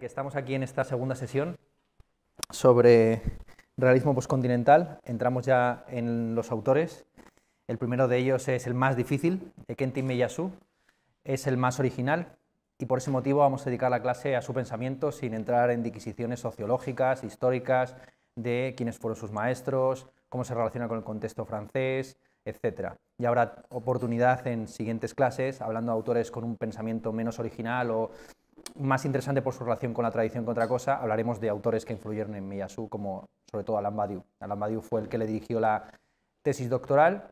que estamos aquí en esta segunda sesión sobre realismo postcontinental. Entramos ya en los autores. El primero de ellos es el más difícil, Kentin Meyasu. Es el más original y por ese motivo vamos a dedicar la clase a su pensamiento sin entrar en disquisiciones sociológicas, históricas, de quiénes fueron sus maestros, cómo se relaciona con el contexto francés, etc. Y habrá oportunidad en siguientes clases, hablando de autores con un pensamiento menos original o más interesante por su relación con la tradición que otra cosa, hablaremos de autores que influyeron en Miyazu, como sobre todo Alan Badiou. Alan Badiou fue el que le dirigió la tesis doctoral,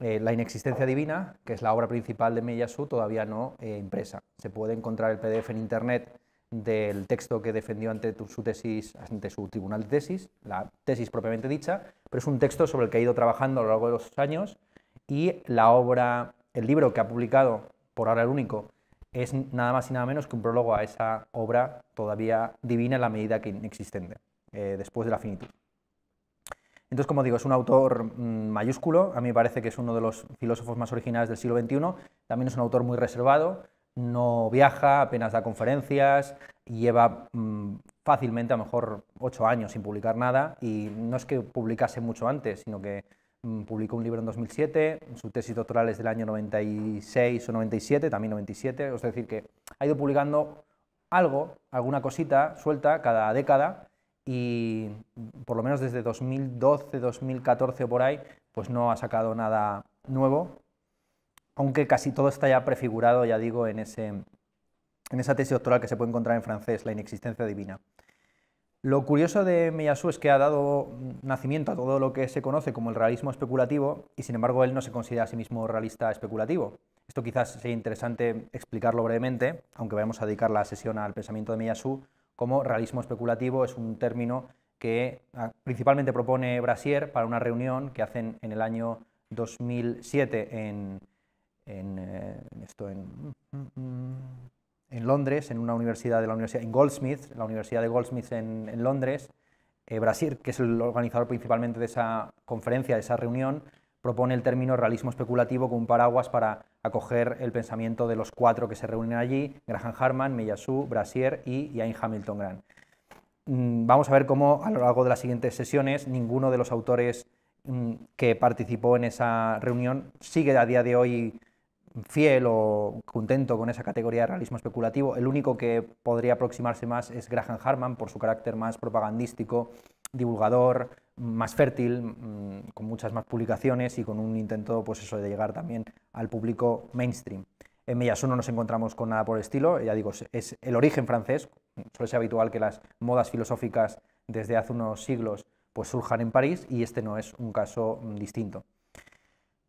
eh, La inexistencia divina, que es la obra principal de Miyazu, todavía no eh, impresa. Se puede encontrar el PDF en internet del texto que defendió ante su tesis, ante su tribunal de tesis, la tesis propiamente dicha, pero es un texto sobre el que ha ido trabajando a lo largo de los años y la obra, el libro que ha publicado, por ahora el único, es nada más y nada menos que un prólogo a esa obra todavía divina en la medida que inexistente, eh, después de la finitud. Entonces, como digo, es un autor mm, mayúsculo, a mí me parece que es uno de los filósofos más originales del siglo XXI, también es un autor muy reservado, no viaja, apenas da conferencias, lleva mm, fácilmente a lo mejor ocho años sin publicar nada y no es que publicase mucho antes, sino que Mm, publicó un libro en 2007, su tesis doctoral es del año 96 o 97, también 97, es decir, que ha ido publicando algo, alguna cosita suelta cada década y por lo menos desde 2012, 2014 o por ahí, pues no ha sacado nada nuevo, aunque casi todo está ya prefigurado, ya digo, en, ese, en esa tesis doctoral que se puede encontrar en francés, La inexistencia divina. Lo curioso de Mellasú es que ha dado nacimiento a todo lo que se conoce como el realismo especulativo y sin embargo él no se considera a sí mismo realista especulativo. Esto quizás sea interesante explicarlo brevemente, aunque vayamos a dedicar la sesión al pensamiento de Mellasú, como realismo especulativo es un término que ah, principalmente propone Brasier para una reunión que hacen en el año 2007 en, en, eh, esto, en mm, mm, mm, en Londres, en una universidad de la universidad, en Goldsmith, la Universidad de Goldsmith en, Londres. Eh, que es el organizador principalmente de esa conferencia, de esa reunión, propone el término realismo especulativo como un paraguas para acoger el pensamiento de los cuatro que se reúnen allí, Graham Harman, Meyasu, Brasier y Ian Hamilton Grant. Mm, vamos a ver cómo a lo largo de las siguientes sesiones ninguno de los autores mm, que participó en esa reunión sigue a día de hoy fiel o contento con esa categoría de realismo especulativo. El único que podría aproximarse más es Graham Harman por su carácter más propagandístico, divulgador, más fértil, mm, con muchas más publicaciones y con un intento pues eso, de llegar también al público mainstream. En Mellaso no nos encontramos con nada por el estilo, ya digo, es el origen francés, suele ser habitual que las modas filosóficas desde hace unos siglos pues surjan en París y este no es un caso mm, distinto.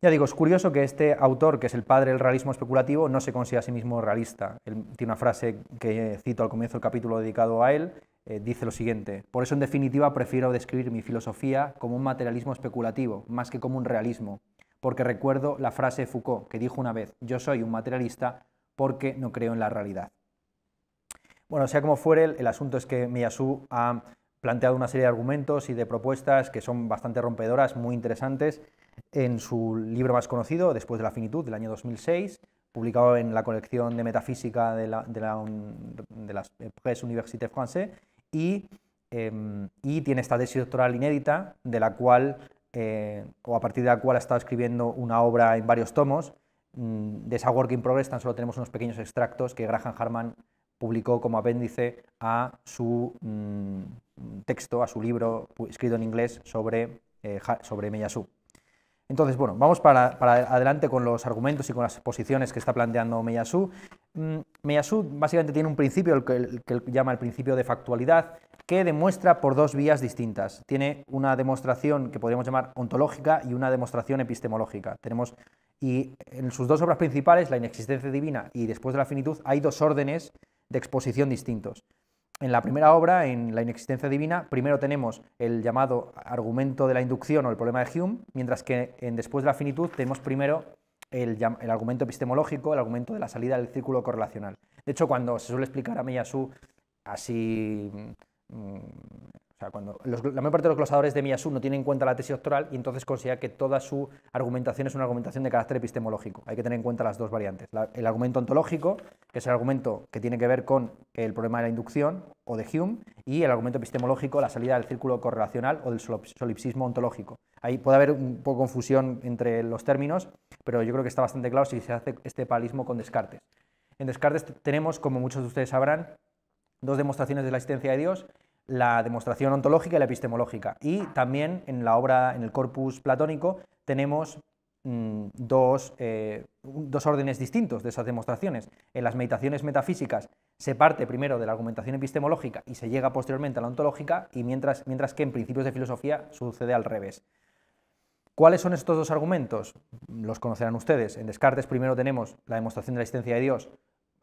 Ya digo, es curioso que este autor, que es el padre del realismo especulativo, no se considera a sí mismo realista. tiene una frase que cito al comienzo del capítulo dedicado a él, eh, dice lo siguiente, por eso en definitiva prefiero describir mi filosofía como un materialismo especulativo, más que como un realismo, porque recuerdo la frase de Foucault, que dijo una vez, yo soy un materialista porque no creo en la realidad. Bueno, sea como fuere, el, asunto es que Miyasu ha planteado una serie de argumentos y de propuestas que son bastante rompedoras, muy interesantes, en su libro más conocido, Después de la finitud, del año 2006, publicado en la colección de metafísica de la, de la, Presse Université Française, y, em, y, tiene esta tesis doctoral inédita, de la cual, eh, o a partir de la cual ha estado escribiendo una obra en varios tomos. Mm, de esa Work in Progress tan solo tenemos unos pequeños extractos que Graham Harman publicó como apéndice a su mm, texto, a su libro escrito en inglés sobre, eh, sobre entonces, bueno, vamos para, adelante con los argumentos y con las posiciones que está planteando Meyasu. Meyasú mm, básicamente tiene un principio, el que, el llama el principio de factualidad, que demuestra por dos vías distintas. Tiene una demostración que podríamos llamar ontológica y una demostración epistemológica. Tenemos, y en sus dos obras principales, La inexistencia divina y Después de la finitud, hay dos órdenes de exposición distintos. En la primera obra, en La inexistencia divina, primero tenemos el llamado argumento de la inducción o el problema de Hume, mientras que en Después de la finitud tenemos primero el, argumento epistemológico, el argumento de la salida del círculo correlacional. De hecho, cuando se suele explicar a Meyasu así mm, cuando la mayor parte de los glosadores de Miyasu no tienen en cuenta la tesis doctoral y entonces considera que toda su argumentación es una argumentación de carácter epistemológico. Hay que tener en cuenta las dos variantes. el argumento ontológico, que es el argumento que tiene que ver con el problema de la inducción o de Hume, y el argumento epistemológico, la salida del círculo correlacional o del solipsismo ontológico. Ahí puede haber un poco de confusión entre los términos, pero yo creo que está bastante claro si se hace este palismo con Descartes. En Descartes tenemos, como muchos de ustedes sabrán, dos demostraciones de la existencia de Dios la demostración ontológica y la epistemológica. Y también en la obra, en el corpus platónico, tenemos mm, eh, dos, órdenes distintos de esas demostraciones. En las meditaciones metafísicas se parte primero de la argumentación epistemológica y se llega posteriormente a la ontológica, y mientras, mientras que en principios de filosofía sucede al revés. ¿Cuáles son estos dos argumentos? Los conocerán ustedes. En Descartes primero tenemos la demostración de la existencia de Dios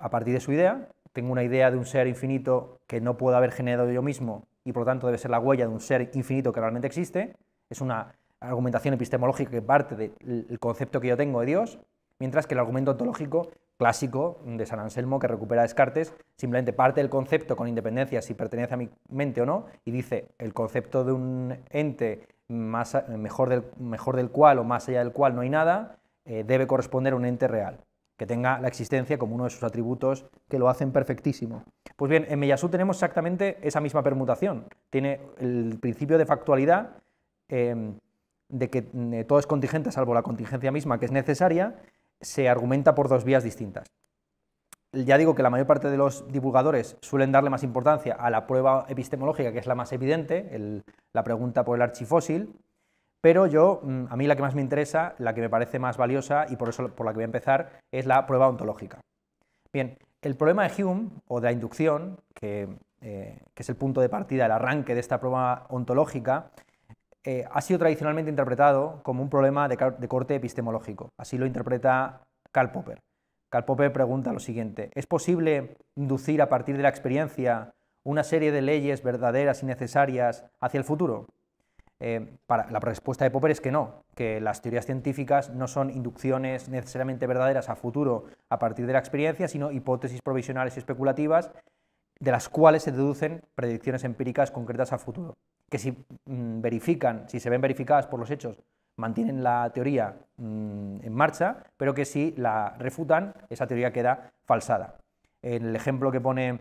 a partir de su idea. Tengo una idea de un ser infinito que no puedo haber generado yo mismo y por lo tanto debe ser la huella de un ser infinito que realmente existe. Es una argumentación epistemológica que parte del concepto que yo tengo de Dios, mientras que el argumento ontológico clásico de San Anselmo que recupera Descartes simplemente parte del concepto con independencia si pertenece a mi mente o no y dice el concepto de un ente más, mejor, del, mejor del cual o más allá del cual no hay nada eh, debe corresponder a un ente real que tenga la existencia como uno de sus atributos que lo hacen perfectísimo. Pues bien, en Meyasu tenemos exactamente esa misma permutación. Tiene el principio de factualidad, em, de que mm, eh, todo es contingente salvo la contingencia misma que es necesaria, se argumenta por dos vías distintas. Ya digo que la mayor parte de los divulgadores suelen darle más importancia a la prueba epistemológica, que es la más evidente, la pregunta por el archifósil, pero yo, mm, a mí la que más me interesa, la que me parece más valiosa y por eso por la que voy a empezar, es la prueba ontológica. Bien, el problema de Hume o de la inducción, que, eh, es el punto de partida, el arranque de esta prueba ontológica, eh, ha sido tradicionalmente interpretado como un problema de, de corte epistemológico. Así lo interpreta Karl Popper. Karl Popper pregunta lo siguiente, ¿es posible inducir a partir de la experiencia una serie de leyes verdaderas y necesarias hacia el futuro? Eh, para, la respuesta de Popper es que no, que las teorías científicas no son inducciones necesariamente verdaderas a futuro a partir de la experiencia, sino hipótesis provisionales y especulativas de las cuales se deducen predicciones empíricas concretas a futuro, que si mm, verifican, si se ven verificadas por los hechos, mantienen la teoría mm, en marcha, pero que si la refutan, esa teoría queda falsada. El ejemplo que pone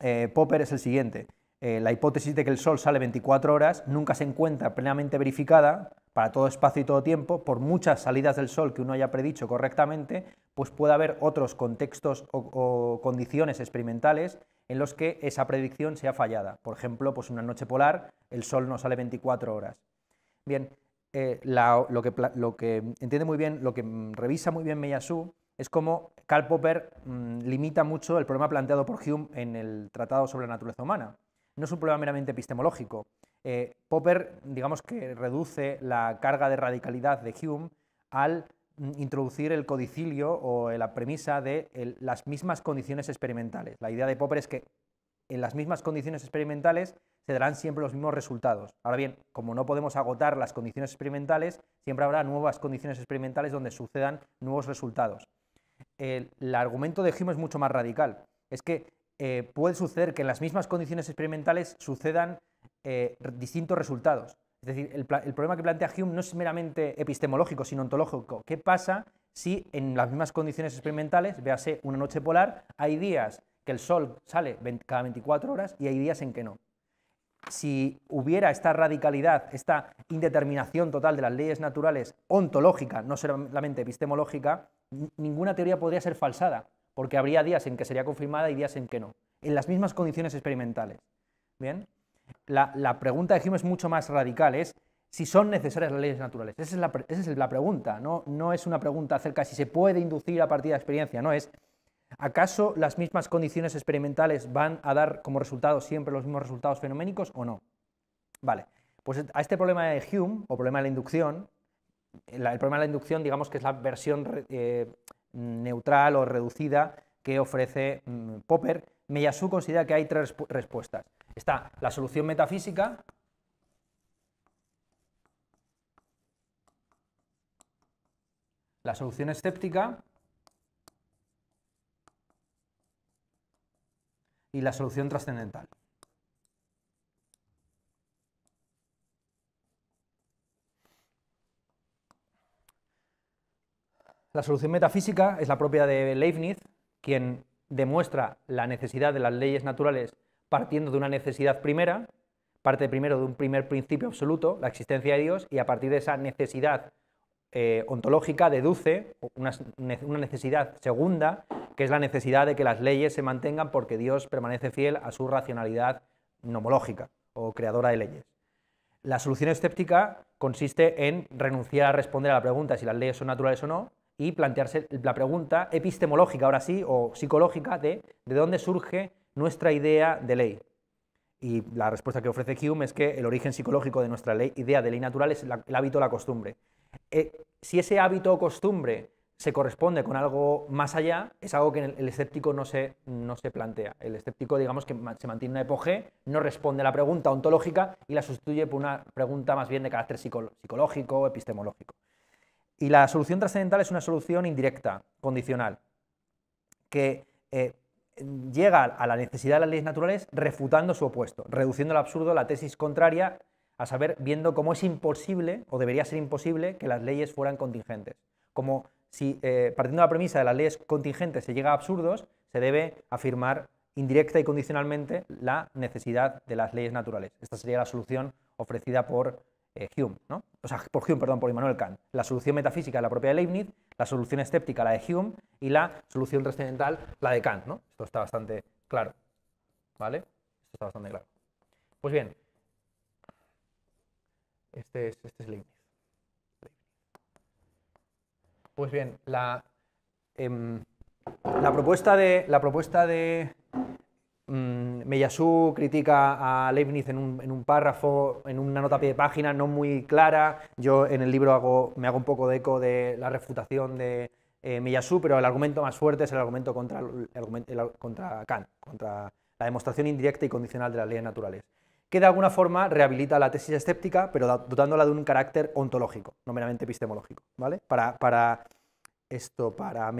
eh, Popper es el siguiente. Eh, la hipótesis de que el Sol sale 24 horas nunca se encuentra plenamente verificada para todo espacio y todo tiempo, por muchas salidas del Sol que uno haya predicho correctamente, pues puede haber otros contextos o, condiciones experimentales en los que esa predicción sea fallada. Por ejemplo, pues una noche polar, el Sol no sale 24 horas. Bien, eh, lo, que, entiende muy bien, lo que revisa muy bien Meyasu es cómo Karl Popper mm, limita mucho el problema planteado por Hume en el Tratado sobre la Naturaleza Humana no es un problema meramente epistemológico. Eh, Popper, digamos que reduce la carga de radicalidad de Hume al mm, introducir el codicilio o eh, la premisa de las mismas condiciones experimentales. La idea de Popper es que en las mismas condiciones experimentales se darán siempre los mismos resultados. Ahora bien, como no podemos agotar las condiciones experimentales, siempre habrá nuevas condiciones experimentales donde sucedan nuevos resultados. El, el argumento de Hume es mucho más radical. Es que eh, puede suceder que en las mismas condiciones experimentales sucedan eh, distintos resultados. Es decir, el, problema que plantea Hume no es meramente epistemológico, sino ontológico. ¿Qué pasa si en las mismas condiciones experimentales, véase una noche polar, hay días que el sol sale cada 24 horas y hay días en que no? Si hubiera esta radicalidad, esta indeterminación total de las leyes naturales ontológica, no solamente epistemológica, ninguna teoría podría ser falsada, porque habría días en que sería confirmada y días en que no, en las mismas condiciones experimentales. Bien, la, pregunta de Hume es mucho más radical, es si son necesarias las leyes naturales. Esa es la, pregunta, no, no es una pregunta acerca de si se puede inducir a partir de la experiencia, no es ¿Acaso las mismas condiciones experimentales van a dar como resultado siempre los mismos resultados fenoménicos o no? Vale, pues a este problema de Hume, o problema de la inducción, el problema de la inducción digamos que es la versión eh, Mm, neutral o reducida que ofrece mm, Popper, Meyasu considera que hay tres respuestas. Está la solución metafísica, la solución escéptica y la solución trascendental. La solución metafísica es la propia de Leibniz, quien demuestra la necesidad de las leyes naturales partiendo de una necesidad primera, parte primero de un primer principio absoluto, la existencia de Dios, y a partir de esa necesidad eh, ontológica deduce una, necesidad segunda, que es la necesidad de que las leyes se mantengan porque Dios permanece fiel a su racionalidad nomológica o creadora de leyes. La solución escéptica consiste en renunciar a responder a la pregunta si las leyes son naturales o no, y plantearse la pregunta epistemológica, ahora sí, o psicológica, de de dónde surge nuestra idea de ley. Y la respuesta que ofrece Hume es que el origen psicológico de nuestra idea de ley natural es el hábito o la costumbre. Eh, si ese hábito o costumbre se corresponde con algo más allá, es algo que el escéptico no se, no se plantea. El escéptico, digamos, que se mantiene en una epoge, no responde a la pregunta ontológica y la sustituye por una pregunta más bien de carácter psicológico o epistemológico. Y la solución trascendental es una solución indirecta, condicional, que eh, llega a la necesidad de las leyes naturales refutando su opuesto, reduciendo al absurdo la tesis contraria, a saber, viendo cómo es imposible o debería ser imposible que las leyes fueran contingentes. Como si, eh, partiendo de la premisa de las leyes contingentes se llega a absurdos, se debe afirmar indirecta y condicionalmente la necesidad de las leyes naturales. Esta sería la solución ofrecida por eh, Hume, ¿no? O sea, por Hume, perdón, por Immanuel Kant. La solución metafísica, la propia de Leibniz, la solución escéptica, la de Hume, y la solución trascendental, la de Kant, ¿no? Esto está bastante claro, ¿vale? Esto está bastante claro. Pues bien, este es, este es Leibniz. Pues bien, la, em, la propuesta de, la propuesta de, Mm, critica a Leibniz en un, párrafo, en una nota pie de página no muy clara. Yo en el libro me hago un poco de eco de la refutación de eh, pero el argumento más fuerte es el argumento contra, Kant, contra la demostración indirecta y condicional de las leyes naturales, que de alguna forma rehabilita la tesis escéptica, pero dotándola de un carácter ontológico, no meramente epistemológico. ¿vale? Para, para esto, para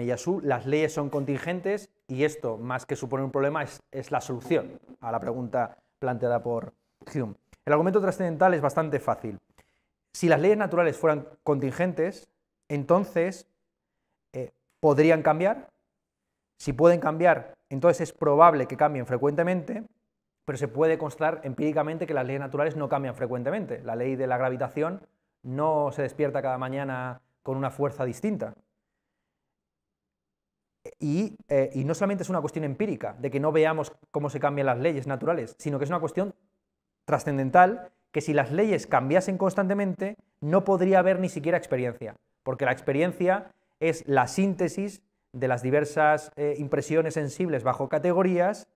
las leyes son contingentes y esto, más que suponer un problema, es, la solución a la pregunta planteada por Hume. El argumento trascendental es bastante fácil. Si las leyes naturales fueran contingentes, entonces eh, podrían cambiar. Si pueden cambiar, entonces es probable que cambien frecuentemente, pero se puede constar empíricamente que las leyes naturales no cambian frecuentemente. La ley de la gravitación no se despierta cada mañana con una fuerza distinta. Eh, y, no solamente es una cuestión empírica, de que no veamos cómo se cambian las leyes naturales, sino que es una cuestión trascendental, que si las leyes cambiasen constantemente, no podría haber ni siquiera experiencia, porque la experiencia es la síntesis de las diversas eh, impresiones sensibles bajo categorías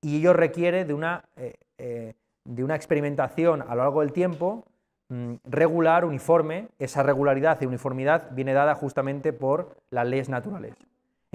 y ello requiere de una, eh, de una experimentación a lo largo del tiempo mm, regular, uniforme. Esa regularidad y uniformidad viene dada justamente por las leyes naturales.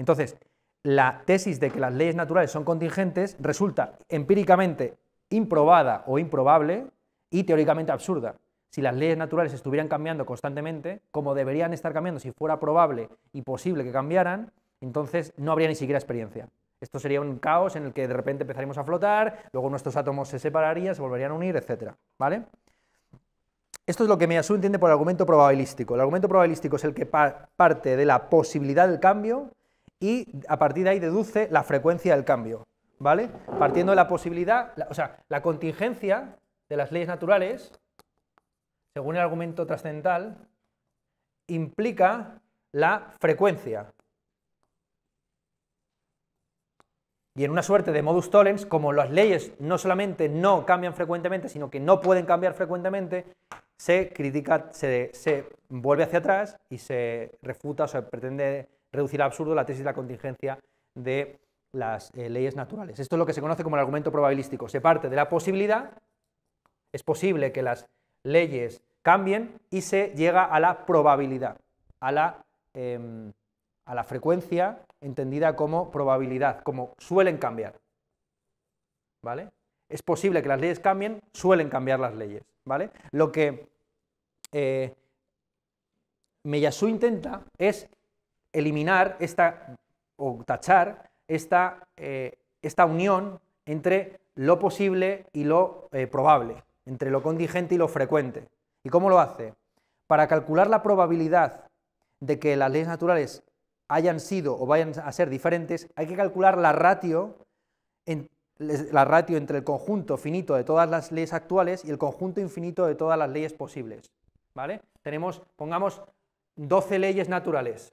Entonces, la tesis de que las leyes naturales son contingentes resulta empíricamente improbada o improbable y teóricamente absurda. Si las leyes naturales estuvieran cambiando constantemente, como deberían estar cambiando si fuera probable y posible que cambiaran, entonces no habría ni siquiera experiencia. Esto sería un caos en el que de repente empezaríamos a flotar, luego nuestros átomos se separarían, se volverían a unir, etc. ¿Vale? Esto es lo que asume entiende por argumento probabilístico. El argumento probabilístico es el que parte de la posibilidad del cambio y a partir de ahí deduce la frecuencia del cambio, ¿vale? Partiendo de la posibilidad, o sea, la contingencia de las leyes naturales, según el argumento trascendental, implica la frecuencia. Y en una suerte de modus tollens, como las leyes no solamente no cambian frecuentemente, sino que no pueden cambiar frecuentemente, se critica, se, se vuelve hacia atrás y se refuta o se pretende reducir al absurdo la tesis de la contingencia de las eh, leyes naturales. Esto es lo que se conoce como el argumento probabilístico. Se parte de la posibilidad, es posible que las leyes cambien y se llega a la probabilidad, a la, em, a la frecuencia entendida como probabilidad, como suelen cambiar. ¿Vale? Es posible que las leyes cambien, suelen cambiar las leyes. ¿Vale? Lo que eh, Meyasu intenta es eliminar esta, o tachar esta, eh, esta unión entre lo posible y lo eh, probable, entre lo contingente y lo frecuente. ¿Y cómo lo hace? Para calcular la probabilidad de que las leyes naturales hayan sido o vayan a ser diferentes, hay que calcular la ratio, la ratio entre el conjunto finito de todas las leyes actuales y el conjunto infinito de todas las leyes posibles. ¿Vale? Tenemos, pongamos, 12 leyes naturales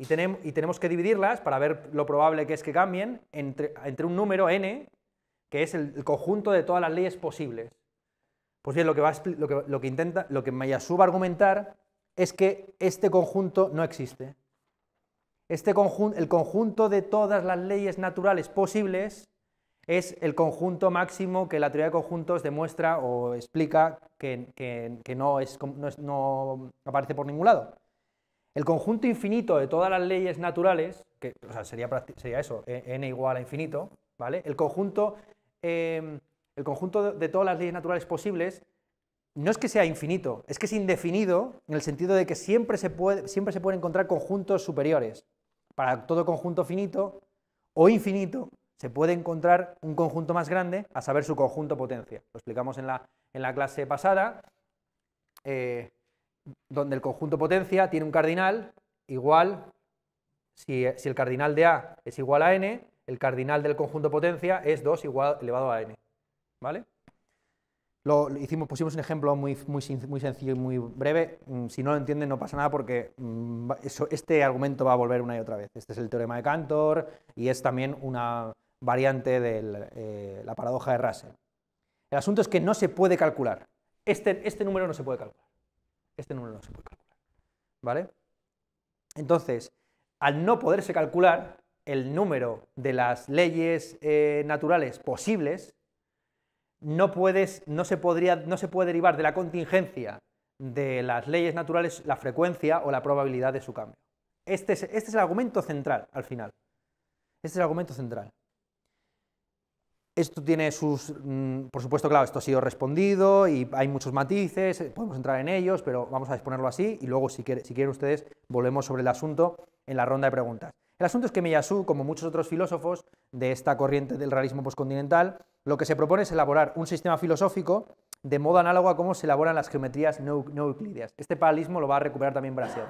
y tenemos, que dividirlas para ver lo probable que es que cambien entre, un número n, que es el, conjunto de todas las leyes posibles. Pues bien, lo que, va intenta, lo que Mayasub va a argumentar es que este conjunto no existe. Este conjunto el conjunto de todas las leyes naturales posibles es el conjunto máximo que la teoría de conjuntos demuestra o explica que, no aparece por ningún lado. El conjunto infinito de todas las leyes naturales, que sería, eso, e, n igual a infinito, ¿vale? El conjunto, em, el conjunto de todas las leyes naturales posibles no es que sea infinito, es que es indefinido en el sentido de que siempre se, puede, siempre se pueden encontrar conjuntos superiores. Para todo conjunto finito o infinito se puede encontrar un conjunto más grande a saber su conjunto potencia. Lo explicamos en la, en la clase pasada. Eh, donde el conjunto potencia tiene un cardinal igual, si, el cardinal de A es igual a n, el cardinal del conjunto potencia es 2 elevado a n. ¿Vale? Lo, hicimos, pusimos un ejemplo muy, muy, sencillo y muy breve. Mm, si no lo entienden, no pasa nada porque mm, este argumento va a volver una y otra vez. Este es el teorema de Cantor y es también una variante de eh, la paradoja de Russell. El asunto es que no se puede calcular. Este, este número no se puede calcular este número no se puede calcular. ¿Vale? Entonces, al no poderse calcular el número de las leyes eh, naturales posibles, no, puedes, no, se podría, no se puede derivar de la contingencia de las leyes naturales la frecuencia o la probabilidad de su cambio. Este este es el argumento central al final. Este es el argumento central. Esto tiene sus, mm, por supuesto, claro, esto ha sido respondido y hay muchos matices, eh, podemos entrar en ellos, pero vamos a exponerlo así y luego, si, si quieren ustedes, volvemos sobre el asunto en la ronda de preguntas. El asunto es que Meyasu, como muchos otros filósofos de esta corriente del realismo postcontinental, lo que se propone es elaborar un sistema filosófico de modo análogo a cómo se elaboran las geometrías no, euclídeas. Este paralismo lo va a recuperar también Brasier.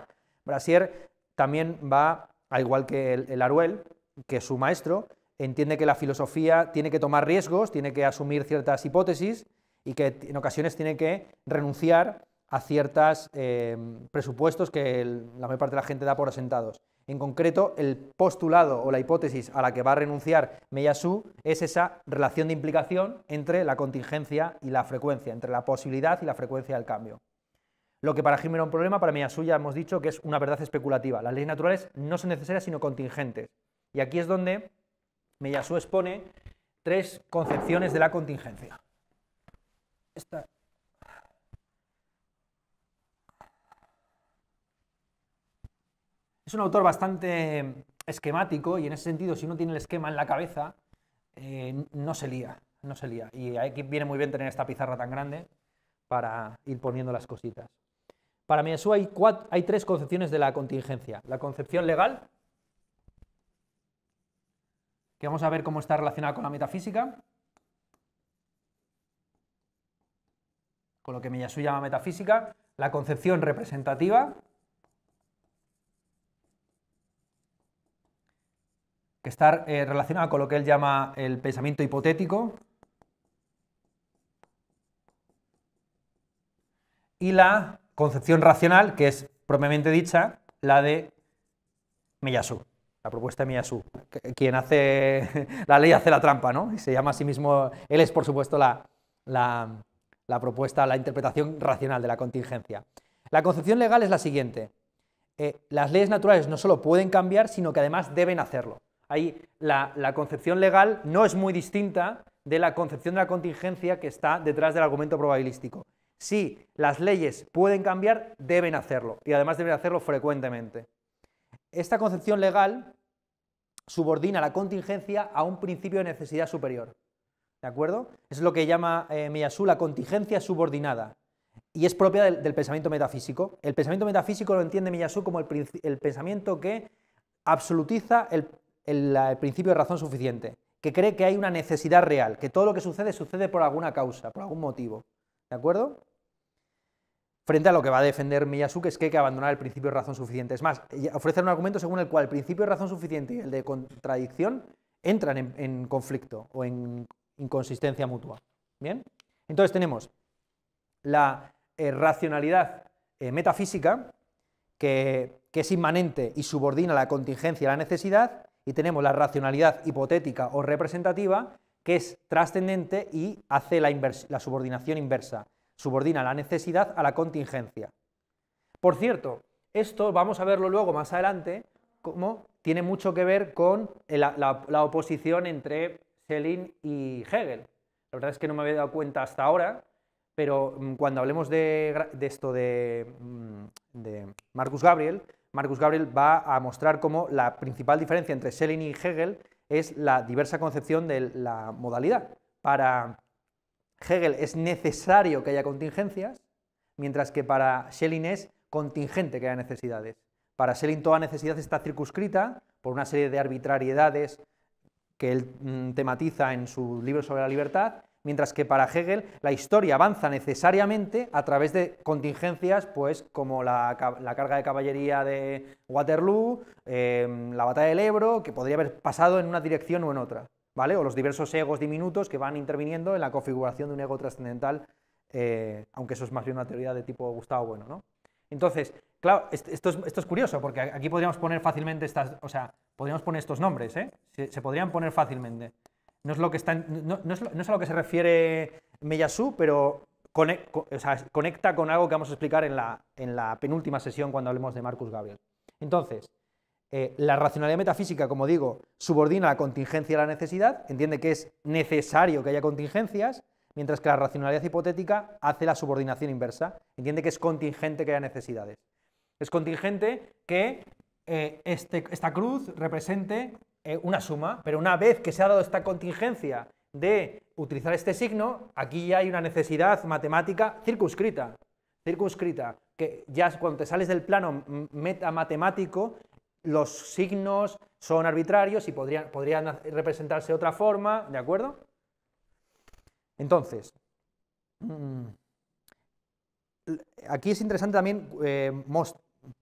Brasier también va, al igual que el, el Aruel, que es su maestro, entiende que la filosofía tiene que tomar riesgos, tiene que asumir ciertas hipótesis y que en ocasiones tiene que renunciar a ciertos em, presupuestos que la mayor parte de la gente da por asentados. En concreto, el postulado o la hipótesis a la que va a renunciar Meyasu es esa relación de implicación entre la contingencia y la frecuencia, entre la posibilidad y la frecuencia del cambio. Lo que para jim era un problema, para Meyasu ya hemos dicho que es una verdad especulativa. Las leyes naturales no son necesarias sino contingentes. Y aquí es donde Meyasú expone tres concepciones de la contingencia. Es un autor bastante esquemático y en ese sentido, si uno tiene el esquema en la cabeza, eh, no se lía, no se lía. Y aquí viene muy bien tener esta pizarra tan grande para ir poniendo las cositas. Para Meyasú hay tres concepciones de la contingencia. La concepción legal, que vamos a ver cómo está relacionada con la metafísica, con lo que Miyasu llama metafísica, la concepción representativa, que está eh, relacionada con lo que él llama el pensamiento hipotético, y la concepción racional, que es propiamente dicha, la de Miyasu. La propuesta mía su. quien hace la ley hace la trampa, ¿no? Y se llama a sí mismo, él es por supuesto la, propuesta, la interpretación racional de la contingencia. La concepción legal es la siguiente. Eh, las leyes naturales no solo pueden cambiar, sino que además deben hacerlo. Ahí la, la concepción legal no es muy distinta de la concepción de la contingencia que está detrás del argumento probabilístico. Si las leyes pueden cambiar, deben hacerlo, y además deben hacerlo frecuentemente. Esta concepción legal subordina la contingencia a un principio de necesidad superior. ¿De acuerdo? Es lo que llama eh, la contingencia subordinada. Y es propia del, pensamiento metafísico. El pensamiento metafísico lo entiende Miyasú como el, pensamiento que absolutiza el, principio de razón suficiente, que cree que hay una necesidad real, que todo lo que sucede sucede por alguna causa, por algún motivo. ¿De acuerdo? frente a lo que va a defender que es que hay que abandonar el principio de razón suficiente. Es más, ofrecer un argumento según el cual el principio de razón suficiente y el de contradicción entran en, conflicto o en inconsistencia mutua. ¿Bien? Entonces tenemos la eh, racionalidad eh, metafísica, que, es inmanente y subordina la contingencia a la necesidad, y tenemos la racionalidad hipotética o representativa, que es trascendente y hace la subordinación inversa subordina la necesidad a la contingencia. Por cierto, esto vamos a verlo luego más adelante, como tiene mucho que ver con la, oposición entre Schelling y Hegel. La verdad es que no me había dado cuenta hasta ahora, pero mm, cuando hablemos de, esto de, mm, de, Marcus Gabriel, Marcus Gabriel va a mostrar cómo la principal diferencia entre Schelling y Hegel es la diversa concepción de la modalidad. Para Hegel es necesario que haya contingencias, mientras que para Schelling es contingente que haya necesidades. Para Schelling toda necesidad está circunscrita por una serie de arbitrariedades que él mm, tematiza en su libro sobre la libertad, mientras que para Hegel la historia avanza necesariamente a través de contingencias, pues como la, carga de caballería de Waterloo, em, la batalla del Ebro, que podría haber pasado en una dirección o en otra. O los diversos egos diminutos que van interviniendo en la configuración de un ego trascendental, eh, aunque eso es más bien una teoría de tipo Gustavo Bueno, Entonces, claro, esto es, curioso, porque aquí podríamos poner fácilmente estas, o sea, podríamos poner estos nombres, ¿eh? Se, podrían poner fácilmente. No es, lo que está, no, es, a lo que se refiere Meyasu, pero conecta con algo que vamos a explicar en la, en la penúltima sesión cuando hablemos de Marcus Gabriel. Entonces, eh, la racionalidad metafísica, como digo, subordina la contingencia a la necesidad, entiende que es necesario que haya contingencias, mientras que la racionalidad hipotética hace la subordinación inversa, entiende que es contingente que haya necesidades. Es contingente que eh, este, esta cruz represente eh, una suma, pero una vez que se ha dado esta contingencia de utilizar este signo, aquí ya hay una necesidad matemática circunscrita, circunscrita, que ya cuando te sales del plano metamatemático los signos son arbitrarios y podrían, representarse de otra forma, ¿de acuerdo? Entonces, mm, aquí es interesante también eh,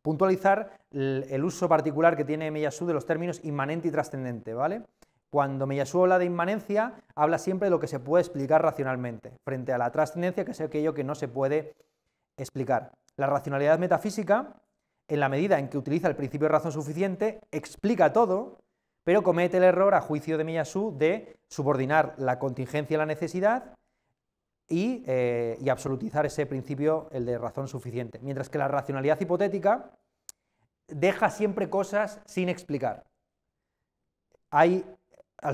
puntualizar el, uso particular que tiene Meyasu de los términos inmanente y trascendente, ¿vale? Cuando Meyasu habla de inmanencia, habla siempre de lo que se puede explicar racionalmente, frente a la trascendencia, que es aquello que no se puede explicar. La racionalidad metafísica en la medida en que utiliza el principio de razón suficiente, explica todo, pero comete el error, a juicio de Miyasu, de subordinar la contingencia a la necesidad eh, y, absolutizar ese principio, el de razón suficiente. Mientras que la racionalidad hipotética deja siempre cosas sin explicar. al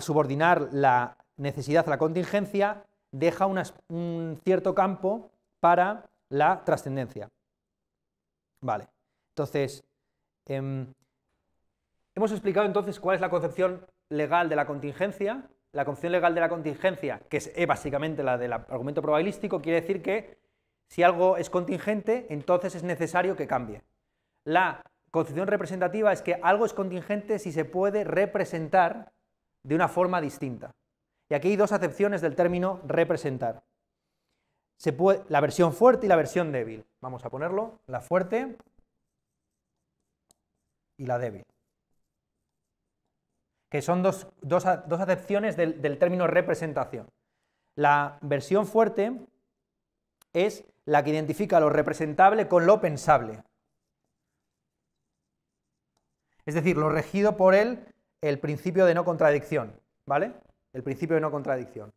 subordinar la necesidad a la contingencia, deja un cierto campo para la trascendencia. Vale. Entonces, em, hemos explicado entonces cuál es la concepción legal de la contingencia. La concepción legal de la contingencia, que es eh, básicamente la del argumento probabilístico, quiere decir que si algo es contingente, entonces es necesario que cambie. La concepción representativa es que algo es contingente si se puede representar de una forma distinta. Y aquí hay dos acepciones del término representar. la versión fuerte y la versión débil. Vamos a ponerlo, la fuerte y la débil. Que son dos, acepciones del, término representación. La versión fuerte es la que identifica lo representable con lo pensable. Es decir, lo regido por él el principio de no contradicción, ¿vale? El principio de no contradicción.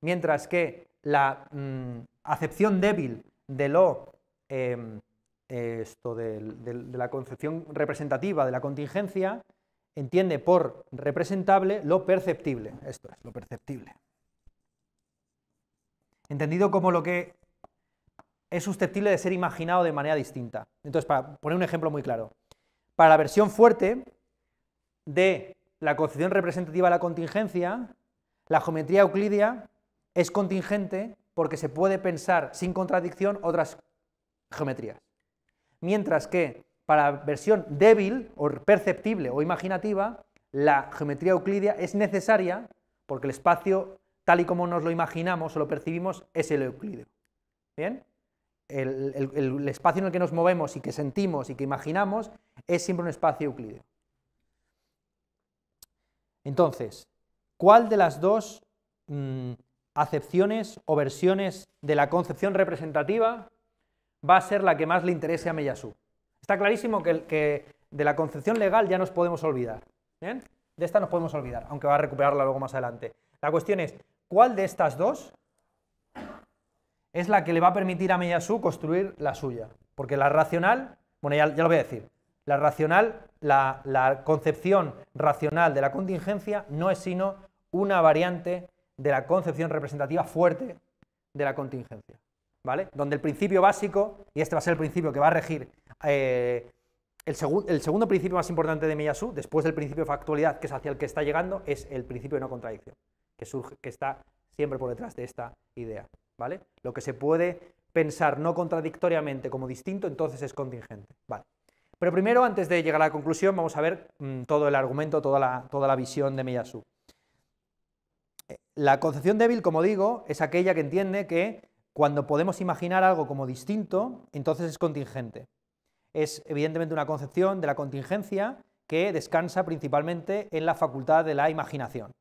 Mientras que la mm, acepción débil de lo em, esto de, la concepción representativa de la contingencia, entiende por representable lo perceptible. Esto es, lo perceptible. Entendido como lo que es susceptible de ser imaginado de manera distinta. Entonces, para poner un ejemplo muy claro, para la versión fuerte de la concepción representativa de la contingencia, la geometría euclidia es contingente porque se puede pensar sin contradicción otras geometrías mientras que para versión débil o perceptible o imaginativa, la geometría euclídea es necesaria porque el espacio, tal y como nos lo imaginamos o lo percibimos, es el euclídeo. ¿Bien? El, espacio en el que nos movemos y que sentimos y que imaginamos es siempre un espacio euclídeo. Entonces, ¿cuál de las dos mm, acepciones o versiones de la concepción representativa va a ser la que más le interese a meyasú Está clarísimo que, que de la concepción legal ya nos podemos olvidar. De esta nos podemos olvidar, aunque va a recuperarla luego más adelante. La cuestión es, ¿cuál de estas dos es la que le va a permitir a Meyasú construir la suya? Porque la racional, bueno, ya, lo voy a decir, la racional, la concepción racional de la contingencia no es sino una variante de la concepción representativa fuerte de la contingencia. Donde el principio básico, y este va a ser el principio que va a regir eh, el, el, segundo principio más importante de Miyasu, después del principio de factualidad, que es hacia el que está llegando, es el principio de no contradicción, que, surge, que está siempre por detrás de esta idea, ¿vale? Lo que se puede pensar no contradictoriamente como distinto, entonces es contingente, ¿vale? Pero primero, antes de llegar a la conclusión, vamos a ver mm, todo el argumento, toda la, toda la visión de Miyasu. Eh, la concepción débil, como digo, es aquella que entiende que cuando podemos imaginar algo como distinto, entonces es contingente. Es evidentemente una concepción de la contingencia que descansa principalmente en la facultad de la imaginación.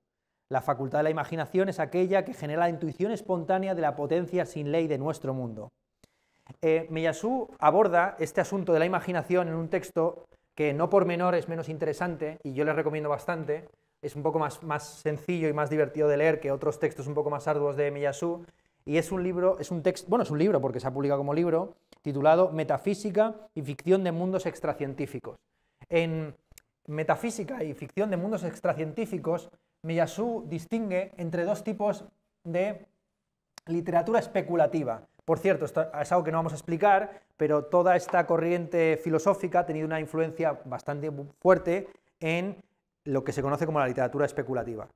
La facultad de la imaginación es aquella que genera la intuición espontánea de la potencia sin ley de nuestro mundo. Eh, aborda este asunto de la imaginación en un texto que no por menor es menos interesante y yo le recomiendo bastante. Es un poco más, más sencillo y más divertido de leer que otros textos un poco más arduos de Miyazu y es un libro, es un texto, bueno, es un libro porque se ha publicado como libro, titulado Metafísica y ficción de mundos extracientíficos. En Metafísica y ficción de mundos extracientíficos, meyasú distingue entre dos tipos de literatura especulativa. Por cierto, es algo que no vamos a explicar, pero toda esta corriente filosófica ha tenido una influencia bastante fuerte en lo que se conoce como la literatura especulativa.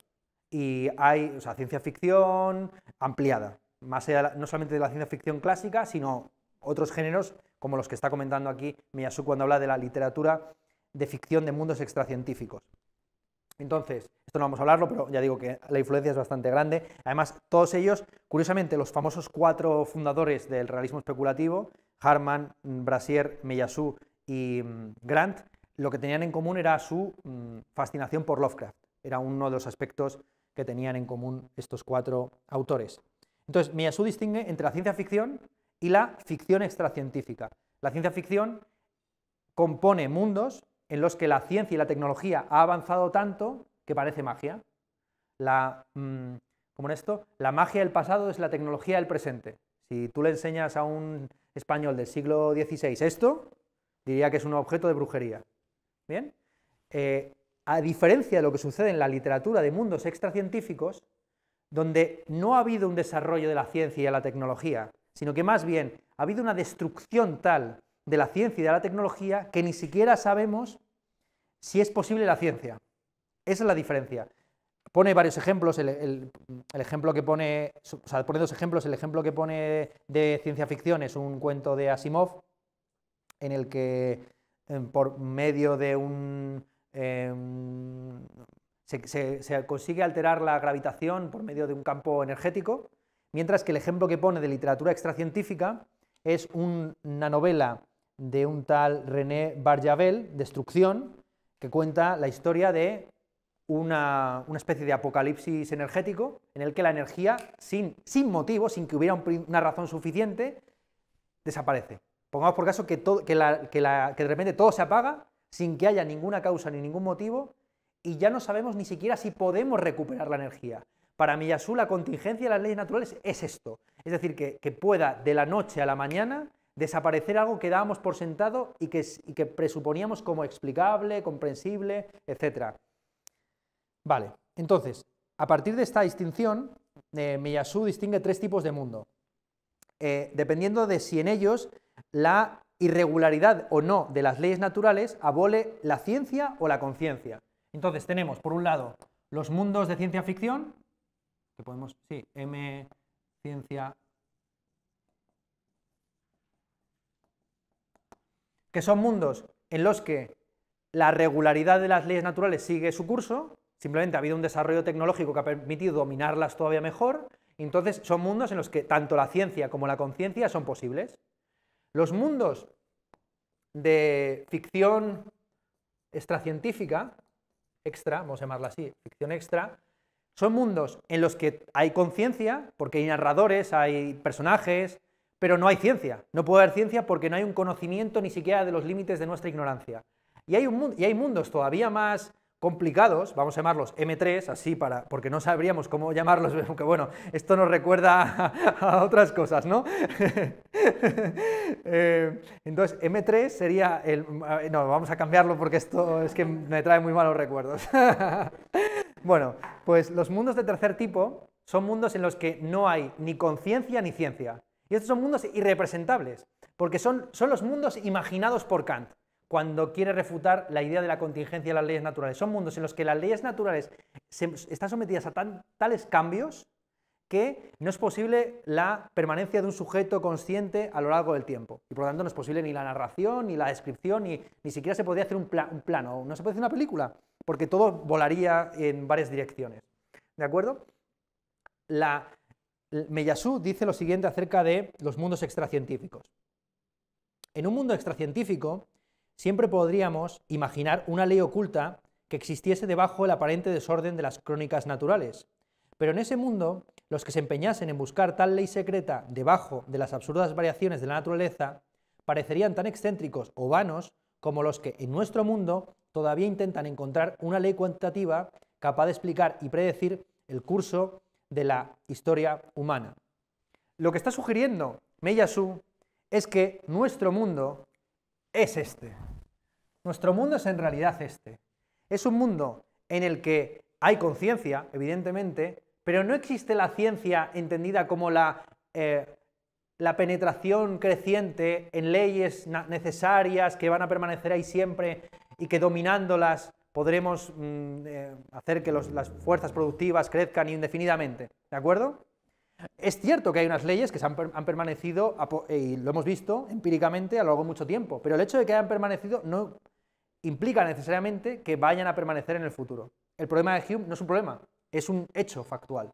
Y hay o sea, ciencia ficción ampliada, no solamente de la ciencia ficción clásica, sino otros géneros como los que está comentando aquí meyasú cuando habla de la literatura de ficción de mundos extracientíficos. Entonces, esto no vamos a hablarlo, pero ya digo que la influencia es bastante grande. Además, todos ellos, curiosamente, los famosos cuatro fundadores del realismo especulativo, Harman, Brasier, meyasú y mm, Grant, lo que tenían en común era su mm, fascinación por Lovecraft. Era uno de los aspectos que tenían en común estos cuatro autores. Entonces, Miyasu distingue entre la ciencia ficción y la ficción extracientífica. La ciencia ficción compone mundos en los que la ciencia y la tecnología ha avanzado tanto que parece magia. La, mm, como en esto, la magia del pasado es la tecnología del presente. Si tú le enseñas a un español del siglo XVI esto, diría que es un objeto de brujería. ¿Bien? Eh, a diferencia de lo que sucede en la literatura de mundos extracientíficos, donde no ha habido un desarrollo de la ciencia y de la tecnología, sino que más bien ha habido una destrucción tal de la ciencia y de la tecnología que ni siquiera sabemos si es posible la ciencia. Esa es la diferencia. Pone varios ejemplos, el, ejemplo que pone, o sea, dos ejemplos, el ejemplo que pone de ciencia ficción es un cuento de Asimov, en el que eh, por medio de un, em, se, consigue alterar la gravitación por medio de un campo energético, mientras que el ejemplo que pone de literatura extracientífica es una novela de un tal René Barjavel, Destrucción, que cuenta la historia de una, especie de apocalipsis energético en el que la energía, sin, motivo, sin que hubiera una razón suficiente, desaparece. Pongamos por caso que de repente todo se apaga sin que haya ninguna causa ni ningún motivo y ya no sabemos ni siquiera si podemos recuperar la energía. Para Miyasu, la contingencia de las leyes naturales es esto, es decir, que, pueda de la noche a la mañana desaparecer algo que dábamos por sentado y que, presuponíamos como explicable, comprensible, etc. Vale, entonces, a partir de esta distinción, eh, distingue tres tipos de mundo, eh, dependiendo de si en ellos la irregularidad o no de las leyes naturales abole la ciencia o la conciencia. Entonces tenemos, por un lado, los mundos de ciencia ficción, que podemos, sí, M ciencia, que son mundos en los que la regularidad de las leyes naturales sigue su curso, simplemente ha habido un desarrollo tecnológico que ha permitido dominarlas todavía mejor, entonces son mundos en los que tanto la ciencia como la conciencia son posibles. Los mundos de ficción extracientífica extra, vamos a llamarla así, ficción extra, son mundos en los que hay conciencia, porque hay narradores, hay personajes, pero no hay ciencia. No puede haber ciencia porque no hay un conocimiento ni siquiera de los límites de nuestra ignorancia. Y hay, un, y hay mundos todavía más complicados, vamos a llamarlos M3, así para, porque no sabríamos cómo llamarlos, aunque bueno, esto nos recuerda a, otras cosas, ¿no? Eh, entonces, M3 sería el... No, vamos a cambiarlo porque esto es que me trae muy malos recuerdos. bueno, pues los mundos de tercer tipo son mundos en los que no hay ni conciencia ni ciencia. Y estos son mundos irrepresentables, porque son, son los mundos imaginados por Kant cuando quiere refutar la idea de la contingencia de las leyes naturales. Son mundos en los que las leyes naturales están sometidas a tales cambios que no es posible la permanencia de un sujeto consciente a lo largo del tiempo. Y por lo tanto no es posible ni la narración, ni la descripción, ni, siquiera se podría hacer un, plano, no se puede hacer una película, porque todo volaría en varias direcciones. ¿De acuerdo? La, dice lo siguiente acerca de los mundos extracientíficos. En un mundo extracientífico, siempre podríamos imaginar una ley oculta que existiese debajo del aparente desorden de las crónicas naturales. Pero en ese mundo, los que se empeñasen en buscar tal ley secreta debajo de las absurdas variaciones de la naturaleza, parecerían tan excéntricos o vanos como los que en nuestro mundo todavía intentan encontrar una ley cuantitativa capaz de explicar y predecir el curso de la historia humana. Lo que está sugiriendo Meyasu es que nuestro mundo es este. Nuestro mundo es en realidad este. Es un mundo en el que hay conciencia, evidentemente, pero no existe la ciencia entendida como la, eh, la penetración creciente en leyes necesarias que van a permanecer ahí siempre y que dominándolas podremos mm, eh, hacer que las fuerzas productivas crezcan indefinidamente. ¿De acuerdo? Es cierto que hay unas leyes que se han, han permanecido, y lo hemos visto empíricamente a lo largo de mucho tiempo, pero el hecho de que hayan permanecido no implica necesariamente que vayan a permanecer en el futuro. El problema de Hume no es un problema, es un hecho factual.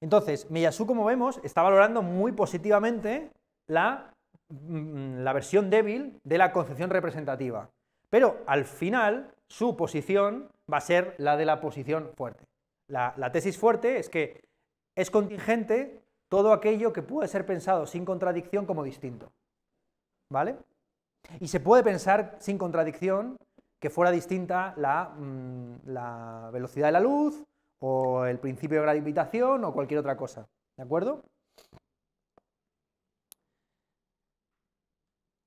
Entonces, Miyasu, como vemos, está valorando muy positivamente mm, la, versión débil de la concepción representativa. Pero al final, su posición va a ser la de la posición fuerte. la, tesis fuerte es que es contingente todo aquello que puede ser pensado sin contradicción como distinto. ¿Vale? Y se puede pensar sin contradicción que fuera distinta mm, la, velocidad de la luz o el principio de gravitación o cualquier otra cosa. ¿De acuerdo?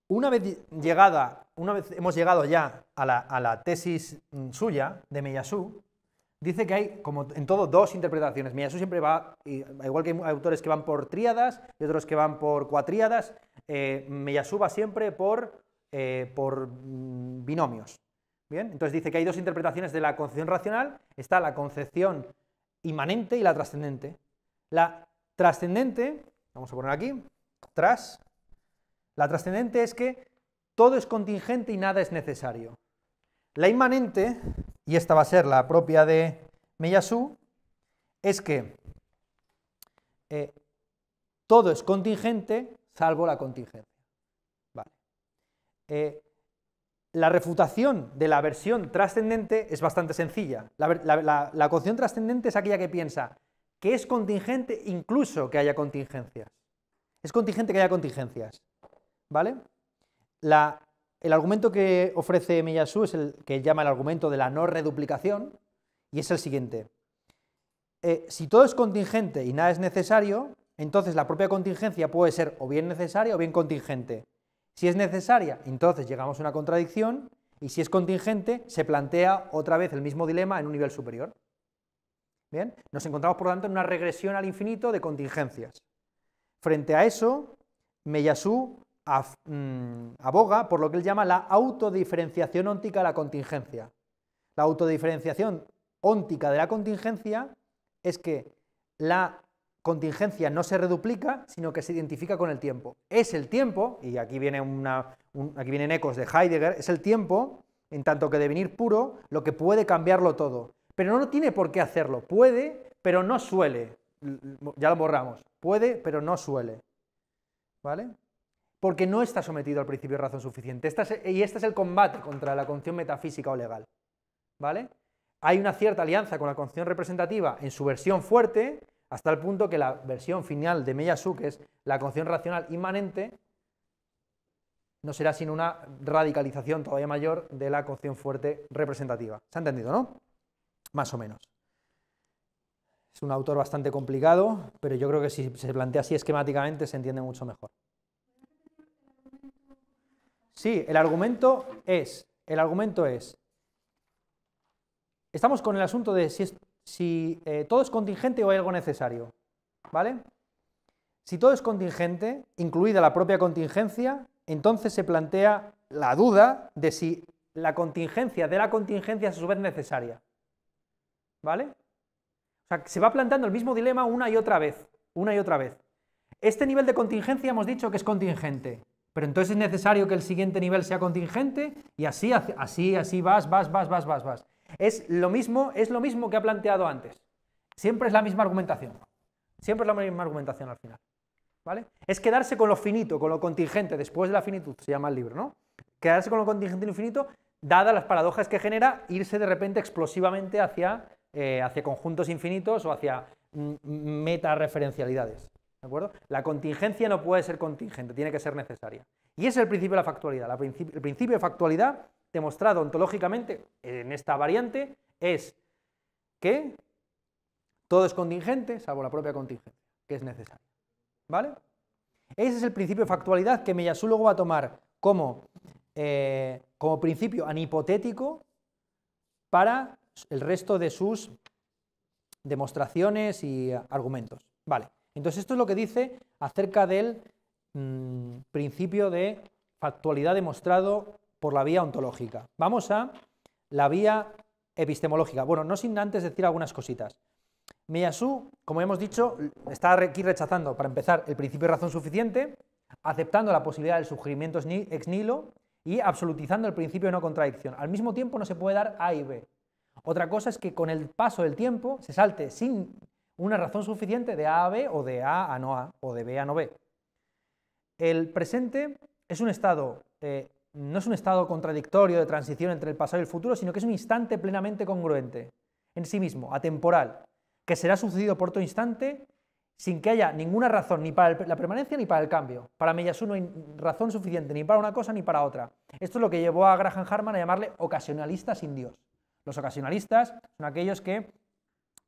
Una vez, llegada, una vez hemos llegado ya a la, tesis mm, suya de Meyasú, dice que hay, como en todo, dos interpretaciones. Meyasú siempre va, igual que hay autores que van por tríadas y otros que van por cuatriadas, eh, va siempre por eh, por mm, binomios. ¿Bien? Entonces dice que hay dos interpretaciones de la concepción racional. Está la concepción inmanente y la trascendente. La trascendente, vamos a poner aquí, tras, la trascendente es que todo es contingente y nada es necesario. La inmanente, y esta va a ser la propia de Meyasu, es que eh, todo es contingente salvo la contingente eh, la refutación de la versión trascendente es bastante sencilla. La, la, trascendente es aquella que piensa que es contingente incluso que haya contingencias. Es contingente que haya contingencias. ¿Vale? el argumento que ofrece Miyasu es el que llama el argumento de la no reduplicación y es el siguiente. Eh, si todo es contingente y nada es necesario, entonces la propia contingencia puede ser o bien necesaria o bien contingente. Si es necesaria, entonces llegamos a una contradicción y si es contingente, se plantea otra vez el mismo dilema en un nivel superior. ¿Bien? Nos encontramos, por lo tanto, en una regresión al infinito de contingencias. Frente a eso, Meyasu mm, aboga por lo que él llama la autodiferenciación óntica de la contingencia. La autodiferenciación óntica de la contingencia es que la contingencia no se reduplica, sino que se identifica con el tiempo. Es el tiempo, y aquí, viene una, aquí vienen ecos de Heidegger, es el tiempo, en tanto que devenir puro, lo que puede cambiarlo todo. Pero no tiene por qué hacerlo. Puede, pero no suele. Ya lo borramos. Puede, pero no suele. ¿Vale? Porque no está sometido al principio de razón suficiente. y este es el combate contra la concepción metafísica o legal. ¿Vale? Hay una cierta alianza con la concepción representativa en su versión fuerte, hasta el punto que la versión final de que es la cocción racional inmanente no será sino una radicalización todavía mayor de la cocción fuerte representativa. ¿Se ha entendido, no? Más o menos. Es un autor bastante complicado, pero yo creo que si se plantea así esquemáticamente se entiende mucho mejor. Sí, el argumento es, el argumento es, estamos con el asunto de si es si eh, todo es contingente o hay algo necesario. ¿Vale? Si todo es contingente, incluida la propia contingencia, entonces se plantea la duda de si la contingencia de la contingencia es a su vez necesaria. ¿Vale? O sea, se va planteando el mismo dilema una y otra vez, una y otra vez. Este nivel de contingencia hemos dicho que es contingente, pero entonces es necesario que el siguiente nivel sea contingente y así, así, así vas, vas, vas, vas, vas, vas. Es lo mismo, es lo mismo que ha planteado antes. Siempre es la misma argumentación. Siempre es la misma argumentación al final. ¿Vale? Es quedarse con lo finito, con lo contingente, después de la finitud, se llama el libro, ¿no? Quedarse con lo contingente infinito, dadas las paradojas que genera, irse de repente explosivamente hacia, eh, hacia conjuntos infinitos o hacia mm, mm, metareferencialidades. ¿De acuerdo? La contingencia no puede ser contingente, tiene que ser necesaria. Y es el principio de la factualidad. el principio de factualidad demostrado ontológicamente en esta variante es que todo es contingente, salvo la propia contingencia, que es necesaria. ¿Vale? Ese es el principio de factualidad que Meyasu luego va a tomar como, eh, como principio anipotético para el resto de sus demostraciones y argumentos. Vale, entonces esto es lo que dice acerca del mm, principio de factualidad demostrado por la vía ontológica. Vamos a la vía epistemológica. Bueno, no sin antes decir algunas cositas. Miyasu, como hemos dicho, está aquí rechazando, para empezar, el principio de razón suficiente, aceptando la posibilidad del sugerimiento ex nilo y absolutizando el principio de no contradicción. Al mismo tiempo no se puede dar A y B. Otra cosa es que con el paso del tiempo se salte sin una razón suficiente de A a B o de A a no A o de B a no B. El presente es un estado eh, no es un estado contradictorio de transición entre el pasado y el futuro, sino que es un instante plenamente congruente en sí mismo, atemporal, que será sucedido por otro instante sin que haya ninguna razón ni para la permanencia ni para el cambio. Para Mellasu no hay razón suficiente ni para una cosa ni para otra. Esto es lo que llevó a Graham Harman a llamarle ocasionalista sin Dios. Los ocasionalistas son aquellos que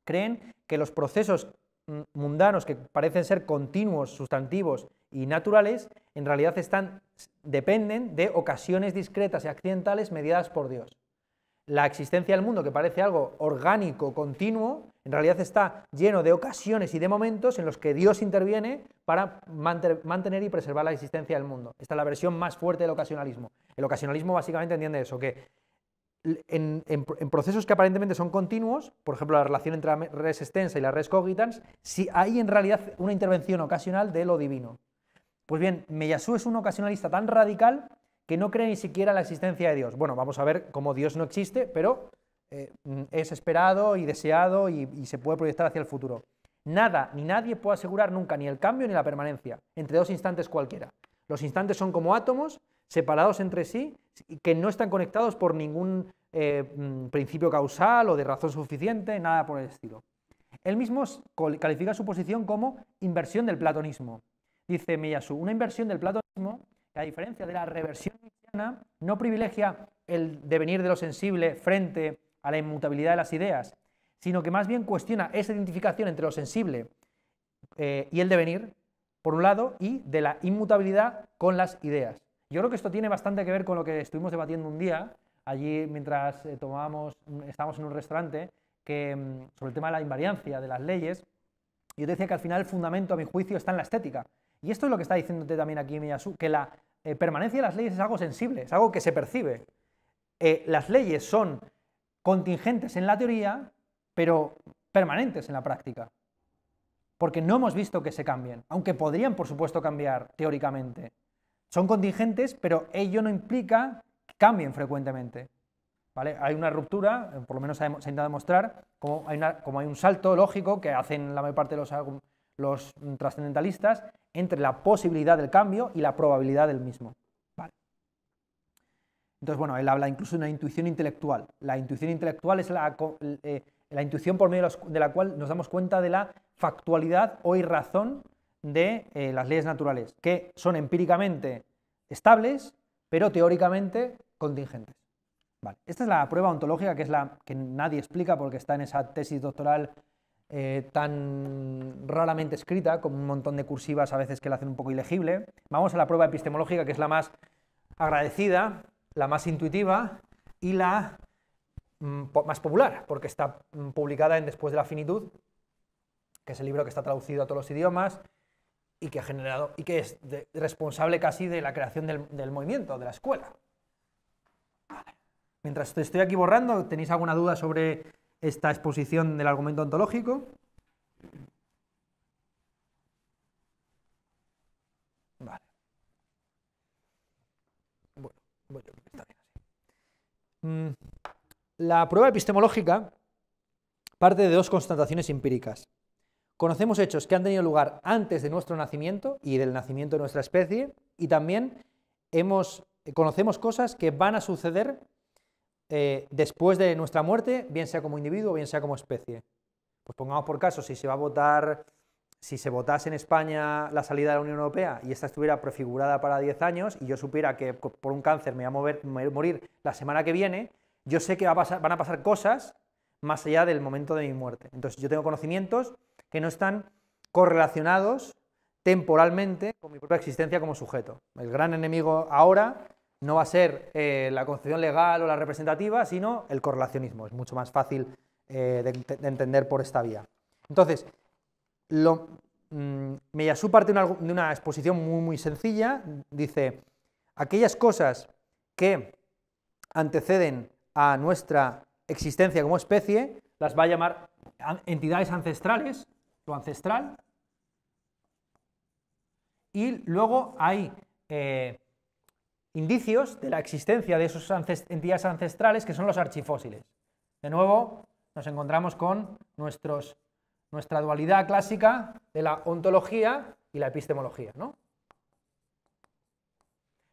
creen que los procesos mm, mundanos que parecen ser continuos, sustantivos y naturales en realidad dependen de ocasiones discretas y accidentales mediadas por Dios. La existencia del mundo, que parece algo orgánico, continuo, en realidad está lleno de ocasiones y de momentos en los que Dios interviene para mantener y preservar la existencia del mundo. Esta es la versión más fuerte del ocasionalismo. El ocasionalismo básicamente entiende eso, que en, procesos que aparentemente son continuos, por ejemplo la relación entre la res extensa y la res cogitans, si hay en realidad una intervención ocasional de lo divino. Pues bien, Meyasú es un ocasionalista tan radical que no cree ni siquiera la existencia de Dios. Bueno, vamos a ver cómo Dios no existe, pero eh, mm, es esperado y deseado y, se puede proyectar hacia el futuro. Nada ni nadie puede asegurar nunca ni el cambio ni la permanencia, entre dos instantes cualquiera. Los instantes son como átomos separados entre sí que no están conectados por ningún eh, mm, principio causal o de razón suficiente, nada por el estilo. Él mismo califica su posición como inversión del platonismo. Dice Miyasu, una inversión del platonismo, que a diferencia de la reversión cristiana, no privilegia el devenir de lo sensible frente a la inmutabilidad de las ideas, sino que más bien cuestiona esa identificación entre lo sensible eh, y el devenir, por un lado, y de la inmutabilidad con las ideas. Yo creo que esto tiene bastante que ver con lo que estuvimos debatiendo un día, allí mientras eh, tomábamos, mm, estábamos en un restaurante, que, mm, sobre el tema de la invariancia de las leyes, yo te decía que al final el fundamento, a mi juicio, está en la estética. Y esto es lo que está diciéndote también aquí Miyasu, que la eh, permanencia de las leyes es algo sensible, es algo que se percibe. Eh, las leyes son contingentes en la teoría, pero permanentes en la práctica. Porque no hemos visto que se cambien, aunque podrían, por supuesto, cambiar teóricamente. Son contingentes, pero ello no implica que cambien frecuentemente. ¿Vale? Hay una ruptura, eh, por lo menos se ha intentado demostrar, como hay, como hay un salto lógico que hacen la mayor parte de los, los trascendentalistas entre la posibilidad del cambio y la probabilidad del mismo. Entonces, bueno, él habla incluso de una intuición intelectual. La intuición intelectual es la, eh, intuición por medio de la cual nos damos cuenta de la factualidad o irrazón de eh, las leyes naturales, que son empíricamente estables, pero teóricamente contingentes. Esta es la prueba ontológica que es la que nadie explica porque está en esa tesis doctoral eh, tan raramente escrita, con un montón de cursivas a veces que la hacen un poco ilegible. Vamos a la prueba epistemológica, que es la más agradecida, la más intuitiva y la mm, más popular, porque está mm, publicada en Después de la Finitud, que es el libro que está traducido a todos los idiomas y que ha generado y que es responsable casi de la creación del, movimiento, de la escuela. Mientras estoy aquí borrando, ¿tenéis alguna duda sobre esta exposición del argumento ontológico. Mm, la prueba epistemológica parte de dos constataciones empíricas. Conocemos hechos que han tenido lugar antes de nuestro nacimiento y del nacimiento de nuestra especie, y también hemos, eh, conocemos cosas que van a suceder eh, después de nuestra muerte, bien sea como individuo, bien sea como especie. Pues pongamos por caso, si se va a votar, si se votase en España la salida de la Unión Europea y esta estuviera prefigurada para 10 años y yo supiera que por un cáncer me va a mover, morir la semana que viene, yo sé que van a pasar cosas más allá del momento de mi muerte. Entonces yo tengo conocimientos que no están correlacionados temporalmente con mi propia existencia como sujeto. El gran enemigo ahora no va a ser eh, la concepción legal o la representativa, sino el correlacionismo. Es mucho más fácil eh, de, entender por esta vía. Entonces, lo, mm, parte de una, exposición muy, muy sencilla. Dice, aquellas cosas que anteceden a nuestra existencia como especie, las va a llamar entidades ancestrales, lo ancestral. Y luego hay... Eh, indicios de la existencia de esas entidades ancestrales que son los archifósiles. De nuevo, nos encontramos con nuestra dualidad clásica de la ontología y la epistemología.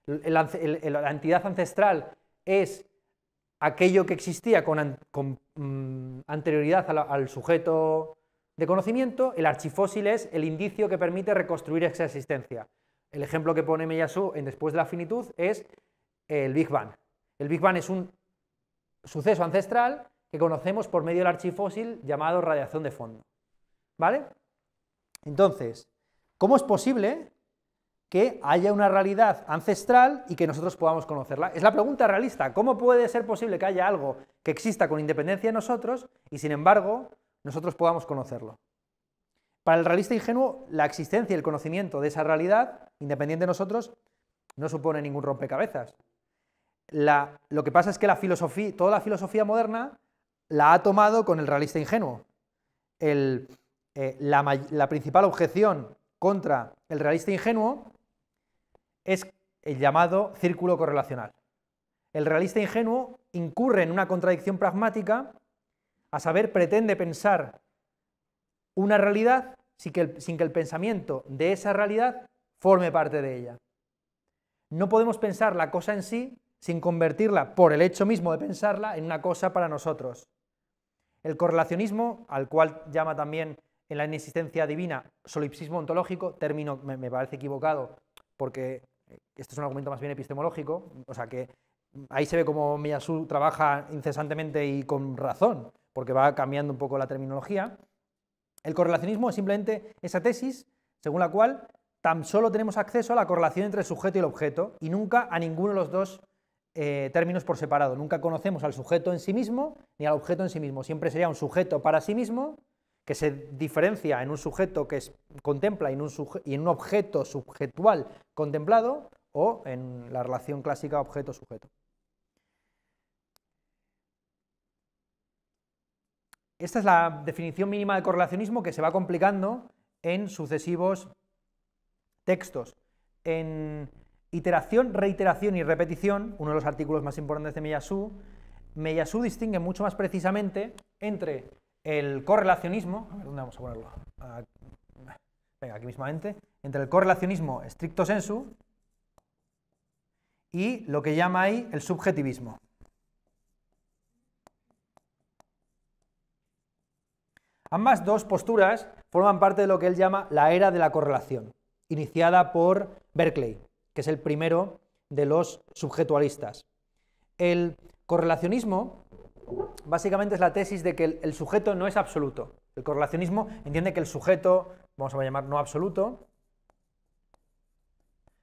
la entidad ancestral es aquello que existía con, mm, anterioridad al sujeto de conocimiento, el archifósil es el indicio que permite reconstruir esa existencia. El ejemplo que pone Meyasu en Después de la finitud es el Big Bang. El Big Bang es un suceso ancestral que conocemos por medio del archifósil llamado radiación de fondo. ¿Vale? Entonces, ¿cómo es posible que haya una realidad ancestral y que nosotros podamos conocerla? Es la pregunta realista. ¿Cómo puede ser posible que haya algo que exista con independencia de nosotros y sin embargo nosotros podamos conocerlo? Para el realista ingenuo, la existencia y el conocimiento de esa realidad, independiente de nosotros, no supone ningún rompecabezas. lo que pasa es que toda la filosofía moderna la ha tomado con el realista ingenuo. Eh, la principal objeción contra el realista ingenuo es el llamado círculo correlacional. El realista ingenuo incurre en una contradicción pragmática, a saber, pretende pensar una realidad sin que, el, pensamiento de esa realidad forme parte de ella. No podemos pensar la cosa en sí sin convertirla, por el hecho mismo de pensarla, en una cosa para nosotros. El correlacionismo, al cual llama también en la inexistencia divina solipsismo ontológico, término me, me, parece equivocado porque este es un argumento más bien epistemológico, o sea que ahí se ve cómo Miyazu trabaja incesantemente y con razón, porque va cambiando un poco la terminología. El correlacionismo es simplemente esa tesis según la cual tan solo tenemos acceso a la correlación entre el sujeto y el objeto y nunca a ninguno de los dos eh, términos por separado. Nunca conocemos al sujeto en sí mismo ni al objeto en sí mismo. Siempre sería un sujeto para sí mismo que se diferencia en un sujeto que contempla en, un y en un objeto subjetual contemplado o en la relación clásica objeto-sujeto. Esta es la definición mínima de correlacionismo que se va complicando en sucesivos textos. En iteración, reiteración y repetición, uno de los artículos más importantes de Meyasu, Meyasu distingue mucho más precisamente entre el correlacionismo, a ver, ¿dónde vamos a ponerlo? Ah, venga, aquí mismamente, entre el correlacionismo estricto sensu y lo que llama ahí el subjetivismo. Ambas dos posturas forman parte de lo que él llama la era de la correlación, iniciada por Berkeley, que es el primero de los subjetualistas. El correlacionismo básicamente es la tesis de que el, sujeto no es absoluto. El correlacionismo entiende que el sujeto, vamos a llamar no absoluto,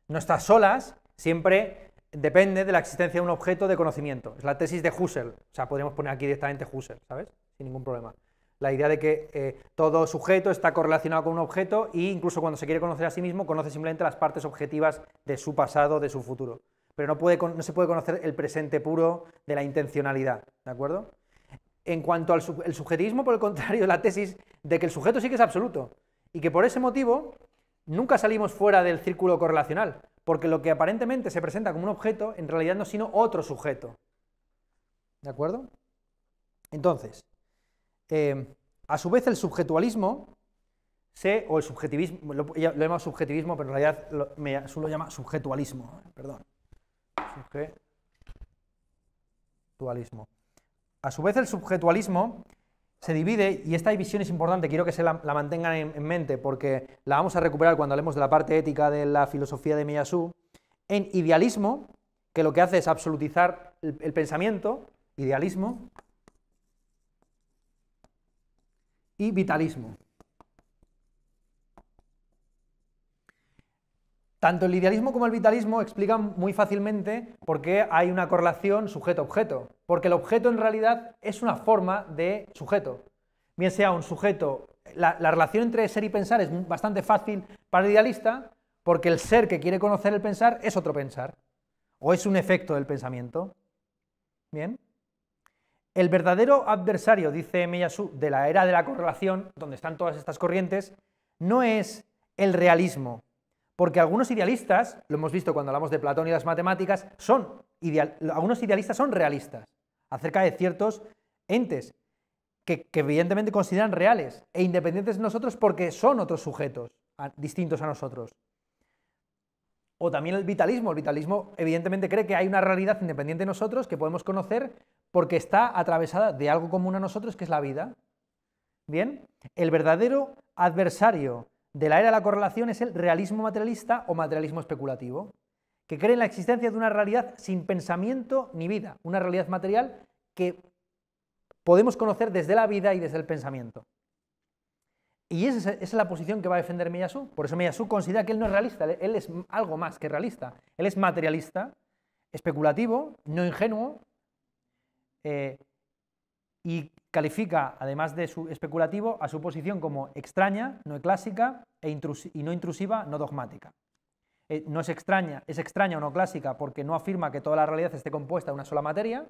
no está solas, siempre depende de la existencia de un objeto de conocimiento. Es la tesis de Husserl. O sea, podríamos poner aquí directamente Husserl, ¿sabes? Sin ningún problema la idea de que eh, todo sujeto está correlacionado con un objeto e incluso cuando se quiere conocer a sí mismo, conoce simplemente las partes objetivas de su pasado, de su futuro. Pero no, puede, no se puede conocer el presente puro de la intencionalidad, ¿de acuerdo? En cuanto al subjetivismo, por el contrario, la tesis de que el sujeto sí que es absoluto y que por ese motivo nunca salimos fuera del círculo correlacional, porque lo que aparentemente se presenta como un objeto en realidad no es sino otro sujeto. ¿De acuerdo? Entonces, Em, a su vez, el subjetualismo, se, o el subjetivismo, lo, subjetivismo, pero en realidad subjetualismo, eh, perdón. A su vez, el subjetualismo se divide, y esta división es importante, quiero que se la, mantengan en, mente, porque la vamos a recuperar cuando hablemos de la parte ética de la filosofía de Miyasu, en idealismo, que lo que hace es absolutizar el pensamiento, idealismo, y vitalismo. Tanto el idealismo como el vitalismo explican muy fácilmente por qué hay una correlación sujeto-objeto, porque el objeto en realidad es una forma de sujeto, bien sea un sujeto, la, relación entre ser y pensar es bastante fácil para el idealista, porque el ser que quiere conocer el pensar es otro pensar, o es un efecto del pensamiento. Bien. El verdadero adversario, dice Meyasu, de la era de la correlación, donde están todas estas corrientes, no es el realismo, porque algunos idealistas, lo hemos visto cuando hablamos de Platón y las matemáticas, son algunos idealistas son realistas acerca de ciertos entes que, evidentemente consideran reales e independientes de nosotros porque son otros sujetos distintos a nosotros. O también el vitalismo. El vitalismo evidentemente cree que hay una realidad independiente de nosotros que podemos conocer, porque está atravesada de algo común a nosotros, que es la vida. Bien, el verdadero adversario de la era de la correlación es el realismo materialista o materialismo especulativo, que cree en la existencia de una realidad sin pensamiento ni vida, una realidad material que podemos conocer desde la vida y desde el pensamiento. Y esa es, la posición que va a defender Miyasu. Por eso Miyasu considera que él no es realista, él es algo más que realista. Él es materialista, especulativo, no ingenuo, eh, y califica, además de su especulativo, a su posición como extraña, no clásica e y no intrusiva, no dogmática. Eh, no es extraña, es extraña o no clásica porque no afirma que toda la realidad esté compuesta de una sola materia,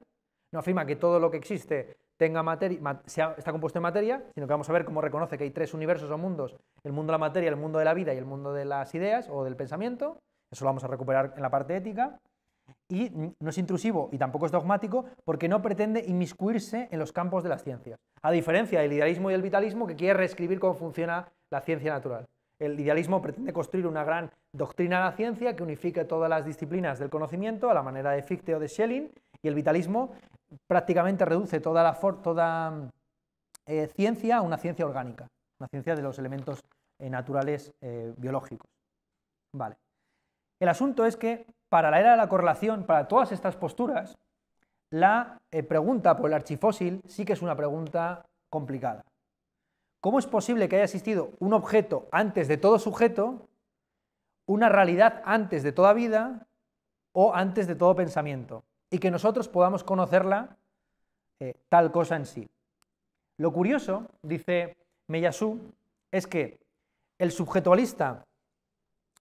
no afirma que todo lo que existe tenga materia, está compuesto de materia, sino que vamos a ver cómo reconoce que hay tres universos o mundos, el mundo de la materia, el mundo de la vida y el mundo de las ideas o del pensamiento, eso lo vamos a recuperar en la parte ética, y no es intrusivo y tampoco es dogmático porque no pretende inmiscuirse en los campos de las ciencias, a diferencia del idealismo y el vitalismo que quiere reescribir cómo funciona la ciencia natural. El idealismo pretende construir una gran doctrina de la ciencia que unifique todas las disciplinas del conocimiento a la manera de Fichte o de Schelling y el vitalismo prácticamente reduce toda, la toda, eh, ciencia a una ciencia orgánica, una ciencia de los elementos eh, naturales eh, biológicos. Vale. El asunto es que para la era de la correlación, para todas estas posturas, la eh, pregunta por el archifósil sí que es una pregunta complicada. ¿Cómo es posible que haya existido un objeto antes de todo sujeto, una realidad antes de toda vida o antes de todo pensamiento? Y que nosotros podamos conocerla eh, tal cosa en sí. Lo curioso, dice Meyasu, es que el subjetualista,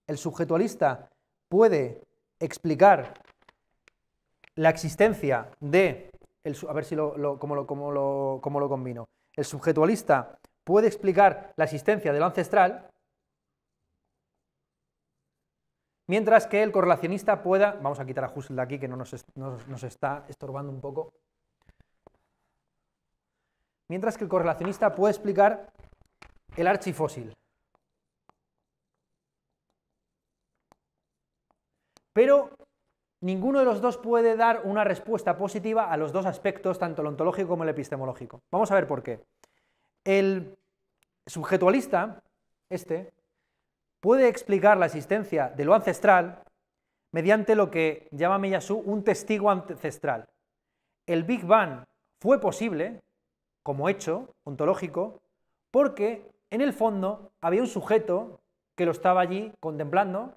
el subjetualista puede explicar la existencia de, el, a ver si lo, lo, cómo, lo, cómo lo, cómo lo combino, el subjetualista puede explicar la existencia del ancestral, mientras que el correlacionista pueda, vamos a quitar a Husserl de aquí que no nos, nos está estorbando un poco, mientras que el correlacionista puede explicar el archifósil. Pero ninguno de los dos puede dar una respuesta positiva a los dos aspectos, tanto el ontológico como el epistemológico. Vamos a ver por qué. El subjetualista, este, puede explicar la existencia de lo ancestral mediante lo que llama Meyasu un testigo ancestral. El Big Bang fue posible, como hecho ontológico, porque en el fondo había un sujeto que lo estaba allí contemplando,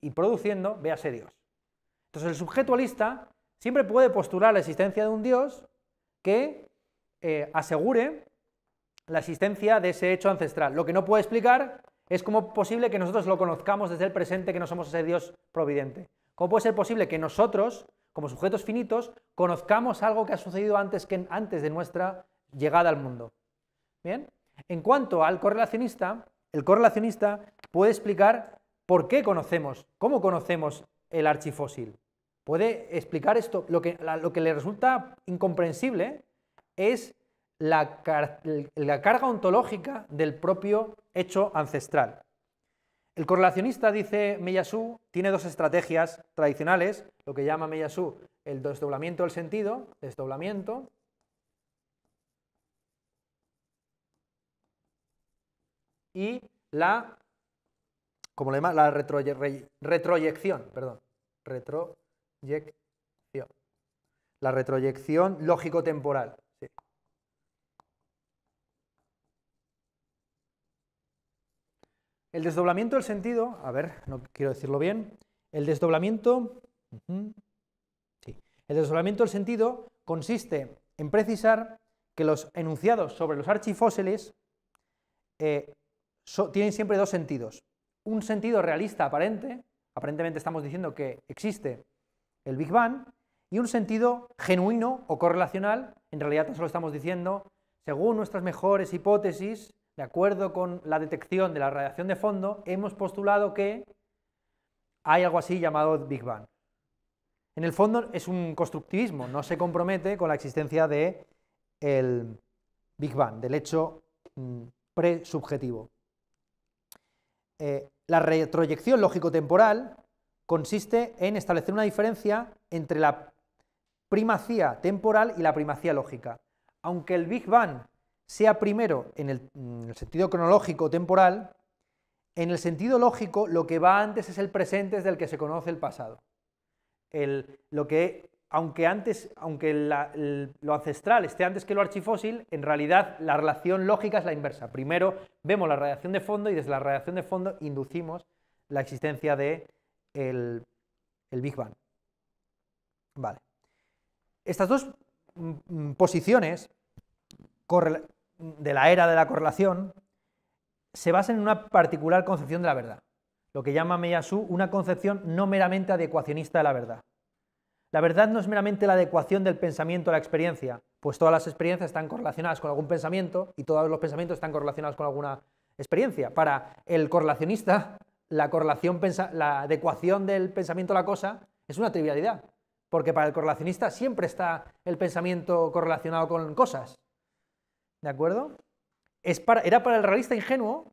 y produciendo, véase Dios. Entonces el subjetualista siempre puede postular la existencia de un Dios que eh, asegure la existencia de ese hecho ancestral. Lo que no puede explicar es cómo es posible que nosotros lo conozcamos desde el presente, que no somos ese Dios providente. ¿Cómo puede ser posible que nosotros, como sujetos finitos, conozcamos algo que ha sucedido antes, que, antes de nuestra llegada al mundo? Bien. En cuanto al correlacionista, el correlacionista puede explicar ¿Por qué conocemos? ¿Cómo conocemos el archifósil? Puede explicar esto. Lo que, lo que le resulta incomprensible es la, carga ontológica del propio hecho ancestral. El correlacionista, dice Meyasu, tiene dos estrategias tradicionales, lo que llama Meyasu el desdoblamiento del sentido, desdoblamiento, y la como la retroyección, perdón, retroyección. La retroyección lógico-temporal. El desdoblamiento del sentido, a ver, no quiero decirlo bien, el desdoblamiento, sí, el desdoblamiento del sentido consiste en precisar que los enunciados sobre los archifósiles eh, tienen siempre dos sentidos un sentido realista aparente, aparentemente estamos diciendo que existe el Big Bang, y un sentido genuino o correlacional, en realidad solo estamos diciendo, según nuestras mejores hipótesis, de acuerdo con la detección de la radiación de fondo, hemos postulado que hay algo así llamado Big Bang. En el fondo es un constructivismo, no se compromete con la existencia de el Big Bang, del hecho pre mm, presubjetivo. Eh, la retroyección lógico-temporal consiste en establecer una diferencia entre la primacía temporal y la primacía lógica. Aunque el Big Bang sea primero en el, sentido cronológico-temporal, en el sentido lógico lo que va antes es el presente desde el que se conoce el pasado. El, lo que aunque, antes, aunque lo ancestral esté antes que lo archifósil, en realidad la relación lógica es la inversa. Primero vemos la radiación de fondo y desde la radiación de fondo inducimos la existencia de el, Big Bang. Vale. Estas dos mm, mm, posiciones de la era de la correlación se basan en una particular concepción de la verdad, lo que llama Meyasu una concepción no meramente adecuacionista de la verdad. La verdad no es meramente la adecuación del pensamiento a la experiencia, pues todas las experiencias están correlacionadas con algún pensamiento y todos los pensamientos están correlacionados con alguna experiencia. Para el correlacionista, la, correlación, la adecuación del pensamiento a la cosa es una trivialidad, porque para el correlacionista siempre está el pensamiento correlacionado con cosas. ¿De acuerdo? era para el realista ingenuo,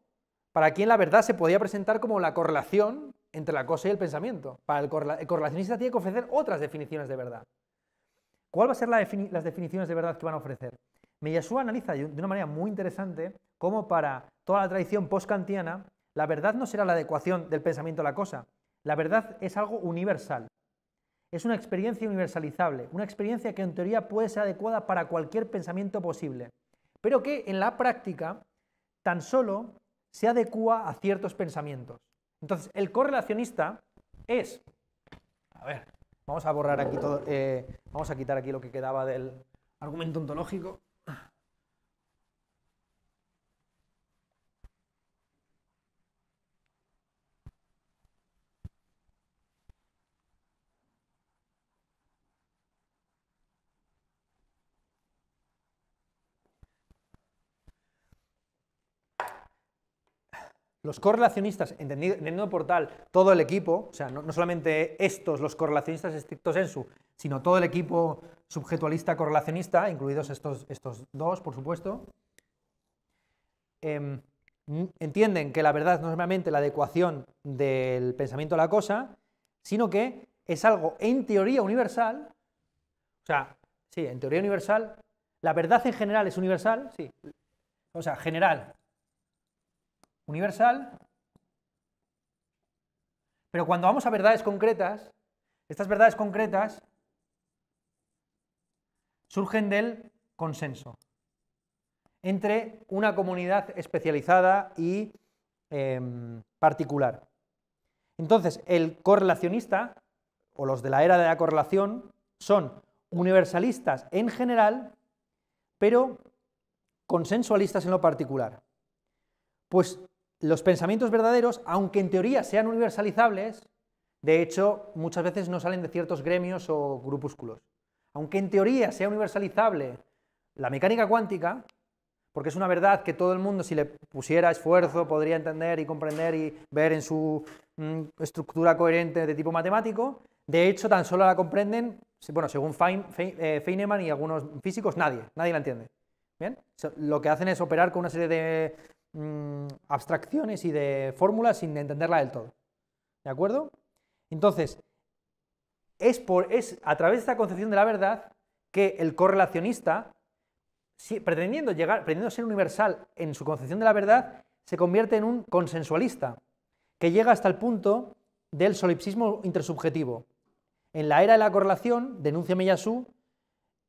para quien la verdad se podía presentar como la correlación entre la cosa y el pensamiento. Para el, correlacionista tiene que ofrecer otras definiciones de verdad. ¿Cuál va a ser las definiciones de verdad que van a ofrecer? Meyasua analiza de una manera muy interesante cómo para toda la tradición post-kantiana, la verdad no será la adecuación del pensamiento a la cosa. La verdad es algo universal. Es una experiencia universalizable, una experiencia que en teoría puede ser adecuada para cualquier pensamiento posible, pero que en la práctica tan solo se adecua a ciertos pensamientos. Entonces, el correlacionista es... A ver, vamos a borrar aquí todo... Eh, vamos a quitar aquí lo que quedaba del argumento ontológico. Los correlacionistas, entendiendo por tal todo el equipo, o sea, no, solamente estos, los correlacionistas estrictos en su, sino todo el equipo subjetualista correlacionista, incluidos estos, estos dos, por supuesto, em, entienden que la verdad no es solamente la adecuación del pensamiento a la cosa, sino que es algo en teoría universal, o sea, sí, en teoría universal, la verdad en general es universal, sí, o sea, general, universal. Pero cuando vamos a verdades concretas, estas verdades concretas surgen del consenso entre una comunidad especializada y em, particular. Entonces, el correlacionista, o los de la era de la correlación, son universalistas en general, pero consensualistas en lo particular. Pues los pensamientos verdaderos, aunque en teoría sean universalizables, de hecho muchas veces no salen de ciertos gremios o grupúsculos. Aunque en teoría sea universalizable la mecánica cuántica, porque es una verdad que todo el mundo, si le pusiera esfuerzo, podría entender y comprender y ver en su mm, estructura coherente de tipo matemático, de hecho tan solo la comprenden, bueno, según Feynman eh, y algunos físicos, nadie, nadie la entiende. ¿Bien? Lo que hacen es operar con una serie de Mm, abstracciones y de fórmulas sin entenderla del todo. ¿De acuerdo? Entonces, es, por, es a través de esta concepción de la verdad que el correlacionista, si, pretendiendo, llegar, pretendiendo ser universal en su concepción de la verdad, se convierte en un consensualista, que llega hasta el punto del solipsismo intersubjetivo. En la era de la correlación, denuncia Meyasu,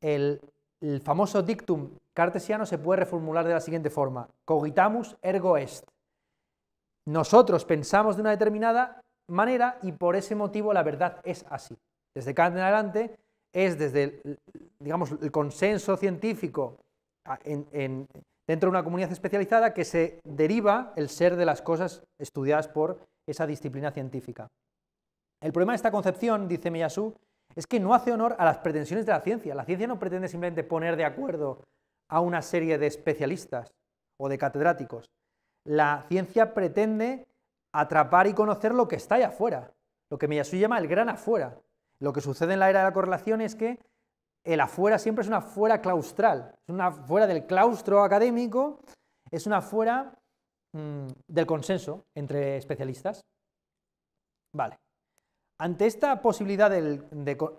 el el famoso dictum cartesiano se puede reformular de la siguiente forma: cogitamus ergo est. Nosotros pensamos de una determinada manera y por ese motivo la verdad es así. Desde Kant en adelante es desde el, digamos, el consenso científico dentro de una comunidad especializada que se deriva el ser de las cosas estudiadas por esa disciplina científica. El problema de esta concepción, dice Miyasu, es que no hace honor a las pretensiones de la ciencia. La ciencia no pretende simplemente poner de acuerdo a una serie de especialistas o de catedráticos. La ciencia pretende atrapar y conocer lo que está allá afuera, lo que Miyasui llama el gran afuera. Lo que sucede en la era de la correlación es que el afuera siempre es una afuera claustral, es una afuera del claustro académico, es una afuera mm, del consenso entre especialistas. Vale. Ante esta, posibilidad de,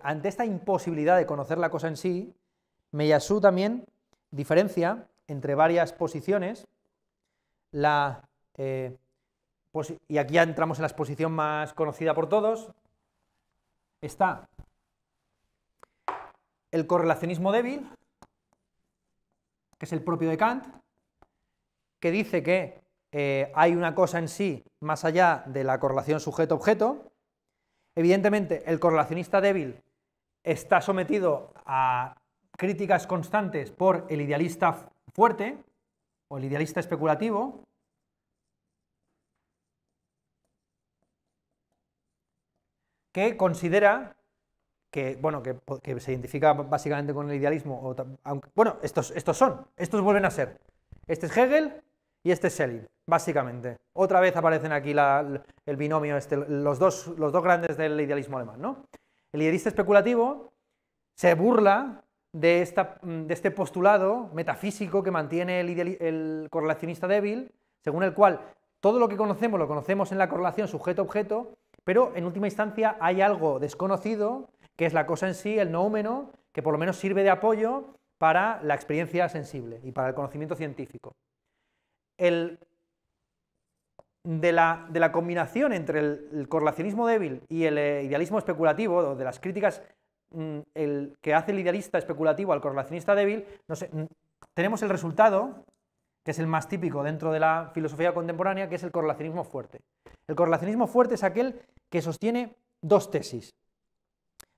ante esta imposibilidad de conocer la cosa en sí, Meyasu también diferencia entre varias posiciones. Eh, pues, y aquí ya entramos en la exposición más conocida por todos. Está el correlacionismo débil, que es el propio de Kant, que dice que eh, hay una cosa en sí más allá de la correlación sujeto-objeto, Evidentemente, el correlacionista débil está sometido a críticas constantes por el idealista fuerte o el idealista especulativo. que considera que, bueno, que, se identifica básicamente con el idealismo. aunque, bueno, estos, estos son, estos vuelven a ser. Este es Hegel, y este es selling, básicamente. Otra vez aparecen aquí el binomio, este, los, dos, grandes del idealismo alemán. ¿no? El idealista especulativo se burla de, mm, este postulado metafísico que mantiene el, correlacionista débil, según el cual todo lo que conocemos lo conocemos en la correlación sujeto-objeto, pero en última instancia hay algo desconocido, que es la cosa en sí, el noumeno, que por lo menos sirve de apoyo para la experiencia sensible y para el conocimiento científico de, la, combinación entre el, correlacionismo débil y el eh, idealismo especulativo, de las críticas mm, el, que hace el idealista especulativo al correlacionista débil, tenemos el resultado, que es el más típico dentro de la filosofía contemporánea, que es el correlacionismo fuerte. El correlacionismo fuerte es aquel que sostiene dos tesis.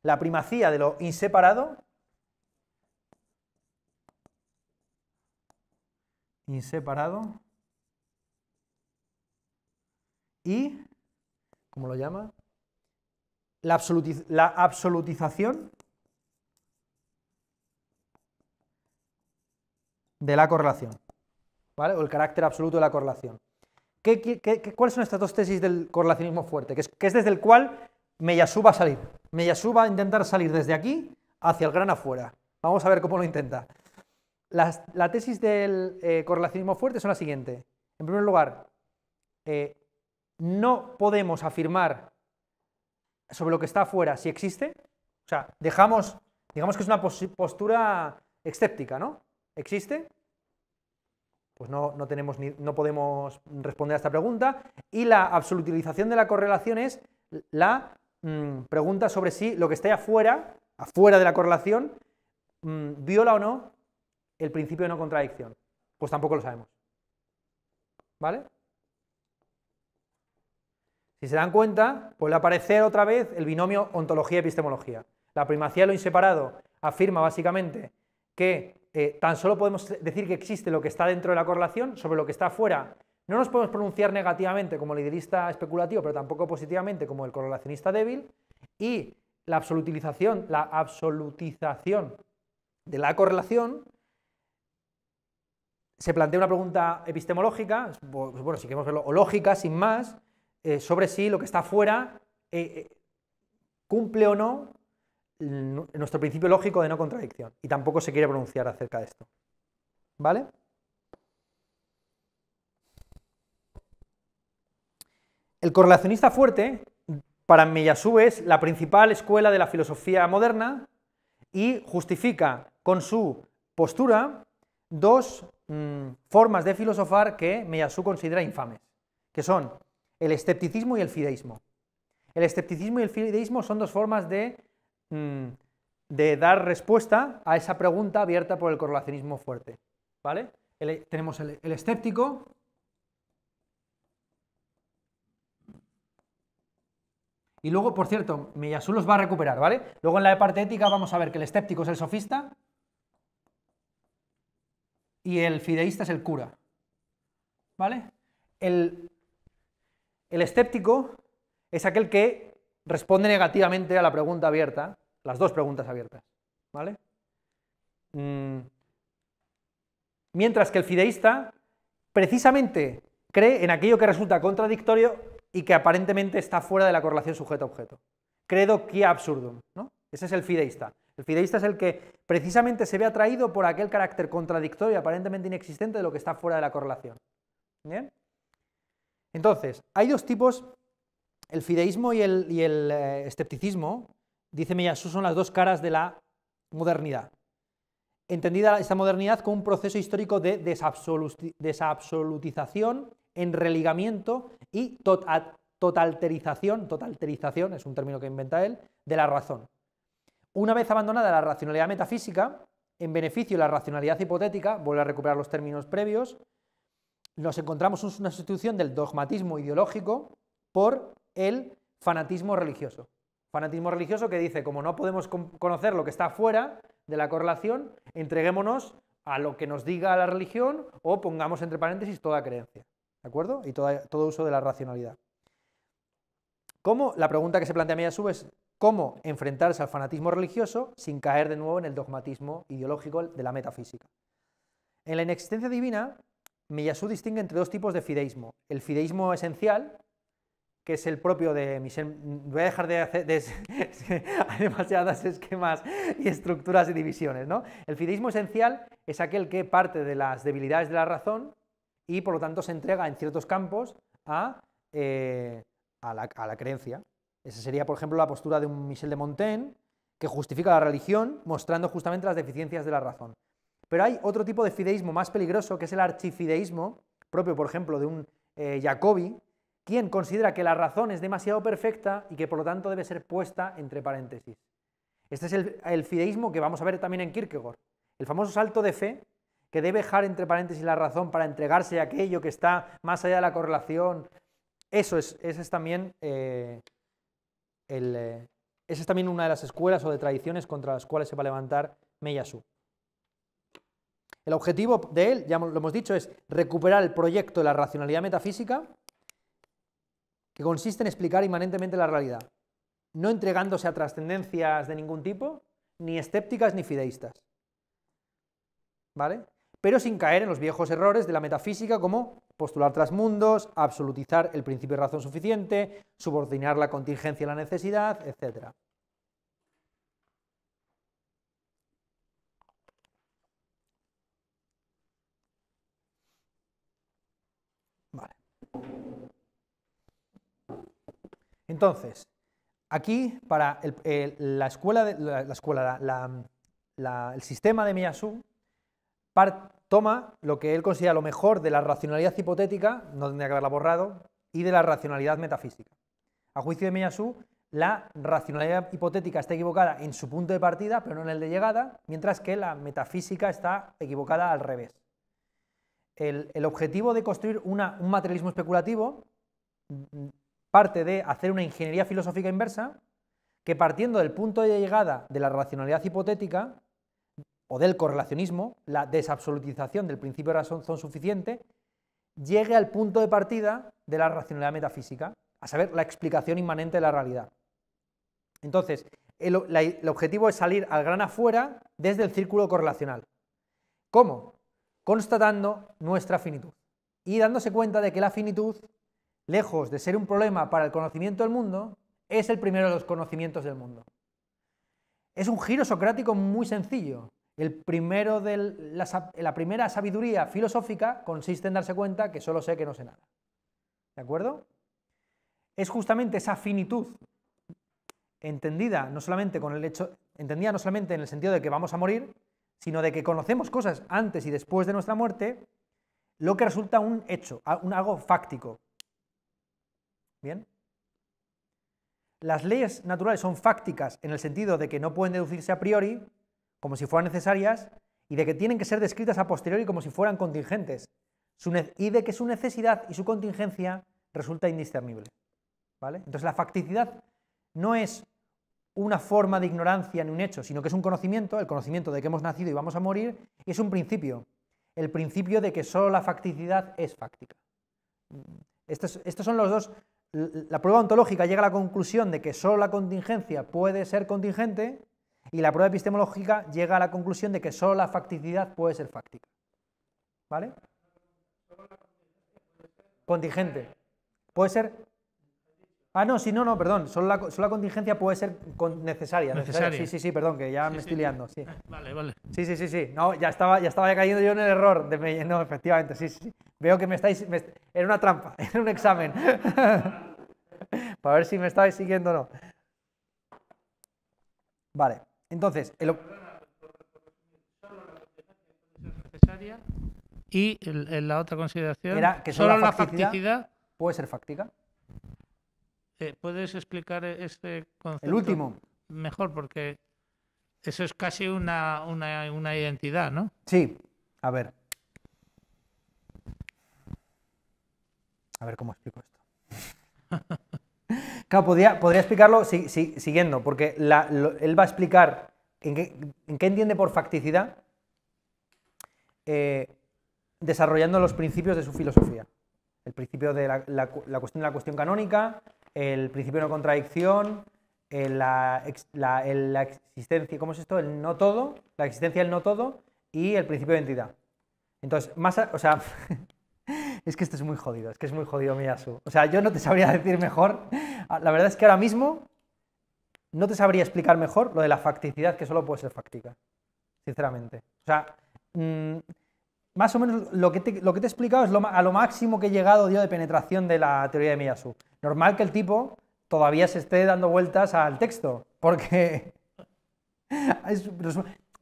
La primacía de lo inseparado, inseparado, y, ¿cómo lo llama? La, la absolutización de la correlación, ¿vale? O el carácter absoluto de la correlación. ¿Qué, qué, cuáles son estas dos tesis del correlacionismo fuerte? Que es, que es desde el cual Meyasu va a salir. Meyasu va a intentar salir desde aquí hacia el gran afuera. Vamos a ver cómo lo intenta. Las, la tesis del eh, correlacionismo fuerte son la siguiente. En primer lugar, eh, no podemos afirmar sobre lo que está afuera si existe. O sea, dejamos, digamos que es una postura escéptica, ¿no? ¿Existe? Pues no, tenemos ni, no podemos responder a esta pregunta. Y la absolutización de la correlación es la mm, pregunta sobre si lo que está afuera, afuera de la correlación, mm, viola o no el principio de no contradicción. Pues tampoco lo sabemos. ¿Vale? Si se dan cuenta, vuelve a aparecer otra vez el binomio ontología-epistemología. La primacía de lo inseparado afirma básicamente que eh, tan solo podemos decir que existe lo que está dentro de la correlación sobre lo que está fuera. No nos podemos pronunciar negativamente como el idealista especulativo, pero tampoco positivamente como el correlacionista débil. Y la absolutización la absolutización de la correlación se plantea una pregunta epistemológica, bueno, si queremos o lógica, sin más, eh, sobre si lo que está fuera eh, eh, cumple o no nuestro principio lógico de no contradicción. Y tampoco se quiere pronunciar acerca de esto. ¿Vale? El correlacionista fuerte, para Miyasu, es la principal escuela de la filosofía moderna y justifica con su postura dos mm, formas de filosofar que Miyasu considera infames, que son el escepticismo y el fideísmo. El escepticismo y el fideísmo son dos formas de, mm, de dar respuesta a esa pregunta abierta por el correlacionismo fuerte. ¿Vale? E, tenemos el, escéptico, Y luego, por cierto, Miyasu los va a recuperar, ¿vale? Luego en la parte ética vamos a ver que el escéptico es el sofista y el fideísta es el cura, ¿vale? El, el escéptico es aquel que responde negativamente a la pregunta abierta, las dos preguntas abiertas, ¿vale? Mm. Mientras que el fideísta precisamente cree en aquello que resulta contradictorio y que aparentemente está fuera de la correlación sujeto-objeto. Credo que absurdo, ¿no? Ese es el fideísta. El fideísta es el que precisamente se ve atraído por aquel carácter contradictorio y aparentemente inexistente de lo que está fuera de la correlación. ¿Bien? Entonces, hay dos tipos, el fideísmo y el, eh, escepticismo, dice Meyasus, son las dos caras de la modernidad. Entendida esta modernidad como un proceso histórico de desabsolutización, enreligamiento y totalterización, totalterización es un término que inventa él, de la razón. Una vez abandonada la racionalidad metafísica, en beneficio de la racionalidad hipotética, vuelve a recuperar los términos previos, nos encontramos una sustitución del dogmatismo ideológico por el fanatismo religioso. Fanatismo religioso que dice, como no podemos conocer lo que está fuera de la correlación, entreguémonos a lo que nos diga la religión o pongamos entre paréntesis toda creencia, ¿de acuerdo? Y todo uso de la racionalidad. ¿Cómo? La pregunta que se plantea a mí a es cómo enfrentarse al fanatismo religioso sin caer de nuevo en el dogmatismo ideológico de la metafísica. En la inexistencia divina Miyasu distingue entre dos tipos de fideísmo. El fideísmo esencial, que es el propio de Michel... Voy a dejar de hacer... demasiadas esquemas y estructuras y divisiones, ¿no? El fideísmo esencial es aquel que parte de las debilidades de la razón y, por lo tanto, se entrega en ciertos campos a, eh, la, a la creencia. Esa sería, por ejemplo, la postura de un Michel de Montaigne, que justifica la religión mostrando justamente las deficiencias de la razón. Pero hay otro tipo de fideísmo más peligroso, que es el archifideísmo, propio, por ejemplo, de un eh, Jacobi, quien considera que la razón es demasiado perfecta y que por lo tanto debe ser puesta entre paréntesis. Este es el, fideísmo que vamos a ver también en Kierkegaard, el famoso salto de fe que debe dejar entre paréntesis la razón para entregarse a aquello que está más allá de la correlación. Eso es, también, eh, eh, esa es también una de las escuelas o de tradiciones contra las cuales se va a levantar Meyasu. El objetivo de él, ya lo hemos dicho, es recuperar el proyecto de la racionalidad metafísica, que consiste en explicar inmanentemente la realidad, no entregándose a trascendencias de ningún tipo, ni escépticas ni fideístas. ¿Vale? Pero sin caer en los viejos errores de la metafísica como postular trasmundos, absolutizar el principio de razón suficiente, subordinar la contingencia a la necesidad, etcétera. Entonces, aquí para la escuela, la, el sistema de Miyasu toma lo que él considera lo mejor de la racionalidad hipotética, no tendría que haberla borrado, y de la racionalidad metafísica. A juicio de Miyasu, la racionalidad hipotética está equivocada en su punto de partida, pero no en el de llegada, mientras que la metafísica está equivocada al revés. El, objetivo de construir un materialismo especulativo parte de hacer una ingeniería filosófica inversa que partiendo del punto de llegada de la racionalidad hipotética o del correlacionismo, la desabsolutización del principio de razón suficiente, llegue al punto de partida de la racionalidad metafísica, a saber, la explicación inmanente de la realidad. Entonces, el, el objetivo es salir al gran afuera desde el círculo correlacional. ¿Cómo? Constatando nuestra finitud y dándose cuenta de que la finitud lejos de ser un problema para el conocimiento del mundo, es el primero de los conocimientos del mundo. Es un giro socrático muy sencillo. El primero de la, primera sabiduría filosófica consiste en darse cuenta que solo sé que no sé nada. ¿De acuerdo? Es justamente esa finitud entendida no solamente con el hecho entendida no solamente en el sentido de que vamos a morir, sino de que conocemos cosas antes y después de nuestra muerte, lo que resulta un hecho, un algo fáctico, ¿Bien? Las leyes naturales son fácticas en el sentido de que no pueden deducirse a priori, como si fueran necesarias, y de que tienen que ser descritas a posteriori como si fueran contingentes, y de que su necesidad y su contingencia resulta indiscernible. ¿vale? Entonces la facticidad no es una forma de ignorancia ni un hecho, sino que es un conocimiento, el conocimiento de que hemos nacido y vamos a morir, y es un principio, el principio de que solo la facticidad es fáctica. Estos, estos son los dos la prueba ontológica llega a la conclusión de que solo la contingencia puede ser contingente y la prueba epistemológica llega a la conclusión de que solo la facticidad puede ser fáctica. ¿Vale? Contingente. Puede ser Ah, no, sí, no, no, perdón. Solo la, contingencia puede ser necesaria, necesaria. Sí, sí, sí, perdón, que ya me estoy liando. Sí. Vale, vale. Sí, sí, sí, sí. No, ya estaba ya estaba cayendo yo en el error. De No, efectivamente, sí, sí. Veo que me estáis... en Era una trampa, era un examen. Para ver si me estáis siguiendo o no. Vale, entonces... El... Necesaria. Y la otra consideración... Era que solo, la facticidad puede ser fáctica. ¿Puedes explicar e-, este concepto? El último. Mejor, porque eso es casi una, identidad, ¿no? Sí, a ver. A ver cómo explico esto. claro, podría, explicarlo siguiendo, porque él va a explicar en qué, entiende por facticidad eh, desarrollando los principios de su filosofía. El principio de la, la, cuestión de la cuestión canónica, el principio de no contradicción, la, existencia, ¿cómo es esto? El no todo, la existencia del no todo y el principio de entidad. Entonces, más, o sea, es que esto es muy jodido, es que es muy jodido Miyasu. O sea, yo no te sabría decir mejor, ah, la verdad es que ahora mismo no te sabría explicar mejor lo de la facticidad que solo puede ser fáctica, sinceramente. O sea, mm, más o menos lo que te, lo que te he explicado es lo, a lo máximo que he llegado de penetración de la teoría de Miyasu. Normal que el tipo todavía se esté dando vueltas al texto, porque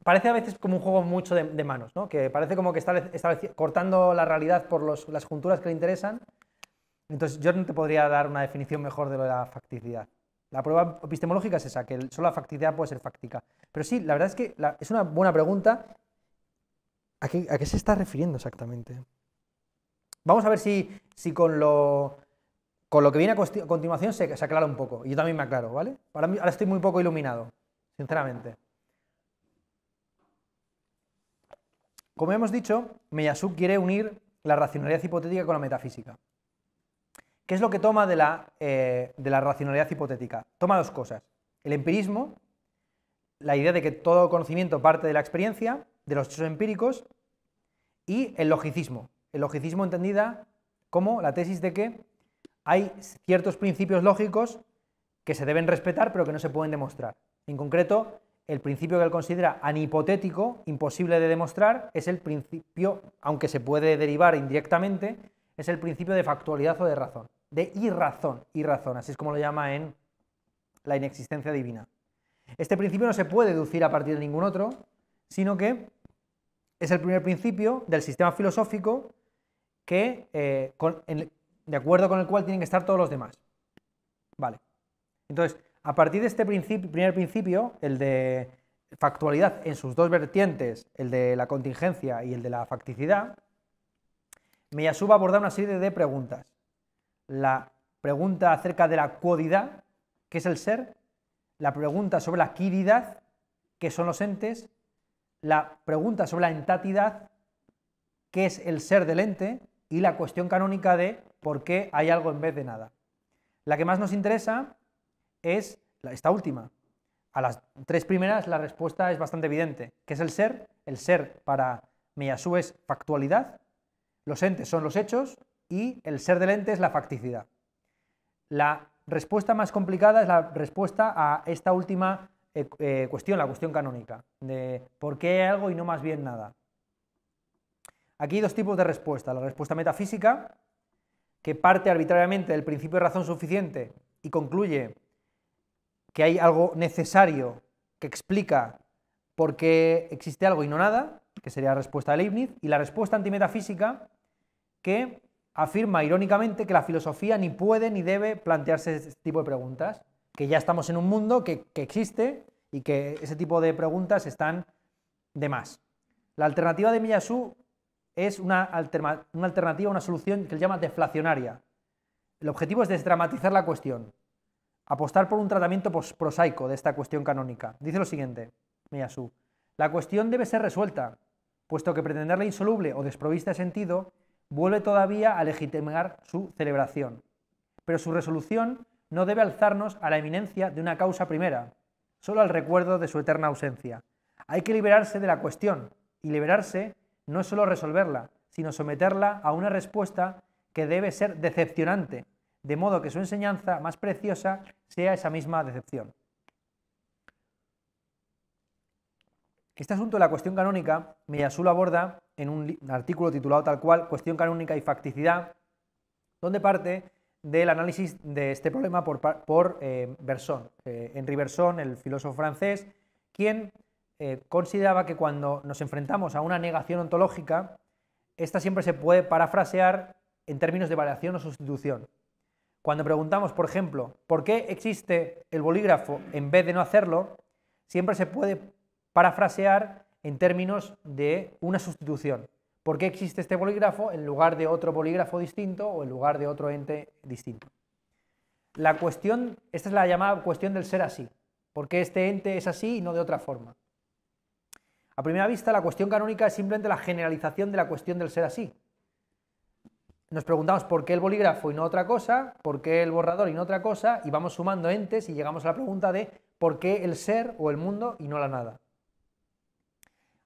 parece a veces como un juego mucho de, manos, ¿no? que parece como que está, cortando la realidad por las junturas que le interesan. Entonces yo no te podría dar una definición mejor de, la facticidad. La prueba epistemológica es esa, que solo la facticidad puede ser fáctica. Pero sí, la verdad es que es una buena pregunta ¿A qué, se está refiriendo exactamente? Vamos a ver si, si con, lo, que viene a, continuación se, aclara un poco. Y yo también me aclaro, ¿vale? Ahora, estoy muy poco iluminado, sinceramente. Como hemos dicho, Miyasuk quiere unir la racionalidad hipotética con la metafísica. ¿Qué es lo que toma de la, eh, de la racionalidad hipotética? Toma dos cosas. El empirismo, la idea de que todo conocimiento parte de la experiencia, de los hechos empíricos y el logicismo. El logicismo entendida como la tesis de que hay ciertos principios lógicos que se deben respetar pero que no se pueden demostrar. En concreto, el principio que él considera anipotético imposible de demostrar, es el principio, aunque se puede derivar indirectamente, es el principio de factualidad o de razón, de irrazón, irrazón, así es como lo llama en la inexistencia divina. Este principio no se puede deducir a partir de ningún otro, sino que es el primer principio del sistema filosófico eh, de acuerdo con el cual tienen que estar todos los demás. Vale. Entonces, a partir de este primer principio, el de factualidad en sus dos vertientes, el de la contingencia y el de la facticidad, a abordar una serie de preguntas. La pregunta acerca de la cuodidad, que es el ser, la pregunta sobre la quididad, que son los entes, la pregunta sobre la entatidad, qué es el ser del ente, y la cuestión canónica de por qué hay algo en vez de nada. La que más nos interesa es esta última. A las tres primeras la respuesta es bastante evidente. ¿Qué es el ser? El ser para Miyasu es factualidad, los entes son los hechos y el ser del ente es la facticidad. La respuesta más complicada es la respuesta a esta última eh, eh, cuestión, la cuestión canónica, de por qué algo y no más bien nada. Aquí hay dos tipos de respuesta. La respuesta metafísica, que parte arbitrariamente del principio de razón suficiente y concluye que hay algo necesario que explica por qué existe algo y no nada, que sería la respuesta de Leibniz, y la respuesta antimetafísica, que afirma irónicamente que la filosofía ni puede ni debe plantearse este tipo de preguntas que ya estamos en un mundo que, existe y que ese tipo de preguntas están de más. La alternativa de Miyasu es una, una alternativa, una solución que él llama deflacionaria. El objetivo es desdramatizar la cuestión, apostar por un tratamiento prosaico de esta cuestión canónica. Dice lo siguiente, Miyasu, la cuestión debe ser resuelta, puesto que pretenderla insoluble o desprovista de sentido vuelve todavía a legitimar su celebración. Pero su resolución no debe alzarnos a la eminencia de una causa primera, solo al recuerdo de su eterna ausencia. Hay que liberarse de la cuestión, y liberarse no es solo resolverla, sino someterla a una respuesta que debe ser decepcionante, de modo que su enseñanza más preciosa sea esa misma decepción. Este asunto de la cuestión canónica, Meyasul aborda en un artículo titulado tal cual, Cuestión canónica y facticidad, donde parte del análisis de este problema por, por eh, Berson. Eh, Henri el filósofo francés, quien eh, consideraba que cuando nos enfrentamos a una negación ontológica, esta siempre se puede parafrasear en términos de variación o sustitución. Cuando preguntamos, por ejemplo, ¿por qué existe el bolígrafo en vez de no hacerlo? Siempre se puede parafrasear en términos de una sustitución. ¿Por qué existe este bolígrafo en lugar de otro bolígrafo distinto o en lugar de otro ente distinto? La cuestión, esta es la llamada cuestión del ser así. ¿Por qué este ente es así y no de otra forma? A primera vista, la cuestión canónica es simplemente la generalización de la cuestión del ser así. Nos preguntamos por qué el bolígrafo y no otra cosa, por qué el borrador y no otra cosa, y vamos sumando entes y llegamos a la pregunta de por qué el ser o el mundo y no la nada.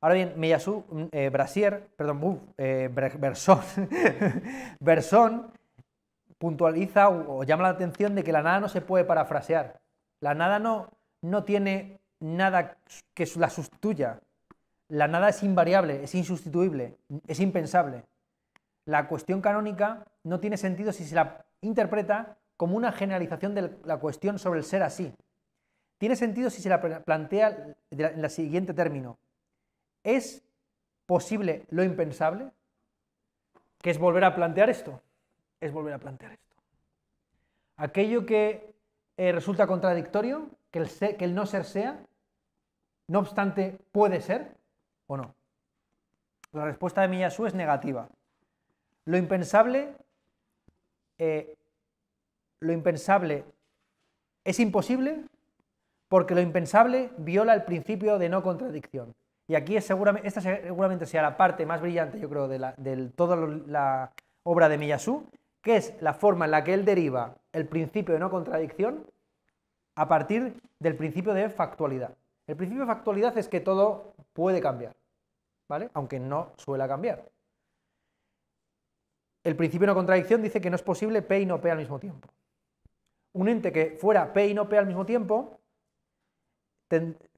Ahora bien, Meyasu, mm, eh, Brasier, perdón, buf, uh, eh, puntualiza o, llama la atención de que la nada no se puede parafrasear. La nada no, no tiene nada que la sustituya. La nada es invariable, es insustituible, es impensable. La cuestión canónica no tiene sentido si se la interpreta como una generalización de la cuestión sobre el ser así. Tiene sentido si se la plantea en el siguiente término. ¿Es posible lo impensable? Que es volver a plantear esto. Es volver a plantear esto. Aquello que eh, resulta contradictorio, que el, no ser sea, no obstante, puede ser o no. La respuesta de Miyasu es negativa. Lo impensable, eh, lo impensable es imposible porque lo impensable viola el principio de no contradicción. Y aquí seguramente, esta seguramente sea la parte más brillante, yo creo, de, toda la obra de Miyasu, que es la forma en la que él deriva el principio de no contradicción a partir del principio de factualidad. El principio de factualidad es que todo puede cambiar, ¿vale? Aunque no suela cambiar. El principio de no contradicción dice que no es posible P y no P al mismo tiempo. Un ente que fuera P y no P al mismo tiempo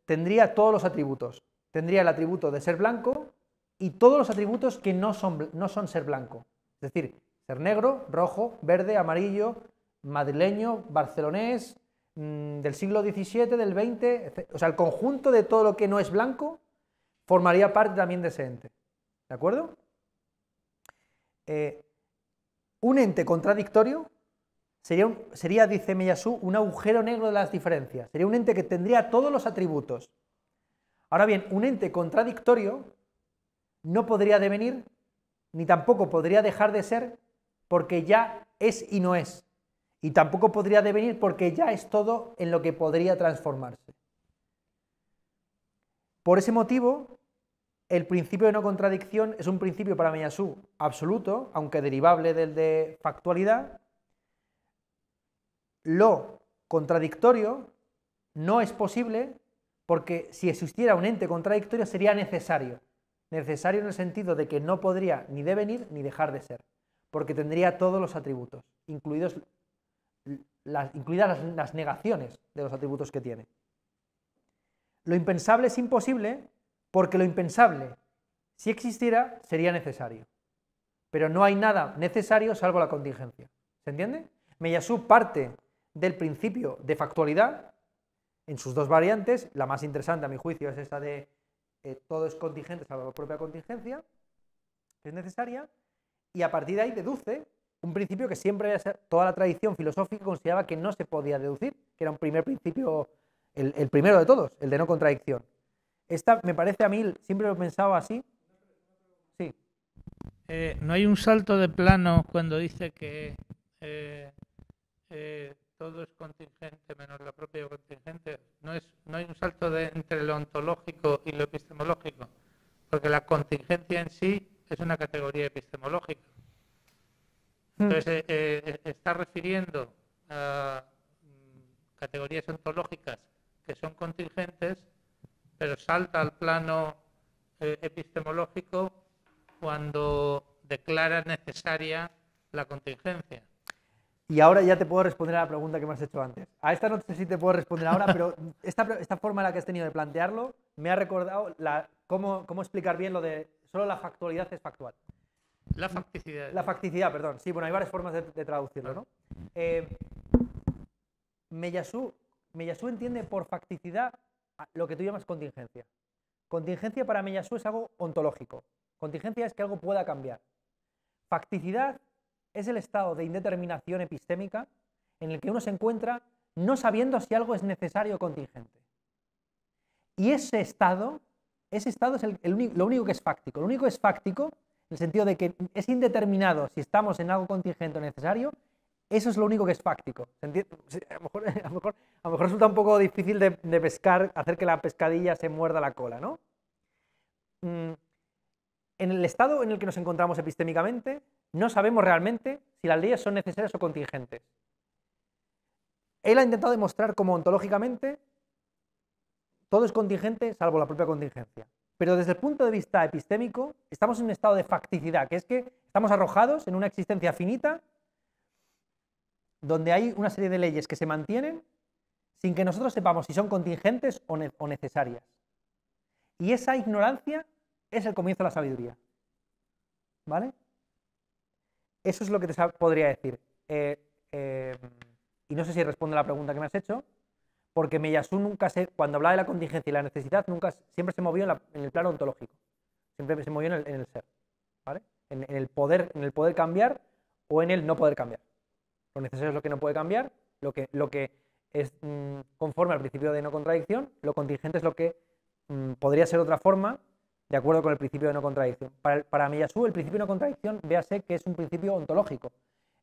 tendría todos los atributos, tendría el atributo de ser blanco y todos los atributos que no son, no son ser blanco. Es decir, ser negro, rojo, verde, amarillo, madrileño, barcelonés, mm, del siglo XVII, del XX, etc. o sea, el conjunto de todo lo que no es blanco formaría parte también de ese ente. ¿De acuerdo? Eh, un ente contradictorio sería, sería dice Meyasú, un agujero negro de las diferencias. Sería un ente que tendría todos los atributos Ahora bien, un ente contradictorio no podría devenir ni tampoco podría dejar de ser porque ya es y no es. Y tampoco podría devenir porque ya es todo en lo que podría transformarse. Por ese motivo, el principio de no contradicción es un principio para Meyasú absoluto, aunque derivable del de factualidad. Lo contradictorio no es posible porque si existiera un ente contradictorio sería necesario. Necesario en el sentido de que no podría ni devenir ni dejar de ser, porque tendría todos los atributos, incluidas las, negaciones de los atributos que tiene. Lo impensable es imposible porque lo impensable, si existiera, sería necesario. Pero no hay nada necesario salvo la contingencia. ¿Se entiende? Meyasu parte del principio de factualidad en sus dos variantes. La más interesante, a mi juicio, es esta de eh, todo es contingente, salvo la propia contingencia, que es necesaria, y a partir de ahí deduce un principio que siempre toda la tradición filosófica consideraba que no se podía deducir, que era un primer principio, el, primero de todos, el de no contradicción. Esta me parece a mí, siempre lo he pensado así. Sí. Eh, ¿No hay un salto de plano cuando dice que eh, todo es contingente menos la propia contingente. No, es, no hay un salto entre lo ontológico y lo epistemológico, porque la contingencia en sí es una categoría epistemológica. Hmm. Entonces, eh, eh, eh, está refiriendo a mm, categorías ontológicas que son contingentes, pero salta al plano epistemológico cuando declara necesaria la contingencia. Y ahora ya te puedo responder a la pregunta que me has hecho antes. A esta no sé si te puedo responder ahora, pero esta, esta forma en la que has tenido de plantearlo me ha recordado cómo, cómo explicar bien lo de solo la factualidad es factual. La facticidad. La facticidad, perdón. Sí, bueno, hay varias formas de, traducirlo, ¿no? Eh, entiende por facticidad lo que tú llamas contingencia. Contingencia para Meyasu es algo ontológico. Contingencia es que algo pueda cambiar. Facticidad es el estado de indeterminación epistémica en el que uno se encuentra no sabiendo si algo es necesario o contingente. Y ese estado, ese estado es el, lo único que es fáctico. Lo único que es fáctico, en el sentido de que es indeterminado si estamos en algo contingente o necesario, eso es lo único que es fáctico. A lo, mejor, resulta un poco difícil de, de, pescar, hacer que la pescadilla se muerda la cola, ¿no? Mm, en el estado en el que nos encontramos epistémicamente, no sabemos realmente si las leyes son necesarias o contingentes. Él ha intentado demostrar cómo ontológicamente todo es contingente salvo la propia contingencia. Pero desde el punto de vista epistémico, estamos en un estado de facticidad, que es que estamos arrojados en una existencia finita donde hay una serie de leyes que se mantienen sin que nosotros sepamos si son contingentes o, o necesarias. Y esa ignorancia es el comienzo de la sabiduría. ¿Vale? Eso es lo que te podría decir. Eh, eh, y no sé si responde a la pregunta que me has hecho, porque Meyasu nunca se, cuando hablaba de la contingencia y la necesidad, nunca, siempre se movió en, el plano ontológico, siempre se movió en el, ser, ¿vale? En, el poder, en el poder cambiar o en el no poder cambiar. Lo necesario es lo que no puede cambiar, lo que, lo que es mm, conforme al principio de no contradicción, lo contingente es lo que mm, podría ser otra forma de acuerdo con el principio de no contradicción. Para, para Miyasu, el principio de no contradicción, véase que es un principio ontológico.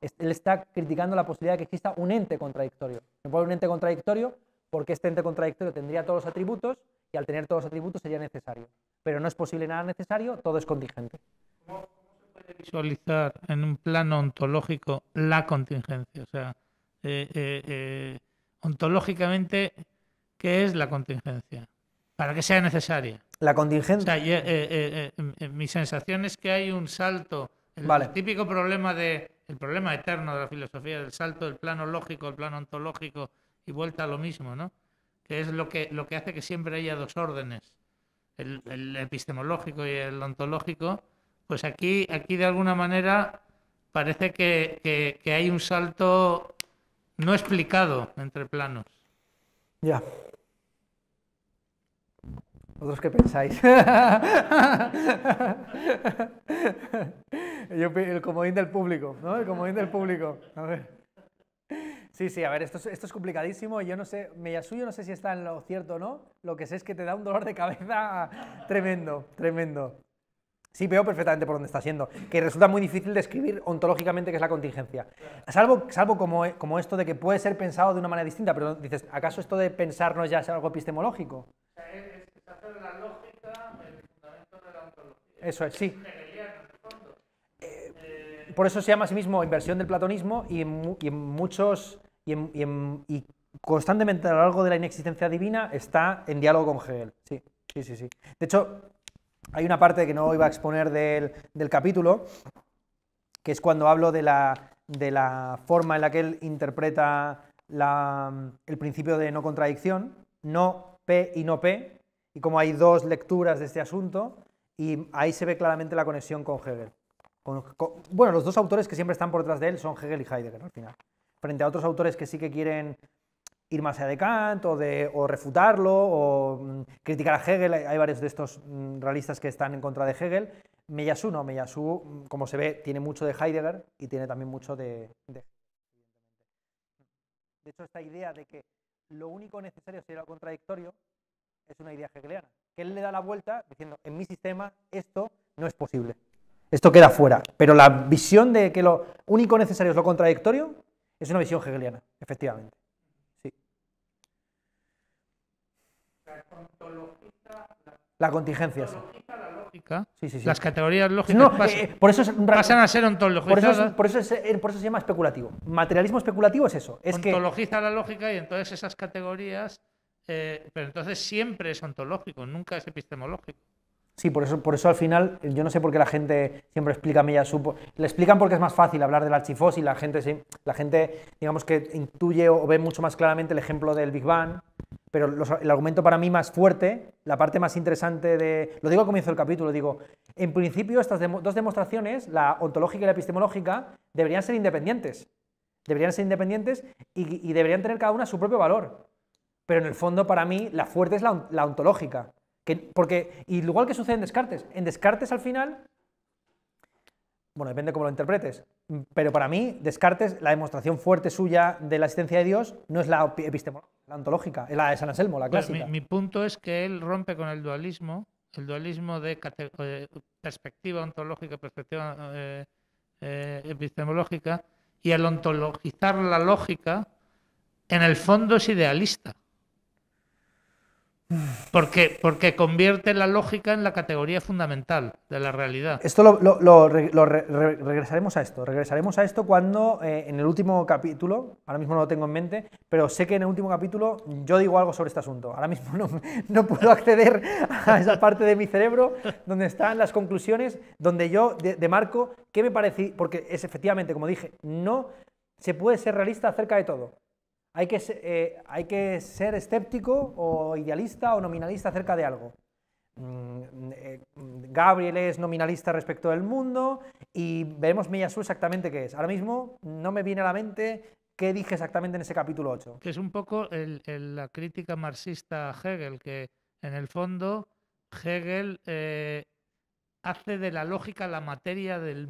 él está criticando la posibilidad de que exista un ente contradictorio. No un ente contradictorio porque este ente contradictorio tendría todos los atributos y al tener todos los atributos sería necesario. Pero no es posible nada necesario, todo es contingente. ¿Cómo, se puede visualizar en un plano ontológico la contingencia? O sea, eh, eh, eh, ontológicamente, ¿qué es la contingencia? para que sea necesaria. La contingencia. Eh, eh, eh, mi sensación es que hay un salto. El típico problema de el problema eterno de la filosofía del salto del plano lógico, el plano ontológico y vuelta a lo mismo, ¿no? Que es lo que lo que hace que siempre haya dos órdenes, el, epistemológico y el ontológico. Pues aquí aquí de alguna manera parece que, que hay un salto no explicado entre planos. Ya. ¿Vosotros qué pensáis? el comodín del público, ¿no? El comodín del público. Sí, sí, a ver, esto es, esto es complicadísimo. Yo no sé, me suyo, no sé si está en lo cierto o no. Lo que sé es que te da un dolor de cabeza tremendo, tremendo. Sí, veo perfectamente por dónde está siendo, que resulta muy difícil describir ontológicamente qué es la contingencia. Salvo, salvo como, como esto de que puede ser pensado de una manera distinta, pero dices, ¿acaso esto de pensar no ya es algo epistemológico? de la lógica, el fundamento de la ontología. Eso es, sí. Eh, eh, por eso se llama a sí mismo inversión del platonismo y en, muchos. Y, constantemente a lo largo de la inexistencia divina está en diálogo con Hegel. Sí, sí, sí. sí. De hecho, hay una parte que no iba a exponer del, capítulo, que es cuando hablo de la, forma en la que él interpreta el principio de no contradicción, no P y no P, y como hay dos lecturas de este asunto, y ahí se ve claramente la conexión con Hegel. bueno, los dos autores que siempre están por detrás de él son Hegel y Heidegger al final, frente a otros autores que sí que quieren ir más allá de Kant o, de, refutarlo o mm, criticar a Hegel. Hay, varios de estos mm, realistas que están en contra de Hegel. Meyasu no, Meyasu, mm, como se ve, tiene mucho de Heidegger y tiene también mucho de, de... De hecho, esta idea de que lo único necesario sería lo contradictorio es una idea hegeliana, que él le da la vuelta diciendo, en mi sistema esto no es posible, esto queda fuera. Pero la visión de que lo único necesario es lo contradictorio es una visión hegeliana, efectivamente. La contingencia. Sí. Sí, Las categorías lógicas pasan, eh, por eso a ser ontologizadas. Eh, por eso, se llama especulativo. Materialismo especulativo es eso. Es Ontologiza la lógica y entonces esas categorías eh, pero entonces siempre es ontológico, nunca es epistemológico. Sí, por eso, por eso al final, yo no sé por qué la gente siempre explica ya supo. Le explican porque es más fácil hablar del archifos y la gente, sí, la gente digamos que intuye o ve mucho más claramente el ejemplo del Big Bang. Pero el argumento para mí más fuerte, la parte más interesante de. Lo digo al comienzo del capítulo, digo. En principio, estas dos demostraciones, la ontológica y la epistemológica, deberían ser independientes. Deberían ser independientes y deberían tener cada una su propio valor. Pero en el fondo, para mí, la fuerte es la, ontológica. Que, porque, igual que sucede en Descartes, en Descartes al final, bueno, depende cómo lo interpretes, mm, pero para mí, Descartes, la demostración fuerte suya de la existencia de Dios no es la epistemológica, la ontológica, es la de San Anselmo, la pues clásica. mi, punto es que él rompe con el dualismo, el dualismo de eh, perspectiva ontológica, perspectiva eh, eh, epistemológica, y al ontologizar la lógica, en el fondo es idealista. Porque, porque convierte la lógica en la categoría fundamental de la realidad. Esto lo, regresaremos a esto. Regresaremos a esto cuando eh, en el último capítulo, ahora mismo no lo tengo en mente, pero sé que en el último capítulo yo digo algo sobre este asunto. Ahora mismo no, puedo acceder a esa parte de mi cerebro donde están las conclusiones, donde yo demarco Marco qué me parece, porque es efectivamente, como dije, no se puede ser realista acerca de todo hay que, eh, hay que ser escéptico o idealista o nominalista acerca de algo. Mm, eh, Gabriel es nominalista respecto del mundo y veremos su exactamente qué es. Ahora mismo no me viene a la mente qué dije exactamente en ese capítulo 8. Que es un poco la crítica marxista a Hegel, que en el fondo Hegel eh, hace de la lógica la materia del,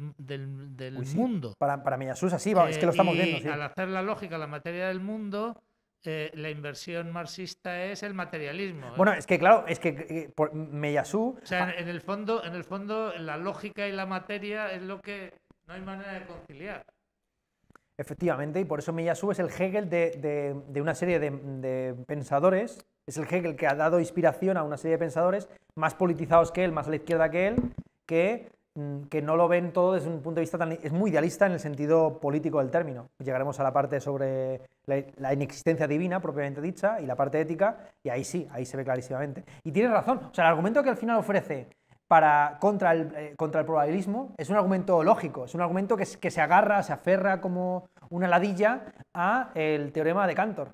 mundo. Para, para es así, es que lo estamos eh, viendo. Al hacer la lógica la materia del mundo, eh, la inversión marxista es el materialismo. ¿eh? Bueno, es que claro, es que O sea, ah. en, el fondo, en el fondo, la lógica y la materia es lo que no hay manera de conciliar. Efectivamente, y por eso Meyasú es el Hegel de, una serie de pensadores es el Hegel que ha dado inspiración a una serie de pensadores más politizados que él, más a la izquierda que él, que, mm, que no lo ven todo desde un punto de vista tan... Es muy idealista en el sentido político del término. Llegaremos a la parte sobre la, inexistencia divina, propiamente dicha, y la parte ética, y ahí sí, ahí se ve clarísimamente. Y tiene razón, o sea, el argumento que al final ofrece para, contra, el, eh, contra el probabilismo es un argumento lógico, es un argumento que, que, se agarra, se aferra como una ladilla a el teorema de Cantor.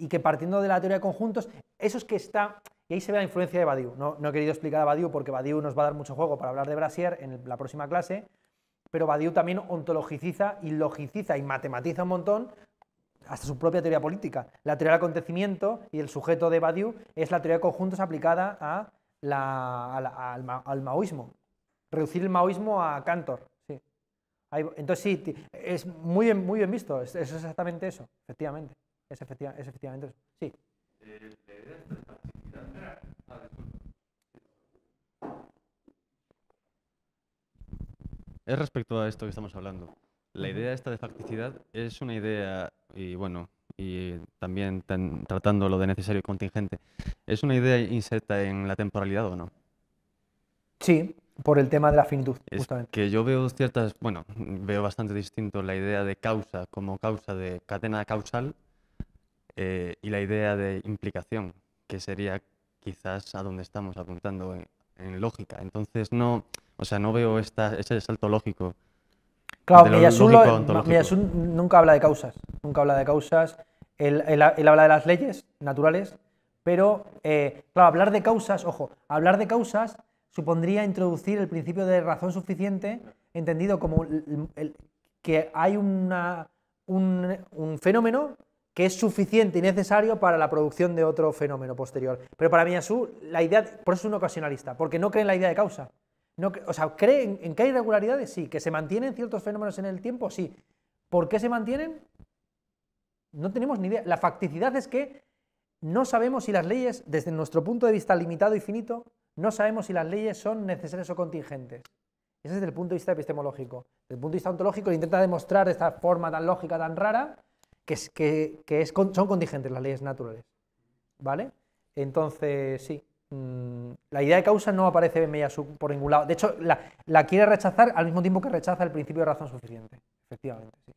Y que partiendo de la teoría de conjuntos, eso es que está... Y ahí se ve la influencia de Badiou. No, he querido explicar a Badiou porque Badiou nos va a dar mucho juego para hablar de Brasier en la próxima clase, pero Badiou también ontologiciza y logiciza y matematiza un montón hasta su propia teoría política. La teoría del acontecimiento y el sujeto de Badiou es la teoría de conjuntos aplicada a al, maoísmo. Reducir el maoísmo a Cantor. Sí. entonces sí, es muy bien, muy bien visto. Es, exactamente eso, efectivamente. Es, efectivamente Sí es respecto a esto que estamos hablando. La idea esta de facticidad es una idea, y bueno, y también tratando lo de necesario y contingente, ¿es una idea inserta en la temporalidad o no? Sí, por el tema de la finitud, es justamente. Que yo veo ciertas, bueno, veo bastante distinto la idea de causa como causa de cadena causal eh, y la idea de implicación, que sería quizás a donde estamos apuntando en, lógica. Entonces no, o sea, no veo esta, ese salto lógico. Claro, Miyasun, nunca habla de causas, nunca habla de causas. Él, habla de las leyes naturales, pero eh, hablar de causas, ojo, hablar de causas supondría introducir el principio de razón suficiente, entendido como que hay una, un, fenómeno que es suficiente y necesario para la producción de otro fenómeno posterior. Pero para Azul, la idea, por eso es un ocasionalista, porque no cree en la idea de causa. No, o sea, cree en, que hay irregularidades, sí. Que se mantienen ciertos fenómenos en el tiempo, sí. ¿Por qué se mantienen? No tenemos ni idea. La facticidad es que no sabemos si las leyes, desde nuestro punto de vista limitado y finito, no sabemos si las leyes son necesarias o contingentes. Ese es desde el punto de vista epistemológico. Desde el punto de vista ontológico, intenta demostrar de esta forma tan lógica, tan rara, que, son contingentes las leyes naturales. ¿Vale? Entonces, sí. Mm, la idea de causa no aparece en por ningún lado. De hecho, la, quiere rechazar al mismo tiempo que rechaza el principio de razón suficiente. Efectivamente, sí.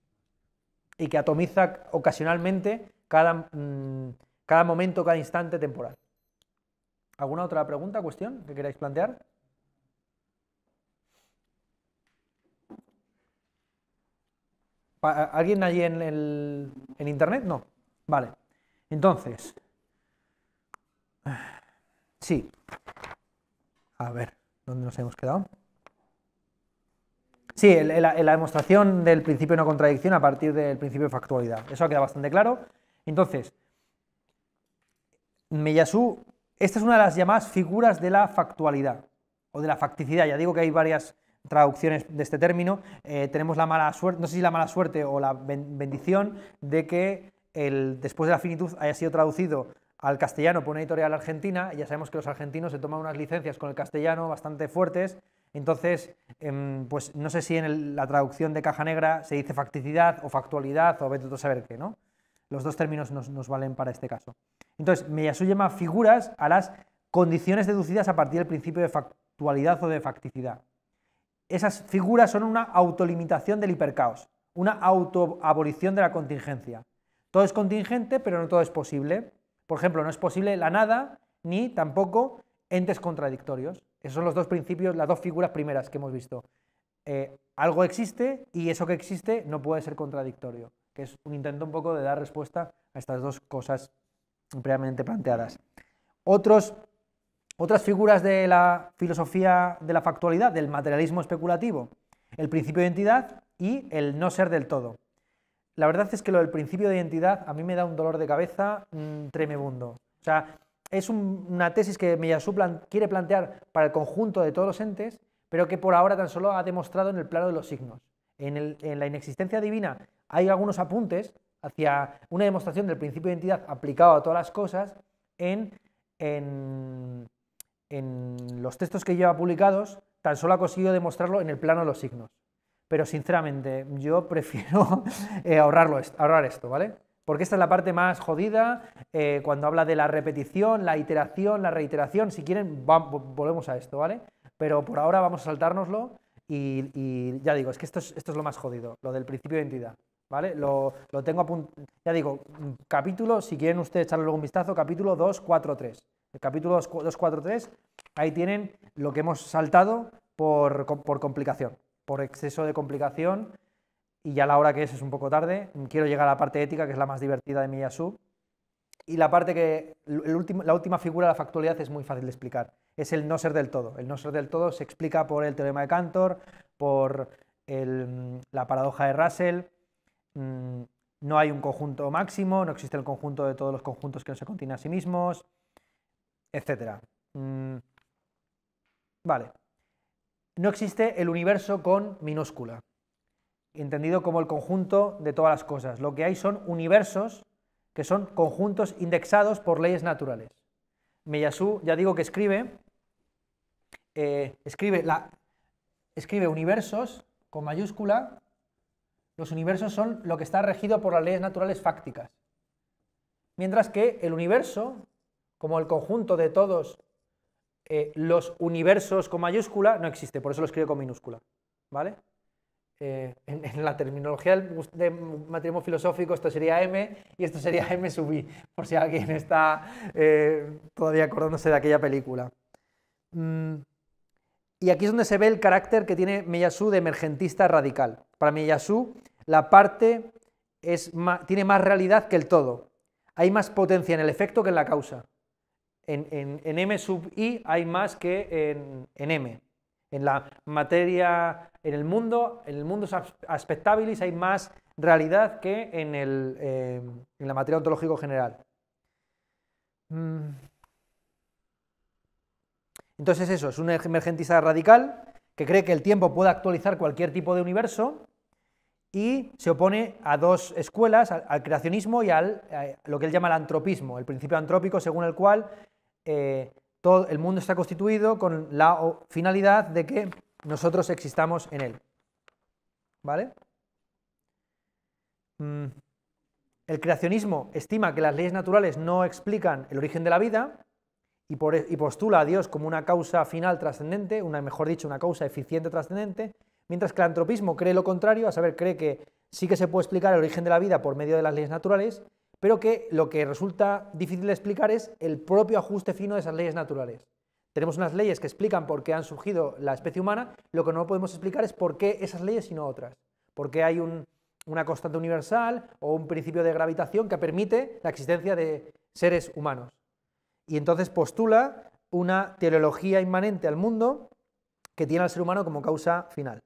Y que atomiza ocasionalmente cada, mm, cada momento, cada instante temporal. ¿Alguna otra pregunta, cuestión que queráis plantear? ¿Alguien allí en, el, internet? No. Vale. Entonces. Sí. A ver, ¿dónde nos hemos quedado? Sí, la demostración del principio de no contradicción a partir del principio de factualidad. Eso ha quedado bastante claro. Entonces, Meyasu, esta es una de las llamadas figuras de la factualidad o de la facticidad. Ya digo que hay varias traducciones de este término, eh, tenemos la mala suerte, no sé si la mala suerte o la bendición de que el después de la finitud haya sido traducido al castellano por una editorial argentina. Ya sabemos que los argentinos se toman unas licencias con el castellano bastante fuertes. Entonces, em, pues no sé si en la traducción de Caja Negra se dice facticidad o factualidad o vete a saber qué, ¿no? Los dos términos nos, valen para este caso. Entonces, Meyasu llama figuras a las condiciones deducidas a partir del principio de factualidad o de facticidad esas figuras son una autolimitación del hipercaos, una autoabolición de la contingencia. Todo es contingente, pero no todo es posible. Por ejemplo, no es posible la nada ni tampoco entes contradictorios. Esos son los dos principios, las dos figuras primeras que hemos visto. Eh, algo existe y eso que existe no puede ser contradictorio, que es un intento un poco de dar respuesta a estas dos cosas previamente planteadas. Otros otras figuras de la filosofía de la factualidad, del materialismo especulativo, el principio de identidad y el no ser del todo. La verdad es que lo del principio de identidad a mí me da un dolor de cabeza mm, tremebundo. O sea, es una tesis que Mejasú quiere plantear para el conjunto de todos los entes, pero que por ahora tan solo ha demostrado en el plano de los signos. En, la inexistencia divina hay algunos apuntes hacia una demostración del principio de identidad aplicado a todas las cosas en en los textos que lleva publicados, tan solo ha conseguido demostrarlo en el plano de los signos. Pero sinceramente, yo prefiero eh, ahorrarlo, ahorrar esto, ¿vale? Porque esta es la parte más jodida, eh, cuando habla de la repetición, la iteración, la reiteración, si quieren, volvemos a esto, ¿vale? Pero por ahora vamos a saltárnoslo y, ya digo, es que esto es, lo más jodido, lo del principio de entidad, ¿vale? Lo, tengo apuntado. ya digo, capítulo, si quieren ustedes echarle luego un vistazo, capítulo 2, 4, 3 el capítulo 243, ahí tienen lo que hemos saltado por, complicación, por exceso de complicación, y ya la hora que es es un poco tarde. Quiero llegar a la parte ética, que es la más divertida de Miyasu. Y la parte que, la última figura, de la factualidad, es muy fácil de explicar. Es el no ser del todo. El no ser del todo se explica por el teorema de Cantor, por mm, la paradoja de Russell. Mm, no hay un conjunto máximo, no existe el conjunto de todos los conjuntos que no se contienen a sí mismos etcétera mm, Vale. No existe el universo con minúscula, entendido como el conjunto de todas las cosas. Lo que hay son universos que son conjuntos indexados por leyes naturales. Meyasu, ya digo que escribe, eh, escribe, la, escribe universos con mayúscula. Los universos son lo que está regido por las leyes naturales fácticas. Mientras que el universo como el conjunto de todos eh, los universos con mayúscula, no existe, por eso lo escribo con minúscula. ¿Vale? Eh, en, la terminología de matrimonio filosófico esto sería M y esto sería M sub I, por si alguien está eh, todavía acordándose de aquella película. Mm, y aquí es donde se ve el carácter que tiene Meyasu de emergentista radical. Para Meyasu, la parte tiene más realidad que el todo. Hay más potencia en el efecto que en la causa en, M sub I hay más que en, M. En la materia, en el mundo, en el mundo aspectabilis hay más realidad que en, em, la materia ontológica general. Mm. Entonces eso, es un emergentista radical que cree que el tiempo puede actualizar cualquier tipo de universo y se opone a dos escuelas, al, creacionismo y al, a eh, lo que él llama el antropismo, el principio antrópico según el cual eh, todo el mundo está constituido con la finalidad de que nosotros existamos en él. ¿Vale? Mm. El creacionismo estima que las leyes naturales no explican el origen de la vida y, e, y postula a Dios como una causa final trascendente, una, mejor dicho, una causa eficiente trascendente, mientras que el antropismo cree lo contrario, a saber, cree que sí que se puede explicar el origen de la vida por medio de las leyes naturales, pero que lo que resulta difícil de explicar es el propio ajuste fino de esas leyes naturales. Tenemos unas leyes que explican por qué han surgido la especie humana, lo que no podemos explicar es por qué esas leyes y no otras. Por qué hay una constante universal o un principio de gravitación que permite la existencia de seres humanos. Y entonces postula una teología inmanente al mundo que tiene al ser humano como causa final.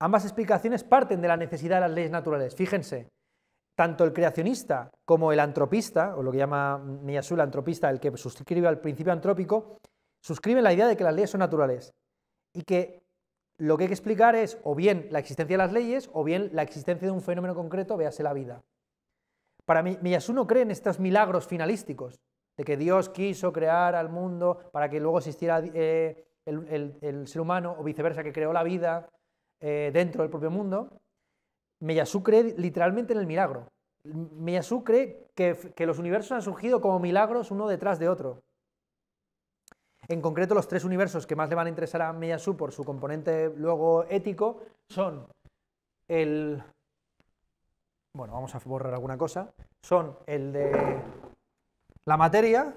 Ambas explicaciones parten de la necesidad de las leyes naturales. Fíjense, tanto el creacionista como el antropista, o lo que llama el antropista, el que suscribe al principio antrópico, suscriben la idea de que las leyes son naturales y que lo que hay que explicar es o bien la existencia de las leyes o bien la existencia de un fenómeno concreto, véase la vida. Para mí, Miyasu no cree en estos milagros finalísticos, de que Dios quiso crear al mundo para que luego existiera eh, el, ser humano o viceversa, que creó la vida eh, dentro del propio mundo. Meyasu cree literalmente en el milagro. Meyasu cree que, los universos han surgido como milagros uno detrás de otro. En concreto, los tres universos que más le van a interesar a Meyasu por su componente luego ético son el. Bueno, vamos a borrar alguna cosa. Son el de la materia,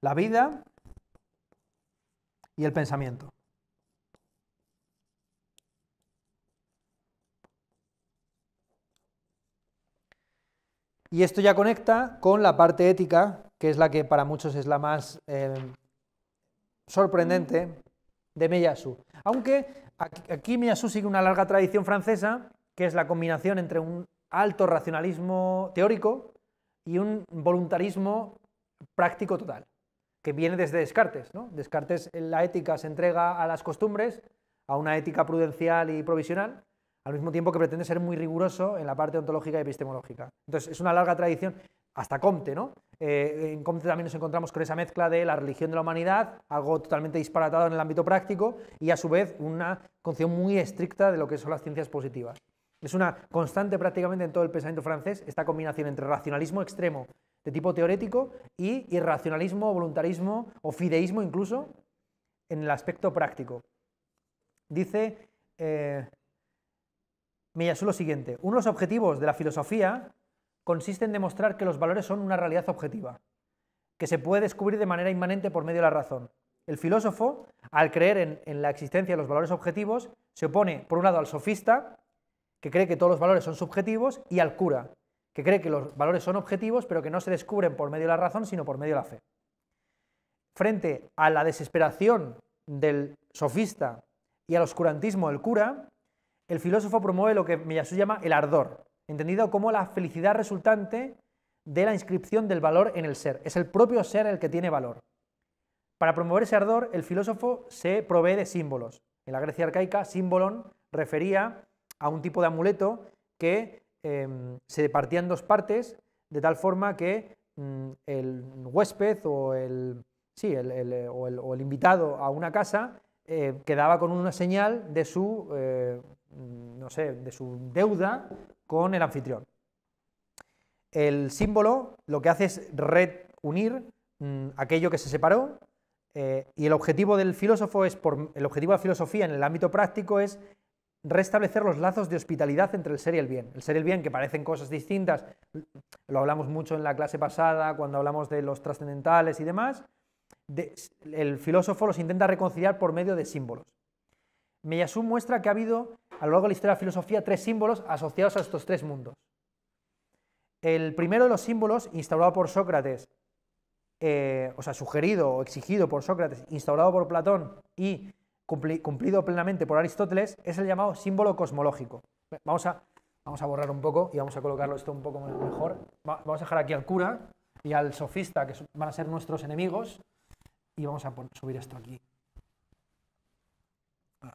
la vida y el pensamiento. Y esto ya conecta con la parte ética, que es la que para muchos es la más eh, sorprendente de Meyasu. Aunque aquí Meyasu sigue una larga tradición francesa, que es la combinación entre un alto racionalismo teórico y un voluntarismo práctico total, que viene desde Descartes. Descartes, la ética se entrega a las costumbres, a una ética prudencial y provisional, al mismo tiempo que pretende ser muy riguroso en la parte ontológica y epistemológica. Entonces, es una larga tradición, hasta Comte, ¿no? Eh, en Comte también nos encontramos con esa mezcla de la religión de la humanidad, algo totalmente disparatado en el ámbito práctico, y a su vez una concepción muy estricta de lo que son las ciencias positivas. Es una constante prácticamente en todo el pensamiento francés esta combinación entre racionalismo extremo de tipo teórico y irracionalismo, voluntarismo o fideísmo incluso en el aspecto práctico. Dice... Eh, es lo siguiente, uno de los objetivos de la filosofía consiste en demostrar que los valores son una realidad objetiva, que se puede descubrir de manera inmanente por medio de la razón. El filósofo, al creer en, en la existencia de los valores objetivos, se opone, por un lado, al sofista, que cree que todos los valores son subjetivos, y al cura, que cree que los valores son objetivos, pero que no se descubren por medio de la razón, sino por medio de la fe. Frente a la desesperación del sofista y al oscurantismo del cura, el filósofo promueve lo que Miyasu llama el ardor, entendido como la felicidad resultante de la inscripción del valor en el ser. Es el propio ser el que tiene valor. Para promover ese ardor, el filósofo se provee de símbolos. En la Grecia arcaica, símbolon refería a un tipo de amuleto que em, se partía en dos partes, de tal forma que mm, el huésped o el, sí, el, invitado a una casa eh, quedaba con una señal de su eh, Mm, no sé, de su deuda con el anfitrión. El símbolo lo que hace es reunir mm, aquello que se separó eh, y el objetivo del filósofo es, por, el objetivo de la filosofía en el ámbito práctico es restablecer los lazos de hospitalidad entre el ser y el bien. El ser y el bien, que parecen cosas distintas, lo hablamos mucho en la clase pasada, cuando hablamos de los trascendentales y demás, el filósofo los intenta reconciliar por medio de símbolos. Meyasú muestra que ha habido a lo largo de la historia de la filosofía tres símbolos asociados a estos tres mundos. El primero de los símbolos, instaurado por Sócrates, eh, o sea, sugerido o exigido por Sócrates, instaurado por Platón y cumplido plenamente por Aristóteles, es el llamado símbolo cosmológico. Vamos a, vamos a borrar un poco y vamos a colocarlo esto un poco mejor. vamos a dejar aquí al cura y al sofista, que van a ser nuestros enemigos, y vamos a subir esto aquí. A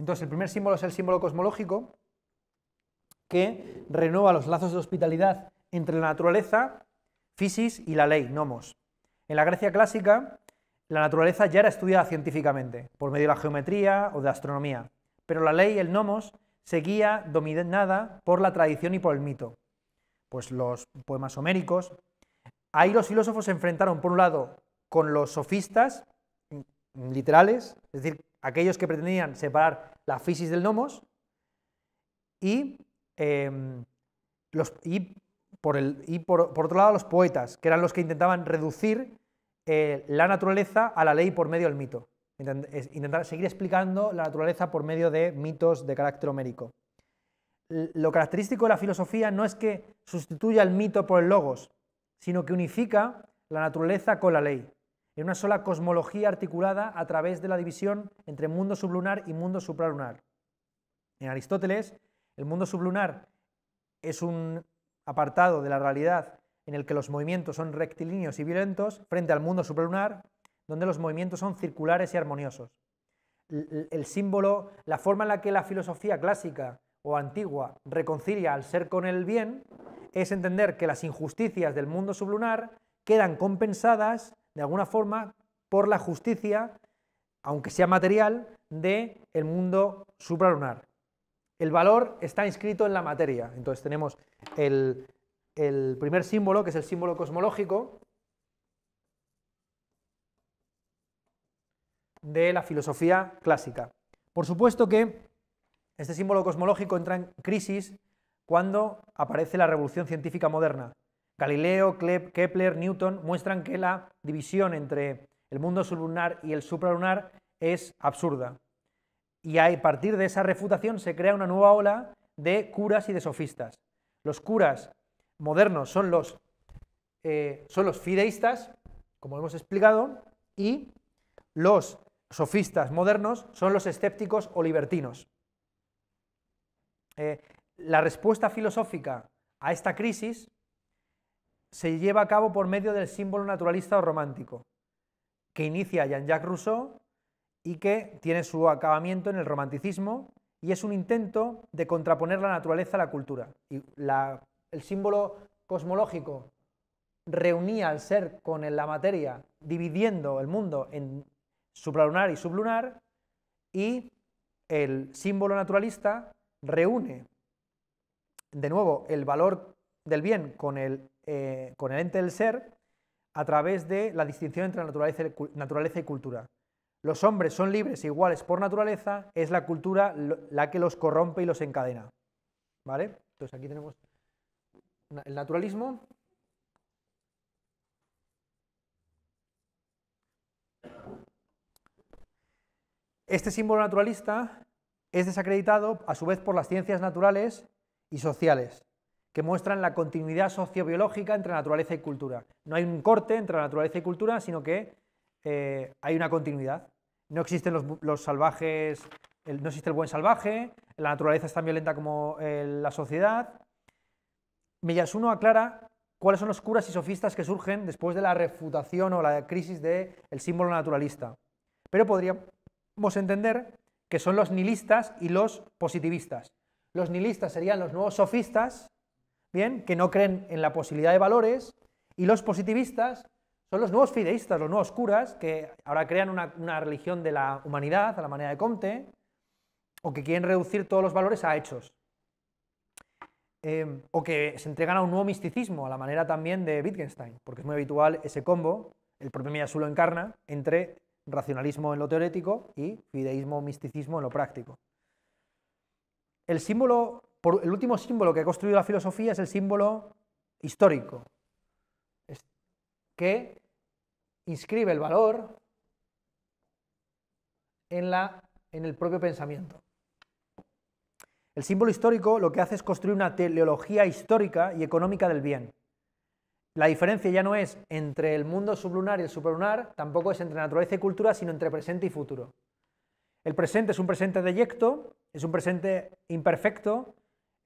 Entonces, el primer símbolo es el símbolo cosmológico, que renueva los lazos de hospitalidad entre la naturaleza, physis y la ley, nomos. En la Grecia clásica, la naturaleza ya era estudiada científicamente, por medio de la geometría o de la astronomía, pero la ley, el nomos, seguía dominada por la tradición y por el mito. Pues los poemas homéricos. Ahí los filósofos se enfrentaron, por un lado, con los sofistas, literales, es decir, aquellos que pretendían separar la fisis del nomos y, em, los, por, y por, otro lado los poetas, que eran los que intentaban reducir eh, la naturaleza a la ley por medio del mito. Intentar seguir explicando la naturaleza por medio de mitos de carácter homérico. Lo característico de la filosofía no es que sustituya el mito por el logos, sino que unifica la naturaleza con la ley una sola cosmología articulada a través de la división entre mundo sublunar y mundo supralunar. En Aristóteles, el mundo sublunar es un apartado de la realidad en el que los movimientos son rectilíneos y violentos, frente al mundo supralunar, donde los movimientos son circulares y armoniosos. El, el, símbolo, la forma en la que la filosofía clásica o antigua reconcilia al ser con el bien, es entender que las injusticias del mundo sublunar quedan compensadas de alguna forma, por la justicia, aunque sea material, del el mundo supralunar. El valor está inscrito en la materia. Entonces tenemos el primer símbolo, que es el símbolo cosmológico, de la filosofía clásica. Por supuesto que este símbolo cosmológico entra en crisis cuando aparece la revolución científica moderna, Galileo, Kepler, Newton muestran que la división entre el mundo sublunar y el supralunar es absurda. Y a partir de esa refutación se crea una nueva ola de curas y de sofistas. Los curas modernos son los, eh, son los fideístas, como hemos explicado, y los sofistas modernos son los escépticos o libertinos. Eh, la respuesta filosófica a esta crisis se lleva a cabo por medio del símbolo naturalista o romántico, que inicia Jean-Jacques Rousseau y que tiene su acabamiento en el romanticismo y es un intento de contraponer la naturaleza a la cultura. Y la, el símbolo cosmológico reunía al ser con la materia, dividiendo el mundo en supralunar y sublunar, y el símbolo naturalista reúne de nuevo el valor del bien con el eh, con el ente del ser a través de la distinción entre naturaleza, naturaleza y cultura. Los hombres son libres e iguales por naturaleza, es la cultura la que los corrompe y los encadena. ¿Vale? Entonces aquí tenemos el naturalismo. Este símbolo naturalista es desacreditado a su vez por las ciencias naturales y sociales que muestran la continuidad sociobiológica entre naturaleza y cultura. No hay un corte entre naturaleza y cultura, sino que eh, hay una continuidad. No existen los, salvajes, no existe el buen salvaje, la naturaleza es tan violenta como eh, la sociedad. uno aclara cuáles son los curas y sofistas que surgen después de la refutación o la crisis del símbolo naturalista. Pero podríamos entender que son los nihilistas y los positivistas. Los nihilistas serían los nuevos sofistas ¿bien? que no creen en la posibilidad de valores, y los positivistas son los nuevos fideístas, los nuevos curas, que ahora crean una, religión de la humanidad, a la manera de Comte, o que quieren reducir todos los valores a hechos. Em, o que se entregan a un nuevo misticismo, a la manera también de Wittgenstein, porque es muy habitual ese combo, el propio ya lo encarna, entre racionalismo en lo teórico y fideísmo, misticismo en lo práctico. El símbolo el último símbolo que ha construido la filosofía es el símbolo histórico, que inscribe el valor en, en el propio pensamiento. El símbolo histórico lo que hace es construir una teleología histórica y económica del bien. La diferencia ya no es entre el mundo sublunar y el superlunar, tampoco es entre naturaleza y cultura, sino entre presente y futuro. El presente es un presente deyecto, es un presente imperfecto,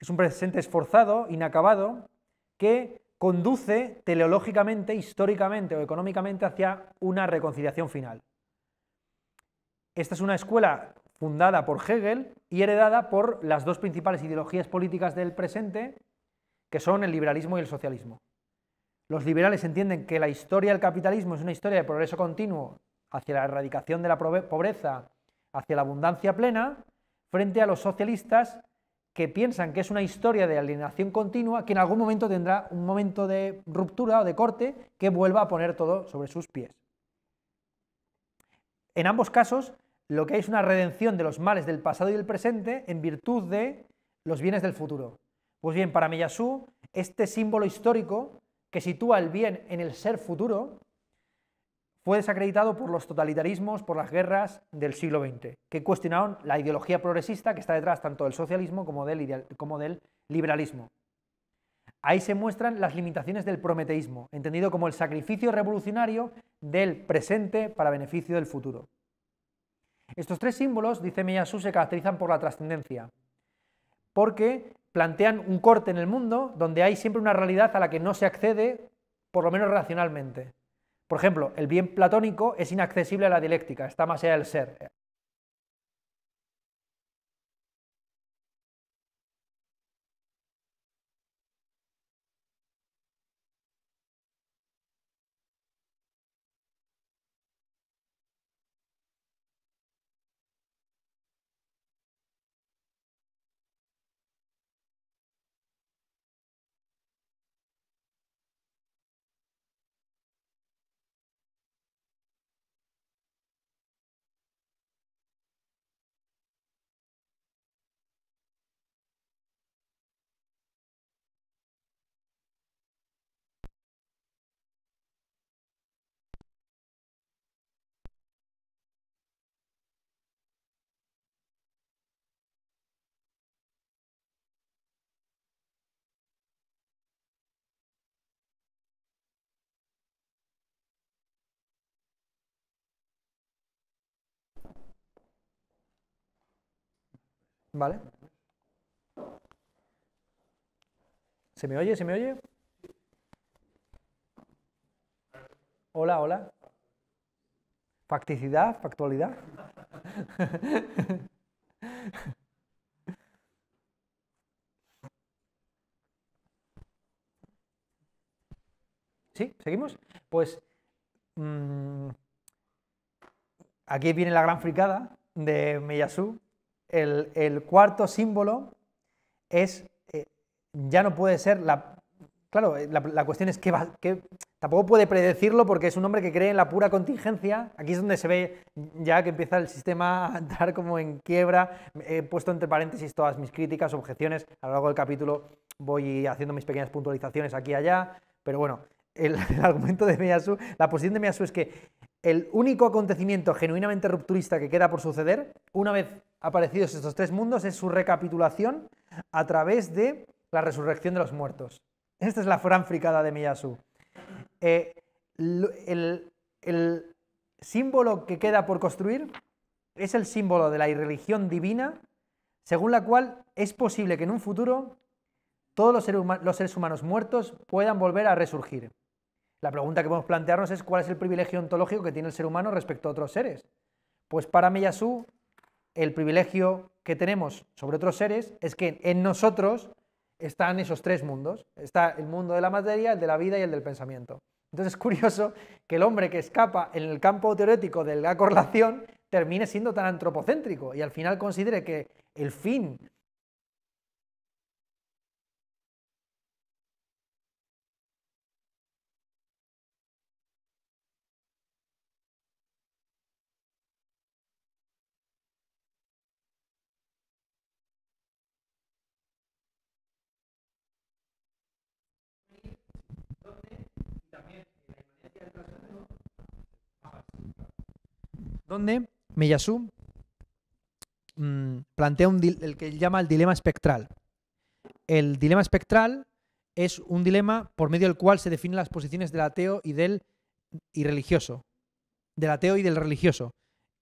es un presente esforzado, inacabado, que conduce teleológicamente, históricamente o económicamente hacia una reconciliación final. Esta es una escuela fundada por Hegel y heredada por las dos principales ideologías políticas del presente, que son el liberalismo y el socialismo. Los liberales entienden que la historia del capitalismo es una historia de progreso continuo hacia la erradicación de la pobreza, hacia la abundancia plena, frente a los socialistas que piensan que es una historia de alienación continua que en algún momento tendrá un momento de ruptura o de corte que vuelva a poner todo sobre sus pies. En ambos casos, lo que hay es una redención de los males del pasado y del presente en virtud de los bienes del futuro. Pues bien, para Miyasu, este símbolo histórico que sitúa el bien en el ser futuro, fue desacreditado por los totalitarismos, por las guerras del siglo XX, que cuestionaron la ideología progresista que está detrás tanto del socialismo como del, liberalismo. Ahí se muestran las limitaciones del prometeísmo, entendido como el sacrificio revolucionario del presente para beneficio del futuro. Estos tres símbolos, dice Meyasu, se caracterizan por la trascendencia, porque plantean un corte en el mundo donde hay siempre una realidad a la que no se accede, por lo menos racionalmente. Por ejemplo, el bien platónico es inaccesible a la dialéctica, está más allá del ser. ¿Vale? ¿Se me oye? ¿Se me oye? Hola, hola. Facticidad, factualidad. ¿Sí? ¿Seguimos? Pues mm, aquí viene la gran fricada de Meyasu, el, cuarto símbolo es, eh, ya no puede ser la... Claro, eh, la, cuestión es que, tampoco puede predecirlo porque es un hombre que cree en la pura contingencia. Aquí es donde se ve ya que empieza el sistema a entrar como en quiebra. He puesto entre paréntesis todas mis críticas, objeciones. A lo largo del capítulo voy haciendo mis pequeñas puntualizaciones aquí y allá. Pero bueno, el, argumento de Miyasu, la posición de Miyasu es que el único acontecimiento genuinamente rupturista que queda por suceder, una vez aparecidos estos tres mundos, es su recapitulación a través de la resurrección de los muertos. Esta es la gran fricada de Miyasu. Eh, el, el símbolo que queda por construir es el símbolo de la irreligión divina, según la cual es posible que en un futuro todos los seres, humanos muertos puedan volver a resurgir. La pregunta que podemos plantearnos es cuál es el privilegio ontológico que tiene el ser humano respecto a otros seres. Pues para Meyasu, el privilegio que tenemos sobre otros seres es que en nosotros están esos tres mundos. Está el mundo de la materia, el de la vida y el del pensamiento. Entonces es curioso que el hombre que escapa en el campo teórico de la correlación termine siendo tan antropocéntrico y al final considere que el fin donde Meyasu mm, plantea el que llama el dilema espectral. El dilema espectral es un dilema por medio del cual se definen las posiciones del ateo y del religioso. Del ateo y del religioso.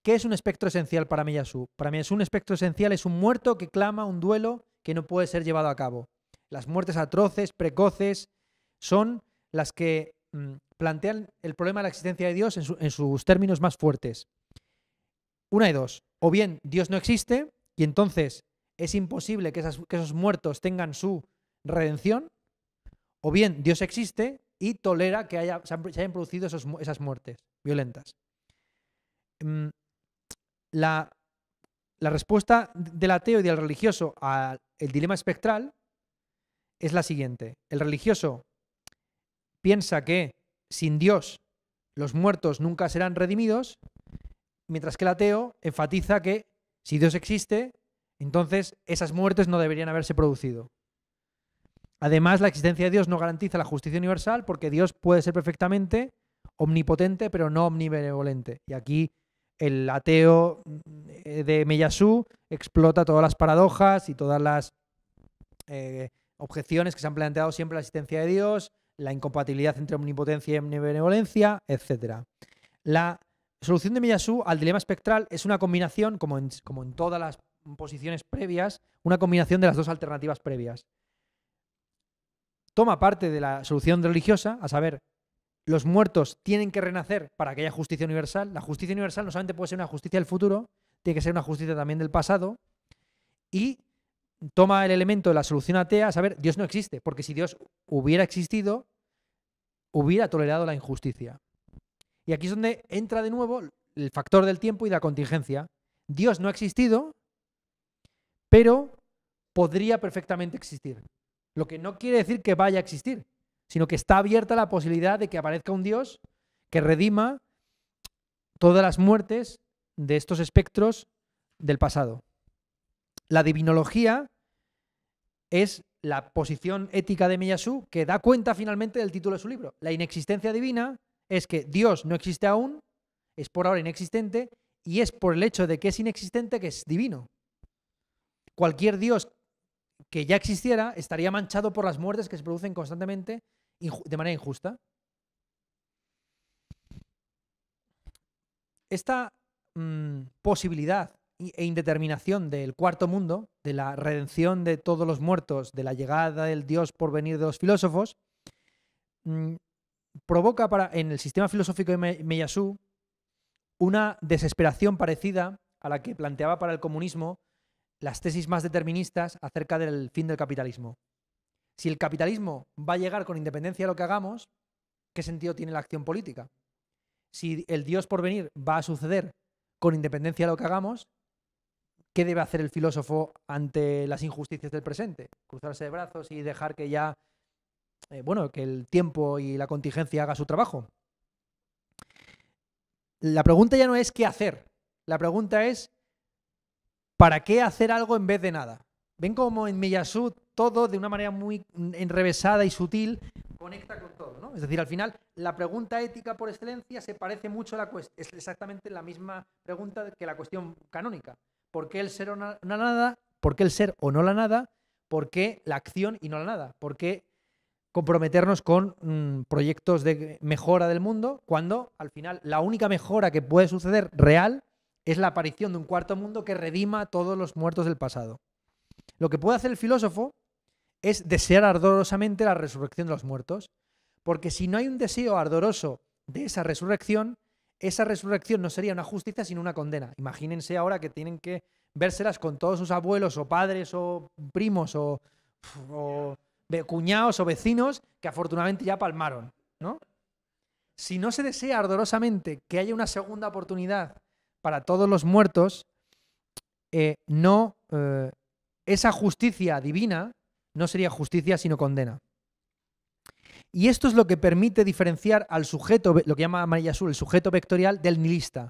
¿Qué es un espectro esencial para Meyasu? Para Meyasu un espectro esencial es un muerto que clama un duelo que no puede ser llevado a cabo. Las muertes atroces, precoces, son las que mm, plantean el problema de la existencia de Dios en sus términos más fuertes. Una y dos. O bien Dios no existe y entonces es imposible que, esos muertos tengan su redención. O bien Dios existe y tolera que haya, se, hayan producido esas muertes violentas. Mm, la respuesta del ateo y del religioso al dilema espectral es la siguiente. El religioso piensa que sin Dios los muertos nunca serán redimidos mientras que el ateo enfatiza que si Dios existe, entonces esas muertes no deberían haberse producido. Además, la existencia de Dios no garantiza la justicia universal porque Dios puede ser perfectamente omnipotente, pero no omnibenevolente. Y aquí el ateo eh, de Meyasú explota todas las paradojas y todas las eh, objeciones que se han planteado siempre a la existencia de Dios, la incompatibilidad entre omnipotencia y omnibenevolencia, etc. La Solución de Miyasu al dilema espectral es una combinación, como en, como en todas las posiciones previas, una combinación de las dos alternativas previas. Toma parte de la solución religiosa, a saber, los muertos tienen que renacer para que haya justicia universal. La justicia universal no solamente puede ser una justicia del futuro, tiene que ser una justicia también del pasado. Y toma el elemento de la solución atea, a saber, Dios no existe, porque si Dios hubiera existido, hubiera tolerado la injusticia. Y aquí es donde entra de nuevo el factor del tiempo y la contingencia. Dios no ha existido, pero podría perfectamente existir. Lo que no quiere decir que vaya a existir, sino que está abierta la posibilidad de que aparezca un Dios que redima todas las muertes de estos espectros del pasado. La divinología es la posición ética de Miyasu que da cuenta finalmente del título de su libro, la inexistencia divina es que Dios no existe aún, es por ahora inexistente, y es por el hecho de que es inexistente que es divino. Cualquier Dios que ya existiera estaría manchado por las muertes que se producen constantemente de manera injusta. Esta mm, posibilidad e indeterminación del cuarto mundo, de la redención de todos los muertos, de la llegada del Dios por venir de los filósofos, mm, provoca para, en el sistema filosófico de Meyasú una desesperación parecida a la que planteaba para el comunismo las tesis más deterministas acerca del fin del capitalismo. Si el capitalismo va a llegar con independencia a lo que hagamos, ¿qué sentido tiene la acción política? Si el Dios por venir va a suceder con independencia de lo que hagamos, ¿qué debe hacer el filósofo ante las injusticias del presente? ¿Cruzarse de brazos y dejar que ya eh, bueno, que el tiempo y la contingencia haga su trabajo. La pregunta ya no es qué hacer, la pregunta es ¿para qué hacer algo en vez de nada? Ven como en Miyazu todo de una manera muy enrevesada y sutil conecta con todo, ¿no? Es decir, al final la pregunta ética por excelencia se parece mucho a la cuestión, es exactamente la misma pregunta que la cuestión canónica. ¿Por qué el ser o no la nada? ¿Por qué el ser o no la nada? ¿Por qué la acción y no la nada? ¿Por qué comprometernos con mm, proyectos de mejora del mundo, cuando al final la única mejora que puede suceder real es la aparición de un cuarto mundo que redima a todos los muertos del pasado. Lo que puede hacer el filósofo es desear ardorosamente la resurrección de los muertos, porque si no hay un deseo ardoroso de esa resurrección, esa resurrección no sería una justicia sino una condena. Imagínense ahora que tienen que vérselas con todos sus abuelos o padres o primos o cuñados o vecinos que afortunadamente ya palmaron, ¿no? Si no se desea ardorosamente que haya una segunda oportunidad para todos los muertos, eh, no eh, esa justicia divina no sería justicia sino condena. Y esto es lo que permite diferenciar al sujeto, lo que llama Mayasú, el sujeto vectorial del nihilista.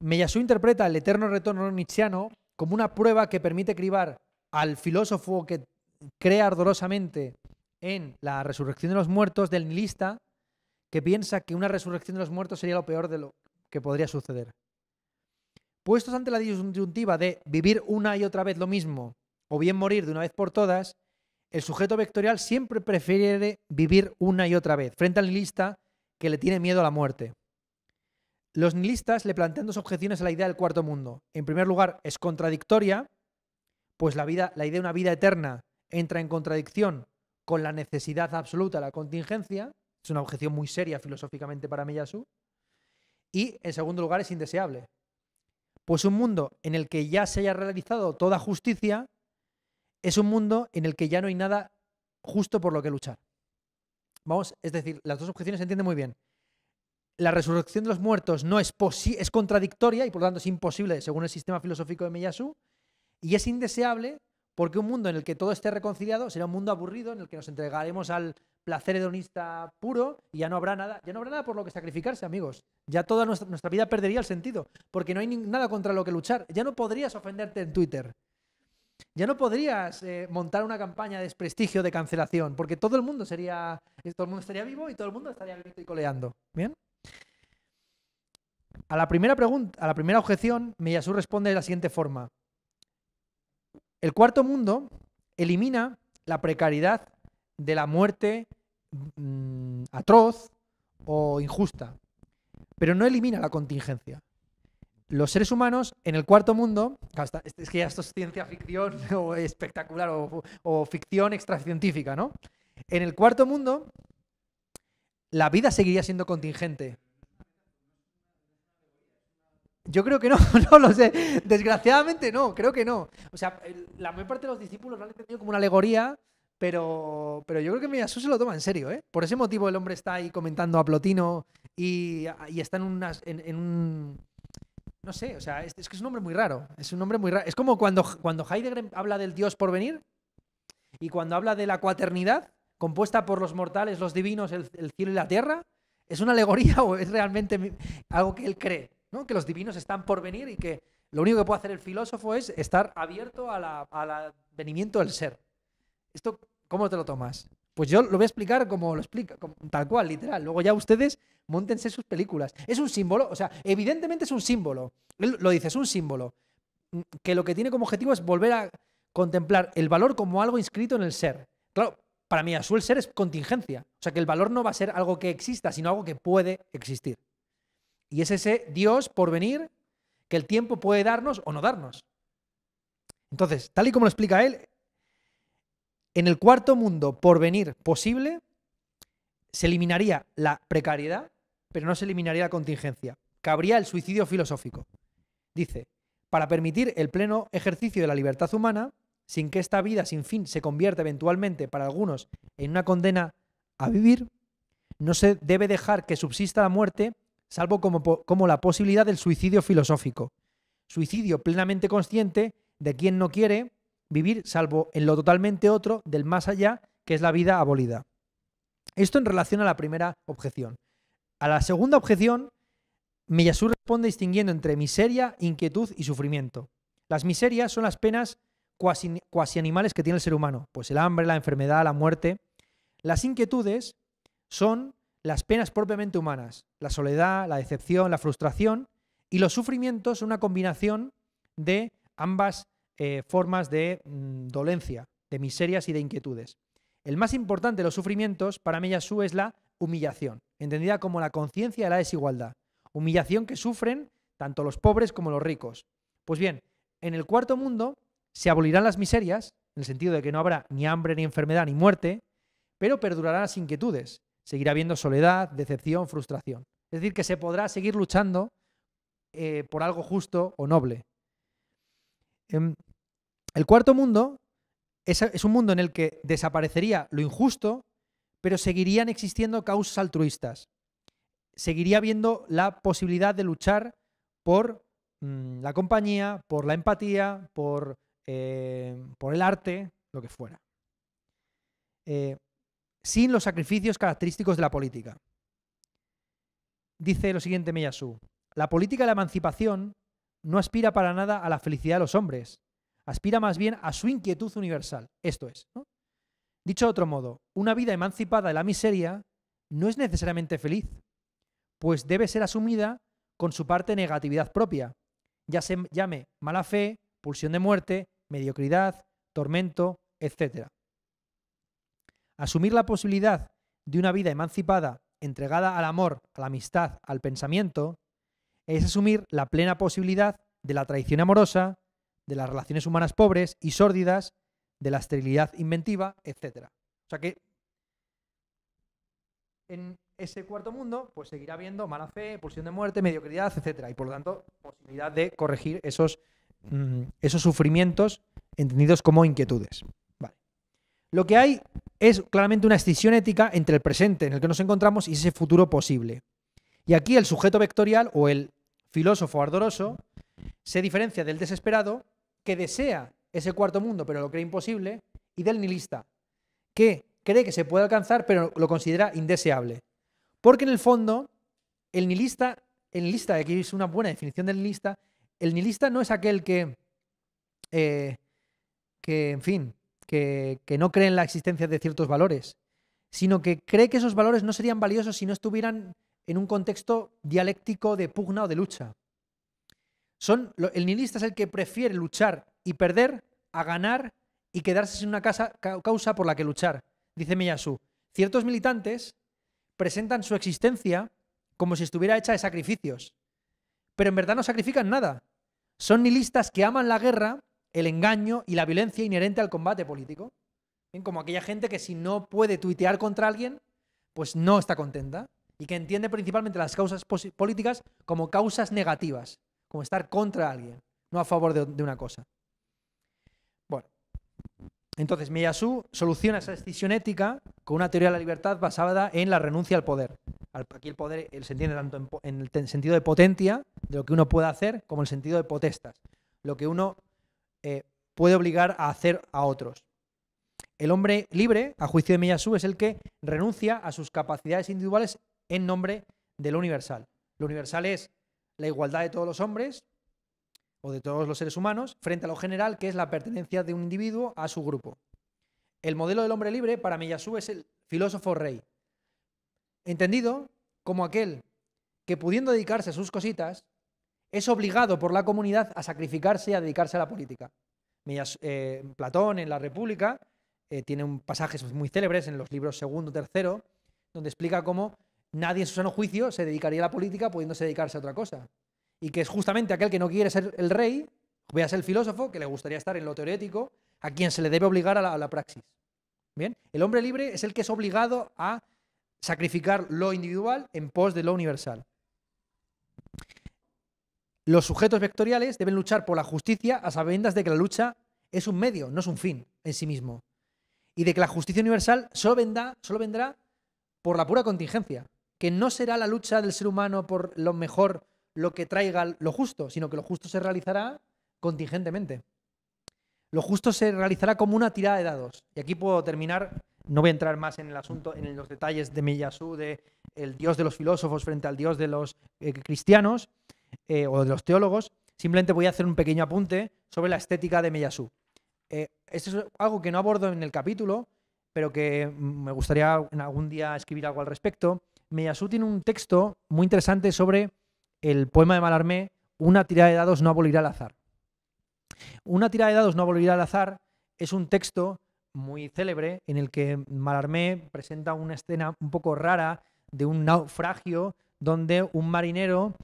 Mayasú interpreta el eterno retorno nietzscheano como una prueba que permite cribar al filósofo que cree ardorosamente en la resurrección de los muertos del nihilista que piensa que una resurrección de los muertos sería lo peor de lo que podría suceder. Puestos ante la disyuntiva de vivir una y otra vez lo mismo o bien morir de una vez por todas, el sujeto vectorial siempre prefiere vivir una y otra vez frente al nihilista que le tiene miedo a la muerte. Los nihilistas le plantean dos objeciones a la idea del cuarto mundo. En primer lugar, es contradictoria, pues la, vida, la idea de una vida eterna entra en contradicción con la necesidad absoluta de la contingencia, es una objeción muy seria filosóficamente para Meyasu, y en segundo lugar es indeseable. Pues un mundo en el que ya se haya realizado toda justicia es un mundo en el que ya no hay nada justo por lo que luchar. Vamos, es decir, las dos objeciones se entienden muy bien. La resurrección de los muertos no es, es contradictoria y por lo tanto es imposible según el sistema filosófico de Meyasu y es indeseable porque un mundo en el que todo esté reconciliado será un mundo aburrido en el que nos entregaremos al placer hedonista puro y ya no habrá nada, ya no habrá nada por lo que sacrificarse, amigos. Ya toda nuestra, vida perdería el sentido, porque no hay nada contra lo que luchar. Ya no podrías ofenderte en Twitter. Ya no podrías eh, montar una campaña de desprestigio, de cancelación, porque todo el mundo sería, eh, todo el mundo estaría vivo y todo el mundo estaría vivito y coleando. ¿Bien? A la primera pregunta, a la primera objeción, meyasu responde de la siguiente forma: el cuarto mundo elimina la precariedad de la muerte mm, atroz o injusta, pero no elimina la contingencia. Los seres humanos en el cuarto mundo, es que ya esto es ciencia ficción o espectacular o, o ficción extracientífica, ¿no? En el cuarto mundo, la vida seguiría siendo contingente, yo creo que no, no lo sé. Desgraciadamente no, creo que no. O sea, la mayor parte de los discípulos lo han entendido como una alegoría, pero, pero yo creo que eso se lo toma en serio, ¿eh? Por ese motivo el hombre está ahí comentando a Plotino y, está en, unas, en, un... No sé, o sea, es, que es un hombre muy raro. Es un hombre muy raro. Es como cuando, cuando Heidegger habla del Dios por venir y cuando habla de la cuaternidad, compuesta por los mortales, los divinos, el cielo y la tierra, es una alegoría o es realmente algo que él cree que los divinos están por venir y que lo único que puede hacer el filósofo es estar abierto al advenimiento del ser. ¿Esto cómo te lo tomas? Pues yo lo voy a explicar como lo explica, tal cual, literal. Luego ya ustedes montense sus películas. Es un símbolo, o sea, evidentemente es un símbolo. Él lo dice, es un símbolo. Mm, que lo que tiene como objetivo es volver a contemplar el valor como algo inscrito en el ser. Claro, para mí, azul el ser es contingencia. O sea, que el valor no va a ser algo que exista, sino algo que puede existir. Y es ese Dios por venir que el tiempo puede darnos o no darnos. Entonces, tal y como lo explica él, en el cuarto mundo por venir posible se eliminaría la precariedad, pero no se eliminaría la contingencia. Cabría el suicidio filosófico. Dice, para permitir el pleno ejercicio de la libertad humana, sin que esta vida sin fin se convierta eventualmente para algunos en una condena a vivir, no se debe dejar que subsista la muerte salvo como, como la posibilidad del suicidio filosófico. Suicidio plenamente consciente de quien no quiere vivir, salvo en lo totalmente otro del más allá, que es la vida abolida. Esto en relación a la primera objeción. A la segunda objeción, Miyasur responde distinguiendo entre miseria, inquietud y sufrimiento. Las miserias son las penas cuasi animales que tiene el ser humano, pues el hambre, la enfermedad, la muerte. Las inquietudes son las penas propiamente humanas, la soledad, la decepción, la frustración y los sufrimientos, una combinación de ambas eh, formas de mm, dolencia, de miserias y de inquietudes. El más importante de los sufrimientos para su es la humillación, entendida como la conciencia de la desigualdad, humillación que sufren tanto los pobres como los ricos. Pues bien, en el cuarto mundo se abolirán las miserias, en el sentido de que no habrá ni hambre, ni enfermedad, ni muerte, pero perdurarán las inquietudes, seguirá habiendo soledad, decepción, frustración. Es decir, que se podrá seguir luchando eh, por algo justo o noble. Em, el cuarto mundo es, un mundo en el que desaparecería lo injusto, pero seguirían existiendo causas altruistas. Seguiría habiendo la posibilidad de luchar por mm, la compañía, por la empatía, por, eh, por el arte, lo que fuera. Eh, sin los sacrificios característicos de la política. Dice lo siguiente Meyasu, la política de la emancipación no aspira para nada a la felicidad de los hombres, aspira más bien a su inquietud universal, esto es. Dicho de otro modo, una vida emancipada de la miseria no es necesariamente feliz, pues debe ser asumida con su parte negatividad propia, ya se llame mala fe, pulsión de muerte, mediocridad, tormento, etcétera. Asumir la posibilidad de una vida emancipada, entregada al amor, a la amistad, al pensamiento, es asumir la plena posibilidad de la traición amorosa, de las relaciones humanas pobres y sórdidas, de la esterilidad inventiva, etcétera. O sea que en ese cuarto mundo pues seguirá habiendo mala fe, pulsión de muerte, mediocridad, etcétera. Y por lo tanto, posibilidad de corregir esos, mm, esos sufrimientos entendidos como inquietudes. Lo que hay es claramente una escisión ética entre el presente en el que nos encontramos y ese futuro posible. Y aquí el sujeto vectorial o el filósofo ardoroso se diferencia del desesperado que desea ese cuarto mundo pero lo cree imposible y del nihilista que cree que se puede alcanzar pero lo considera indeseable. Porque en el fondo el nihilista, el aquí es una buena definición del nihilista, el nihilista no es aquel que, eh, que en fin, que, no cree en la existencia de ciertos valores, sino que cree que esos valores no serían valiosos si no estuvieran en un contexto dialéctico de pugna o de lucha. Son, el nihilista es el que prefiere luchar y perder a ganar y quedarse sin una causa por la que luchar, dice Meyasu. Ciertos militantes presentan su existencia como si estuviera hecha de sacrificios, pero en verdad no sacrifican nada. Son nihilistas que aman la guerra el engaño y la violencia inherente al combate político. Bien, como aquella gente que si no puede tuitear contra alguien, pues no está contenta y que entiende principalmente las causas políticas como causas negativas, como estar contra alguien, no a favor de, una cosa. Bueno, entonces Miyasu soluciona esa decisión ética con una teoría de la libertad basada en la renuncia al poder. Aquí el poder eh, se entiende tanto en, el sentido de potencia, de lo que uno puede hacer, como el sentido de potestas, lo que uno eh, puede obligar a hacer a otros. El hombre libre, a juicio de Miyasu, es el que renuncia a sus capacidades individuales en nombre de lo universal. Lo universal es la igualdad de todos los hombres o de todos los seres humanos frente a lo general, que es la pertenencia de un individuo a su grupo. El modelo del hombre libre para Miyasu es el filósofo rey, entendido como aquel que pudiendo dedicarse a sus cositas, es obligado por la comunidad a sacrificarse y a dedicarse a la política. Eh, Platón en La República eh, tiene un pasaje muy célebre en los libros segundo, tercero, donde explica cómo nadie en su sano juicio se dedicaría a la política pudiéndose dedicarse a otra cosa. Y que es justamente aquel que no quiere ser el rey, ser el filósofo, que le gustaría estar en lo teórico, a quien se le debe obligar a la, a la praxis. Bien, el hombre libre es el que es obligado a sacrificar lo individual en pos de lo universal. Los sujetos vectoriales deben luchar por la justicia a sabiendas de que la lucha es un medio, no es un fin en sí mismo. Y de que la justicia universal solo vendrá, vendrá por la pura contingencia, que no será la lucha del ser humano por lo mejor, lo que traiga lo justo, sino que lo justo se realizará contingentemente. Lo justo se realizará como una tirada de dados. Y aquí puedo terminar, no voy a entrar más en el asunto, en los detalles de Miyasu, de el dios de los filósofos frente al dios de los eh, cristianos, eh, o de los teólogos, simplemente voy a hacer un pequeño apunte sobre la estética de Meyasú. Eh, esto es algo que no abordo en el capítulo, pero que mm, me gustaría en algún día escribir algo al respecto. Meyasú tiene un texto muy interesante sobre el poema de Malarmé, Una tirada de dados no abolirá al azar. Una tirada de dados no abolirá al azar es un texto muy célebre en el que Malarmé presenta una escena un poco rara de un naufragio donde un marinero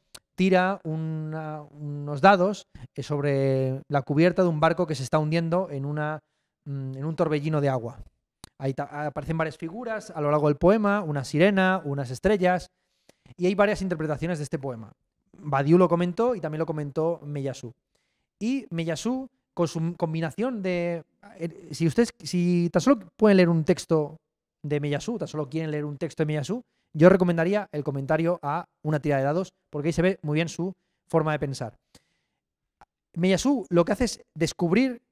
tira unos dados eh, sobre la cubierta de un barco que se está hundiendo en, una, mm, en un torbellino de agua. Ahí aparecen varias figuras a lo largo del poema, una sirena, unas estrellas, y hay varias interpretaciones de este poema. Badiou lo comentó y también lo comentó Meyasu. Y Meyasu, con su combinación de... Eh, si ustedes, si tan solo pueden leer un texto de Meyasu, tan solo quieren leer un texto de Meyasu, yo recomendaría el comentario a una tira de dados, porque ahí se ve muy bien su forma de pensar. Meyasu lo que hace es descubrir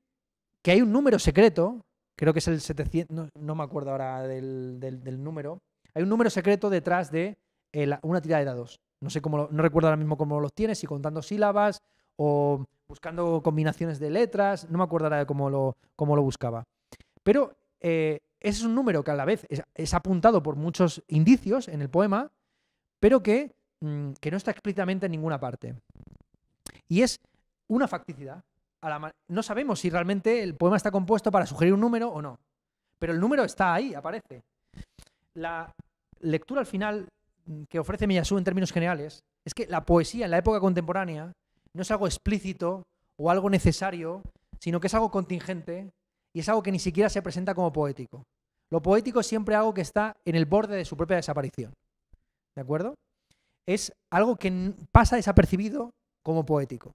que hay un número secreto, creo que es el 700, no, me acuerdo ahora del, número, hay un número secreto detrás de una tira de dados. No sé cómo, no recuerdo ahora mismo cómo los tiene, si contando sílabas o buscando combinaciones de letras, no me acuerdo ahora de cómo lo, cómo lo buscaba. Pero eh, es un número que a la vez es, apuntado por muchos indicios en el poema, pero mm, que, no está explícitamente en ninguna parte. Y es una facticidad. no sabemos si realmente el poema está compuesto para sugerir un número o no, pero el número está ahí, aparece. La lectura al final mm, que ofrece Meyasú en términos generales es que la poesía en la época contemporánea no es algo explícito o algo necesario, sino que es algo contingente y es algo que ni siquiera se presenta como poético. Lo poético es siempre algo que está en el borde de su propia desaparición. ¿De acuerdo? Es algo que pasa desapercibido como poético.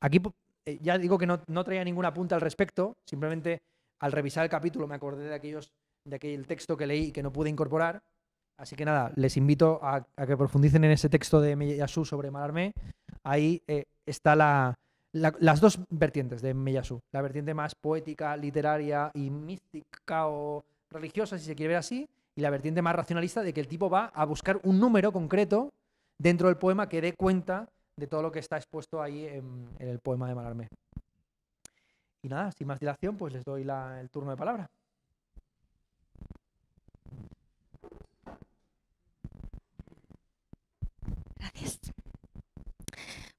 Aquí eh, ya digo que no, traía ninguna punta al respecto, simplemente al revisar el capítulo me acordé de, aquellos, de aquel texto que leí y que no pude incorporar. Así que nada, les invito a, que profundicen en ese texto de Meyasu sobre Malarmé. Ahí eh, está la, las dos vertientes de Meyasu, la vertiente más poética, literaria y mística o religiosa, si se quiere ver así, y la vertiente más racionalista de que el tipo va a buscar un número concreto dentro del poema que dé cuenta de todo lo que está expuesto ahí en, el poema de Malarmé. Y nada, sin más dilación, pues les doy el turno de palabra. Gracias.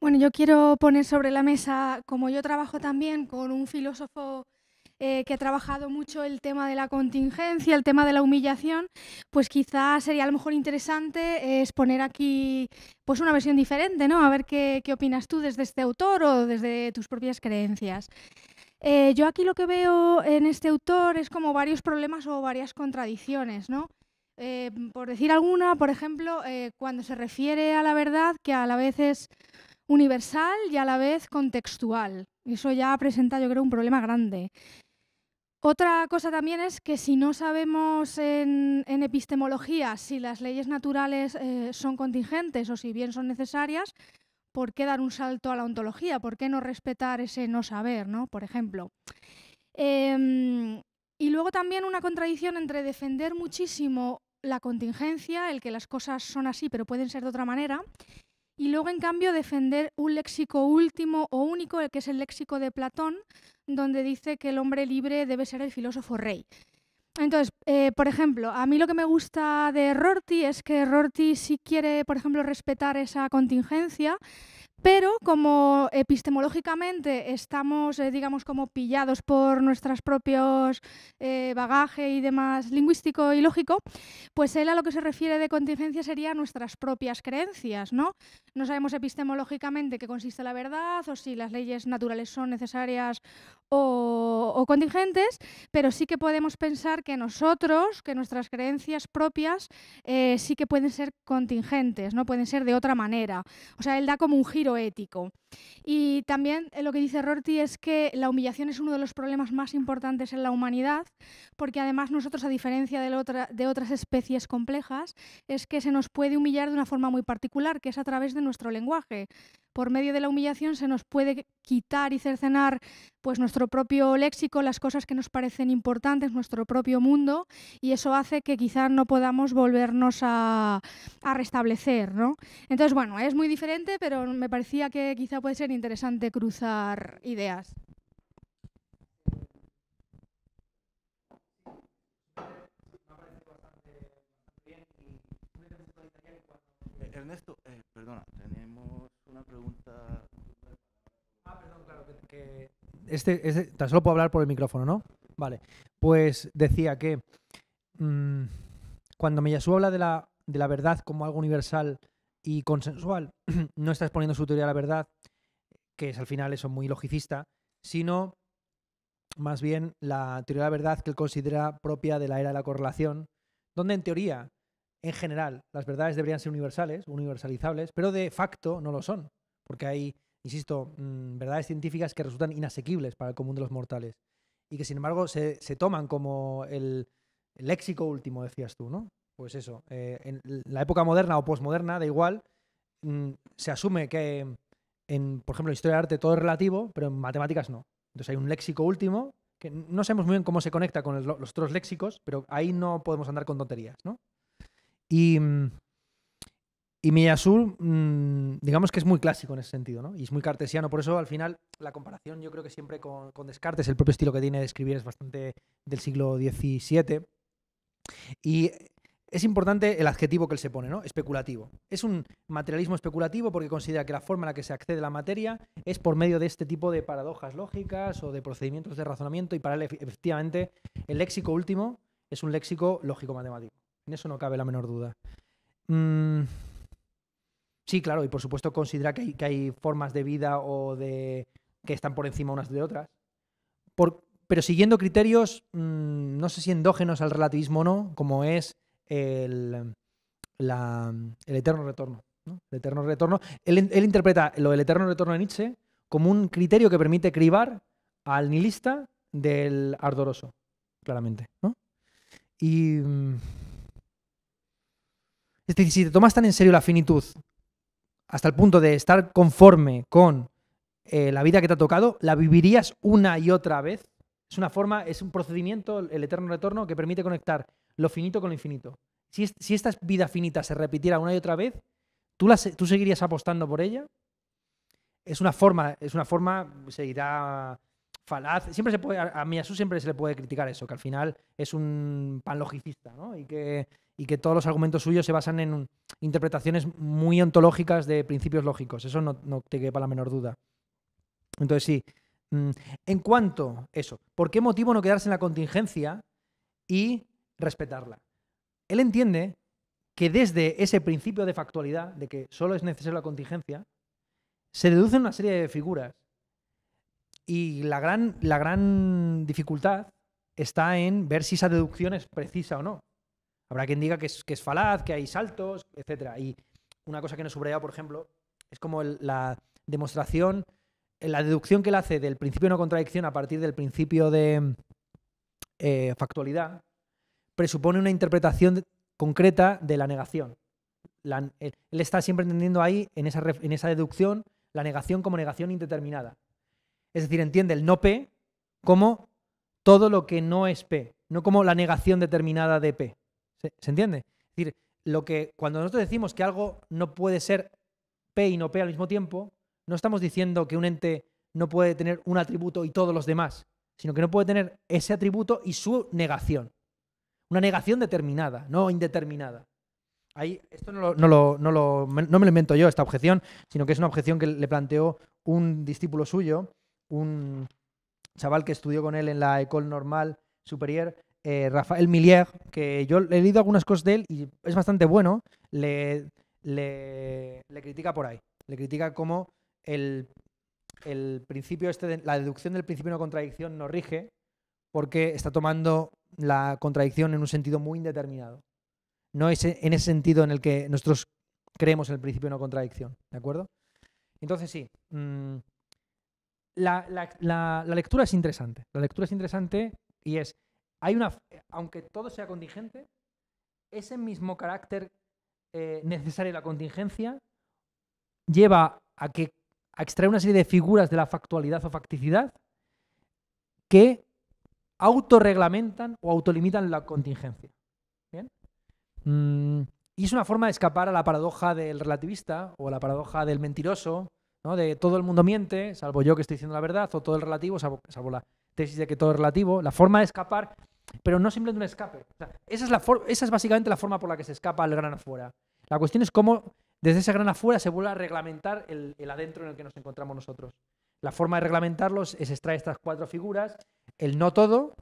Bueno, yo quiero poner sobre la mesa, como yo trabajo también con un filósofo eh, que ha trabajado mucho el tema de la contingencia, el tema de la humillación, pues quizás sería a lo mejor interesante eh, exponer aquí pues una versión diferente, ¿no? A ver qué, opinas tú desde este autor o desde tus propias creencias. Eh, yo aquí lo que veo en este autor es como varios problemas o varias contradicciones, ¿no? por decir alguna, por ejemplo, cuando se refiere a la verdad, que a la vez es universal y a la vez contextual. Eso ya presenta, yo creo, un problema grande. Otra cosa también es que si no sabemos en, epistemología si las leyes naturales eh, son contingentes o si bien son necesarias, ¿por qué dar un salto a la ontología? ¿Por qué no respetar ese no saber, por ejemplo? Em, y luego también una contradicción entre defender muchísimo la contingencia, el que las cosas son así pero pueden ser de otra manera, y luego en cambio defender un léxico último o único, el que es el léxico de Platón, donde dice que el hombre libre debe ser el filósofo rey. Entonces, eh, por ejemplo, a mí lo que me gusta de Rorty es que Rorty sí quiere, por ejemplo, respetar esa contingencia pero como epistemológicamente estamos, eh, digamos, como pillados por nuestros propios eh, bagaje y demás lingüístico y lógico, pues él a lo que se refiere de contingencia sería nuestras propias creencias, ¿no? No sabemos epistemológicamente qué consiste la verdad o si las leyes naturales son necesarias o, contingentes, pero sí que podemos pensar que nosotros, que nuestras creencias propias eh, sí que pueden ser contingentes, ¿no? Pueden ser de otra manera. O sea, él da como un giro ético. Y también eh, lo que dice Rorty es que la humillación es uno de los problemas más importantes en la humanidad, porque además nosotros, a diferencia de, otra, de otras especies complejas, es que se nos puede humillar de una forma muy particular, que es a través de nuestro lenguaje por medio de la humillación se nos puede quitar y cercenar pues nuestro propio léxico, las cosas que nos parecen importantes, nuestro propio mundo, y eso hace que quizás no podamos volvernos a, a restablecer, ¿no? Entonces, bueno, es muy diferente, pero me parece parecía que quizá puede ser interesante cruzar ideas. Ernesto, eh, perdona, tenemos una pregunta. Ah, perdón, claro, que, este, este, tan solo puedo hablar por el micrófono, ¿no? Vale, pues decía que mm, cuando Meyasu habla de la, de la verdad como algo universal y consensual, no está exponiendo su teoría de la verdad, que es al final eso muy logicista, sino más bien la teoría de la verdad que él considera propia de la era de la correlación, donde en teoría, en general, las verdades deberían ser universales, universalizables, pero de facto no lo son, porque hay, insisto, mm, verdades científicas que resultan inasequibles para el común de los mortales y que sin embargo se, se toman como el léxico último, decías tú, ¿no? pues eso, eh, en la época moderna o posmoderna, da igual, mm, se asume que, en, por ejemplo, en historia de arte todo es relativo, pero en matemáticas no. Entonces hay un léxico último, que no sabemos muy bien cómo se conecta con los otros léxicos, pero ahí no podemos andar con tonterías, ¿no? Y, mm, y mm, digamos que es muy clásico en ese sentido, ¿no? Y es muy cartesiano, por eso al final la comparación yo creo que siempre con, con Descartes, el propio estilo que tiene de escribir es bastante del siglo XVII. Y es importante el adjetivo que él se pone, ¿no? Especulativo. Es un materialismo especulativo porque considera que la forma en la que se accede a la materia es por medio de este tipo de paradojas lógicas o de procedimientos de razonamiento y para él efectivamente el léxico último es un léxico lógico-matemático. En eso no cabe la menor duda. Mm, sí, claro, y por supuesto considera que hay, formas de vida o de que están por encima unas de otras. pero siguiendo criterios, mm, no sé si endógenos al relativismo o no, como es el, eterno retorno. El eterno retorno. Él, interpreta lo del eterno retorno de Nietzsche como un criterio que permite cribar al nihilista del ardoroso, claramente. Y. Mm, es si te tomas tan en serio la finitud hasta el punto de estar conforme con eh, la vida que te ha tocado, la vivirías una y otra vez es una forma, es un procedimiento, el eterno retorno, que permite conectar lo finito con lo infinito. Si, esta vida finita se repitiera una y otra vez, ¿tú, la, ¿tú seguirías apostando por ella? Es una forma, es una forma, seguirá falaz. Siempre se puede, a, a siempre se le puede criticar eso, que al final es un panlogicista, ¿no? Y que, y que todos los argumentos suyos se basan en interpretaciones muy ontológicas de principios lógicos. Eso no, no te quepa la menor duda. Entonces, sí, Mm, en cuanto eso, ¿por qué motivo no quedarse en la contingencia y respetarla? Él entiende que desde ese principio de factualidad, de que solo es necesaria la contingencia, se deducen una serie de figuras. Y la gran, la gran dificultad está en ver si esa deducción es precisa o no. Habrá quien diga que es, falaz, que hay saltos, etc. Y una cosa que nos subraya, por ejemplo, es como la demostración eh, la deducción que él hace del principio de no contradicción a partir del principio de eh, factualidad presupone una interpretación concreta de la negación. Eh, él, está siempre entendiendo ahí, en esa, en esa deducción, la negación como negación indeterminada. Es decir, entiende el no P como todo lo que no es P, no como la negación determinada de P. ¿Se, ¿se entiende? Es decir, lo que, cuando nosotros decimos que algo no puede ser P y no P al mismo tiempo, no estamos diciendo que un ente no puede tener un atributo y todos los demás, sino que no puede tener ese atributo y su negación. Una negación determinada, no indeterminada. Ahí, esto no, lo, me lo invento yo, esta objeción, sino que es una objeción que le planteó un discípulo suyo, un chaval que estudió con él en la École Normale Supérieure, eh, Rafael Millier, que yo he leído algunas cosas de él y es bastante bueno, le, le, le critica por ahí. Le critica cómo el, principio este la deducción del principio de no contradicción no rige porque está tomando la contradicción en un sentido muy indeterminado. No es en ese sentido en el que nosotros creemos en el principio de no contradicción, ¿de acuerdo? Entonces sí, mm, la, lectura es interesante. La lectura es interesante y es, hay una, aunque todo sea contingente, ese mismo carácter eh, necesario de la contingencia lleva a que a extraer una serie de figuras de la factualidad o facticidad que autorreglamentan o autolimitan la contingencia. Mm, y es una forma de escapar a la paradoja del relativista o a la paradoja del mentiroso, de todo el mundo miente, salvo yo que estoy diciendo la verdad, o todo el relativo, salvo, la tesis de que todo es relativo. La forma de escapar, pero no simplemente un escape. esa, es la esa es básicamente la forma por la que se escapa al gran afuera. La cuestión es cómo desde esa gran afuera se vuelve a reglamentar el, adentro en el que nos encontramos nosotros. La forma de reglamentarlos es extraer estas cuatro figuras, el no todo,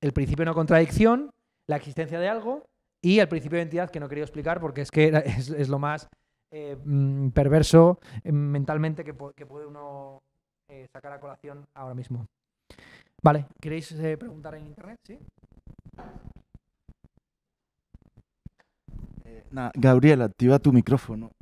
el principio de no contradicción, la existencia de algo y el principio de entidad que no quería explicar porque es que es, lo más eh, mm, perverso eh, mentalmente que, puede uno eh, sacar a colación ahora mismo. Vale, ¿queréis preguntar en internet? Sí. Gabriel, Gabriela, activa tu micrófono.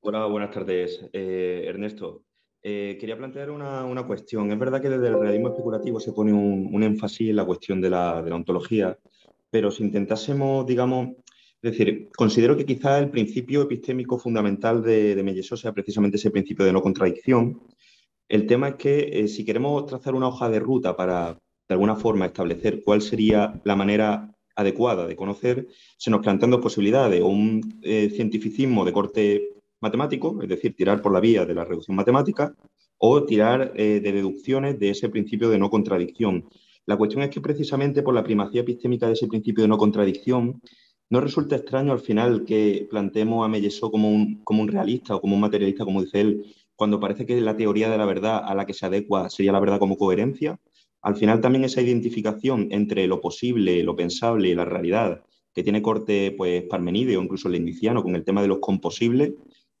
Hola, buenas tardes, eh, Ernesto. Eh, quería plantear una, cuestión. Es verdad que desde el realismo especulativo se pone un, énfasis en la cuestión de la, ontología, pero si intentásemos, digamos, decir, considero que quizá el principio epistémico fundamental de, de Melleso sea precisamente ese principio de no contradicción. El tema es que eh, si queremos trazar una hoja de ruta para, de alguna forma, establecer cuál sería la manera adecuada de conocer, se nos plantean dos posibilidades, o un eh, cientificismo de corte matemático, es decir, tirar por la vía de la reducción matemática, o tirar eh, de deducciones de ese principio de no contradicción. La cuestión es que precisamente por la primacía epistémica de ese principio de no contradicción, no resulta extraño al final que planteemos a Mellesó como un, como un realista o como un materialista, como dice él, cuando parece que la teoría de la verdad a la que se adecua sería la verdad como coherencia, al final también esa identificación entre lo posible, lo pensable y la realidad, que tiene corte pues Parmenide o incluso Lendiciano, con el tema de los composibles,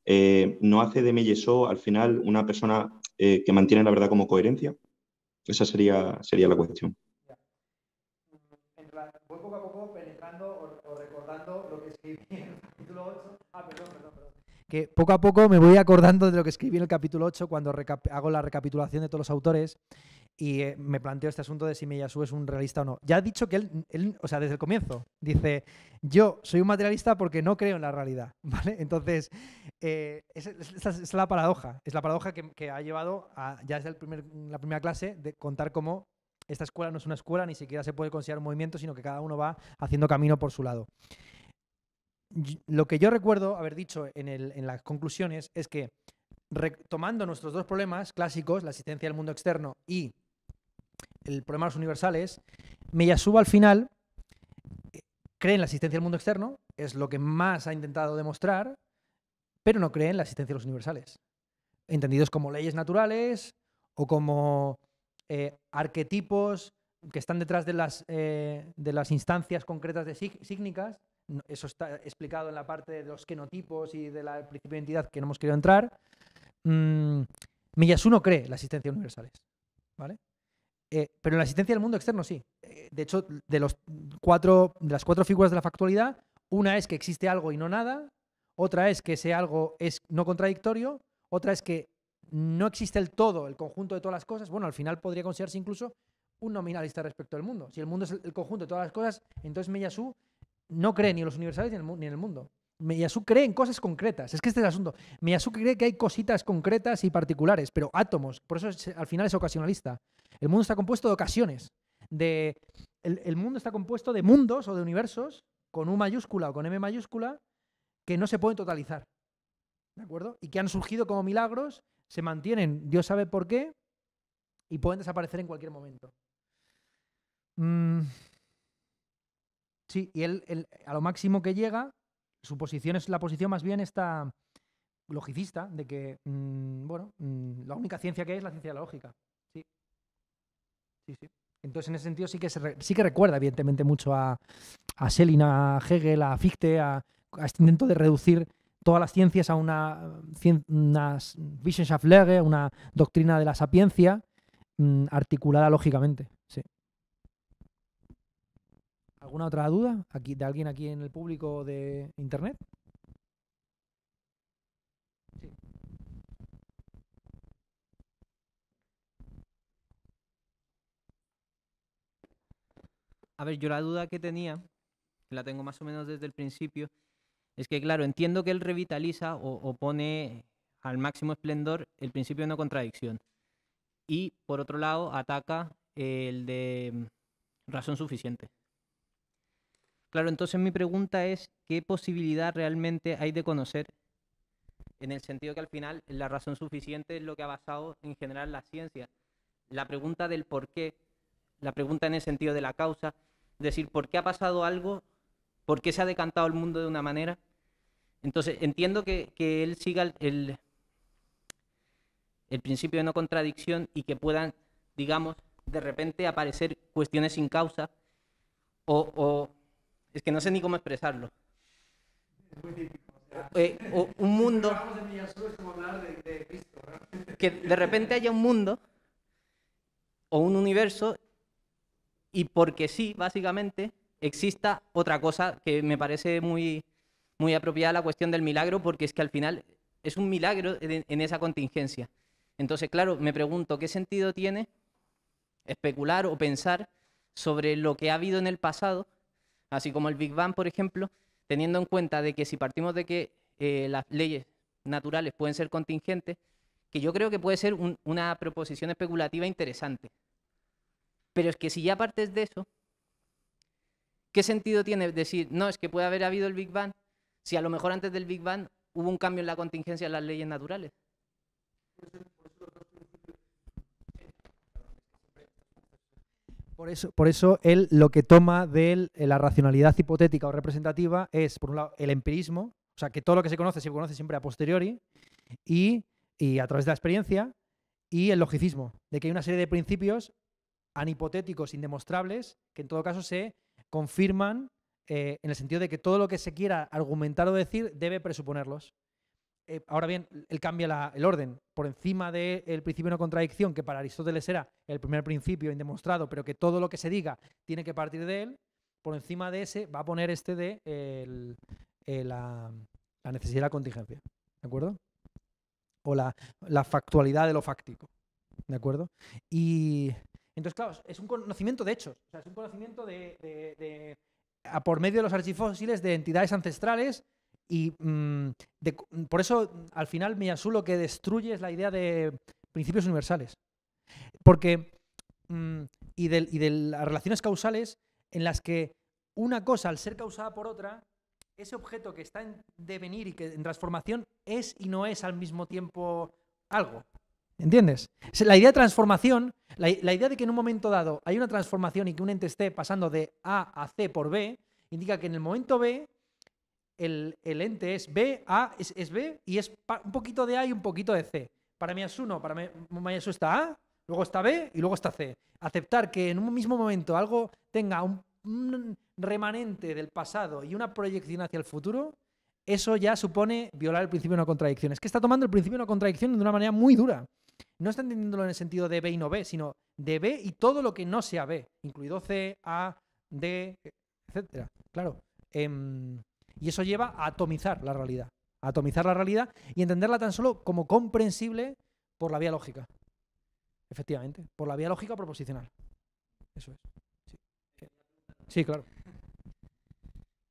eh, ¿no hace de Mellesot al final una persona eh, que mantiene la verdad como coherencia? Esa sería, sería la cuestión. Voy poco a poco penetrando o, recordando lo que escribí en el capítulo 8. Ah, perdón, perdón, perdón. Que poco a poco me voy acordando de lo que escribí en el capítulo 8 cuando hago la recapitulación de todos los autores y eh, me planteo este asunto de si Meyasú es un realista o no. Ya ha dicho que él, o sea, desde el comienzo, dice, yo soy un materialista porque no creo en la realidad, ¿vale? Entonces, eh, esa es, la paradoja, es la paradoja que, ha llevado a, ya desde el primer, la primera clase de contar cómo esta escuela no es una escuela, ni siquiera se puede considerar un movimiento, sino que cada uno va haciendo camino por su lado. Lo que yo recuerdo haber dicho en, en las conclusiones es que retomando nuestros dos problemas clásicos, la existencia del mundo externo y el problema de los universales, Meyasuba al final eh, cree en la existencia del mundo externo, es lo que más ha intentado demostrar, pero no cree en la existencia de los universales, entendidos como leyes naturales o como eh, arquetipos que están detrás de las, eh, de las instancias concretas de sígnicas. Eso está explicado en la parte de los genotipos y de la principio de identidad que no hemos querido entrar mmm, no cree las existencia universales, ¿vale? Eh, pero pero la existencia del mundo externo sí. Eh, de hecho, de, los cuatro, de las cuatro figuras de la factualidad, una es que existe algo y no nada, otra es que ese algo es no contradictorio, otra es que no existe el todo, el conjunto de todas las cosas. Bueno, al final podría considerarse incluso un nominalista respecto al mundo. Si el mundo es el conjunto de todas las cosas, entonces Meyasu no cree ni en los universales ni en el mundo. Miyazu cree en cosas concretas. Es que este es el asunto. Miyazu cree que hay cositas concretas y particulares, pero átomos. Por eso al final es ocasionalista. El mundo está compuesto de ocasiones. De, el, mundo está compuesto de mundos o de universos con U mayúscula o con M mayúscula que no se pueden totalizar. ¿De acuerdo? Y que han surgido como milagros, se mantienen, Dios sabe por qué, y pueden desaparecer en cualquier momento. Mm. Sí, y él a lo máximo que llega su posición es la posición más bien esta logicista de que, mm, bueno, mm, la única ciencia que hay es la ciencia de la lógica. Sí. Entonces, en ese sentido, sí que, sí que recuerda, evidentemente, mucho a, a Schelling, a Hegel, a Fichte, a, este intento de reducir todas las ciencias a una, una una doctrina de la sapiencia mm, articulada lógicamente. ¿Alguna otra duda aquí, de alguien aquí en el público de Internet? A ver, yo la duda que tenía, la tengo más o menos desde el principio, es que, claro, entiendo que él revitaliza o, o pone al máximo esplendor el principio de no contradicción. Y, por otro lado, ataca el de mm, razón suficiente. Claro, entonces mi pregunta es, ¿qué posibilidad realmente hay de conocer? En el sentido que al final la razón suficiente es lo que ha basado en general la ciencia. La pregunta del por qué, la pregunta en el sentido de la causa, decir, ¿por qué ha pasado algo? ¿Por qué se ha decantado el mundo de una manera? Entonces, entiendo que, él siga el, el, principio de no contradicción y que puedan, digamos, de repente aparecer cuestiones sin causa o es que no sé ni cómo expresarlo. Es eh, muy típico. un mundo... Que de repente haya un mundo o un universo y porque sí, básicamente, exista otra cosa que me parece muy, muy apropiada la cuestión del milagro, porque es que al final es un milagro en, esa contingencia. Entonces, claro, me pregunto, ¿qué sentido tiene especular o pensar sobre lo que ha habido en el pasado así como el Big Bang, por ejemplo, teniendo en cuenta de que si partimos de que eh, las leyes naturales pueden ser contingentes, que yo creo que puede ser una proposición especulativa interesante. Pero es que si ya partes de eso, ¿qué sentido tiene decir, no, es que puede haber habido el Big Bang, si a lo mejor antes del Big Bang hubo un cambio en la contingencia de las leyes naturales? Por eso, por eso él lo que toma de eh, la racionalidad hipotética o representativa es, por un lado, el empirismo, o sea, que todo lo que se conoce se conoce siempre a posteriori, y, a través de la experiencia, y el logicismo, de que hay una serie de principios anipotéticos, indemostrables, que en todo caso se confirman eh, en el sentido de que todo lo que se quiera argumentar o decir debe presuponerlos. Eh, ahora bien, él cambia el orden. Por encima del principio de no contradicción, que para Aristóteles era el primer principio indemostrado, pero que todo lo que se diga tiene que partir de él, por encima de ese va a poner este de eh, la, necesidad de la contingencia. ¿De acuerdo? O la, factualidad de lo fáctico. ¿De acuerdo? Y entonces, claro, es un conocimiento de hechos. es un conocimiento de, por medio de los archifósiles de entidades ancestrales y mm, mm, por eso mm, al final me lo que destruye es la idea de principios universales. Porque, y, de, y de las relaciones causales en las que una cosa, al ser causada por otra, ese objeto que está en devenir y que en transformación es y no es al mismo tiempo algo. ¿Entiendes? La idea de transformación, la, la, idea de que en un momento dado hay una transformación y que un ente esté pasando de A a C por B, indica que en el momento B el, ente es B, A, es, B y es un poquito de A y un poquito de C. Para mí es uno, para mí eso está A, luego está B y luego está C. Aceptar que en un mismo momento algo tenga un, remanente del pasado y una proyección hacia el futuro, eso ya supone violar el principio de una contradicción. Es que está tomando el principio de una contradicción de una manera muy dura. No está entendiéndolo en el sentido de B y no B, sino de B y todo lo que no sea B, incluido C, A, D, etc. Claro. Em, y eso lleva a atomizar la realidad, a atomizar la realidad y entenderla tan solo como comprensible por la vía lógica. Efectivamente, por la vía lógica proposicional. Eso es. Sí, claro.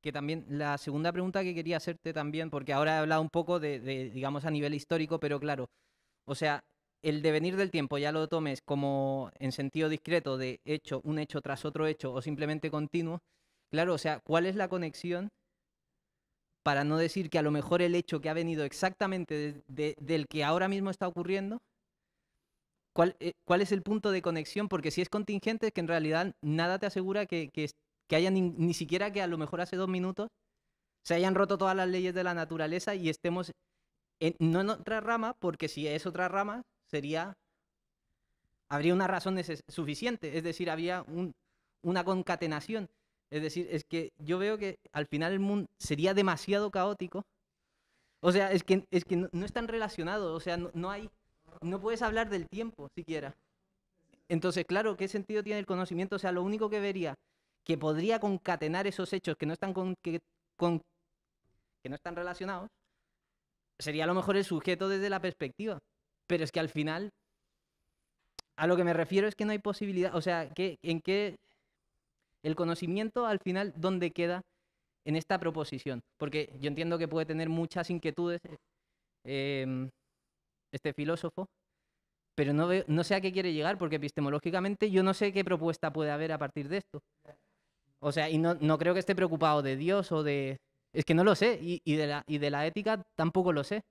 Que también la segunda pregunta que quería hacerte también, porque ahora he hablado un poco de, de digamos, a nivel histórico, pero claro, o sea, el devenir del tiempo ya lo tomes como en sentido discreto de hecho, un hecho tras otro hecho o simplemente continuo, claro, o sea, ¿cuál es la conexión para no decir que a lo mejor el hecho que ha venido exactamente del que ahora mismo está ocurriendo, eh, ¿cuál, es el punto de conexión? Porque si es contingente, es que en realidad nada te asegura que, que, haya ni, siquiera que a lo mejor hace dos minutos se hayan roto todas las leyes de la naturaleza y estemos en, no en otra rama, porque si es otra rama, sería habría una razón suficiente, es decir, había una concatenación. Es decir, es que yo veo que al final el mundo sería demasiado caótico. O sea, es que, es que no, es están relacionados, o sea, no, hay, no puedes hablar del tiempo siquiera. Entonces, claro, ¿qué sentido tiene el conocimiento? O sea, lo único que vería que podría concatenar esos hechos que no están, con, que, no están relacionados sería a lo mejor el sujeto desde la perspectiva. Pero es que al final, a lo que me refiero es que no hay posibilidad, o sea, ¿qué, ¿en que en qué el conocimiento al final, ¿dónde queda en esta proposición? Porque yo entiendo que puede tener muchas inquietudes em, este filósofo, pero no, sé a qué quiere llegar, porque epistemológicamente yo no sé qué propuesta puede haber a partir de esto. O sea, y no, creo que esté preocupado de Dios o de... Es que no lo sé, y, de la, y de la ética tampoco lo sé.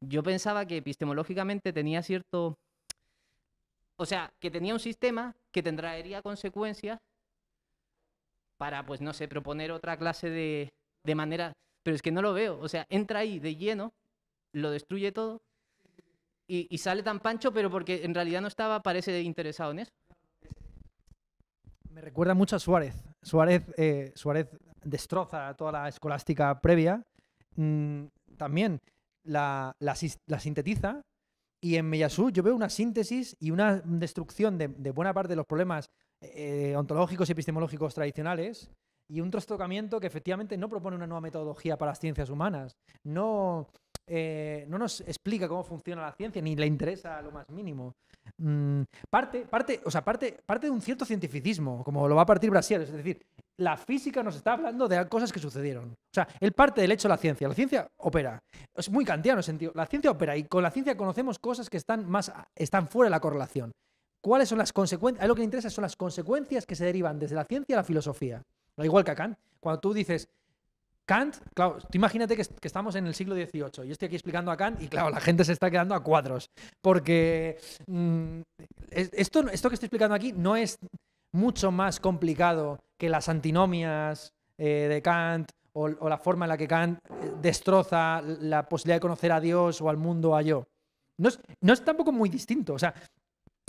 Yo pensaba que epistemológicamente tenía cierto... O sea, que tenía un sistema que tendría consecuencias para, pues no sé, proponer otra clase de, de manera... Pero es que no lo veo, o sea, entra ahí de lleno, lo destruye todo y, sale tan pancho, pero porque en realidad no estaba, parece, interesado en eso. Me recuerda mucho a Suárez. Suárez, eh, Suárez destroza toda la escolástica previa. Mm, también la, sintetiza. Y en Meyasú yo veo una síntesis y una destrucción de buena parte de los problemas eh, ontológicos y epistemológicos tradicionales y un trastocamiento que efectivamente no propone una nueva metodología para las ciencias humanas, no, eh, no nos explica cómo funciona la ciencia ni le interesa lo más mínimo. Mm, parte, parte, o sea, parte, parte de un cierto cientificismo, como lo va a partir Brasil, es decir, la física nos está hablando de cosas que sucedieron. O sea, él parte del hecho de la ciencia. La ciencia opera. Es muy kantiano el sentido. La ciencia opera y con la ciencia conocemos cosas que están, más, están fuera de la correlación cuáles son las consecuencias, a lo que le interesa son las consecuencias que se derivan desde la ciencia a la filosofía. Lo igual que a Kant. Cuando tú dices, Kant, claro, tú imagínate que, estamos en el siglo XVIII. Yo estoy aquí explicando a Kant y, claro, la gente se está quedando a cuadros. Porque mm, esto, esto que estoy explicando aquí no es mucho más complicado que las antinomias eh, de Kant o, la forma en la que Kant eh, destroza la posibilidad de conocer a Dios o al mundo a yo. No es, no es tampoco muy distinto. O sea,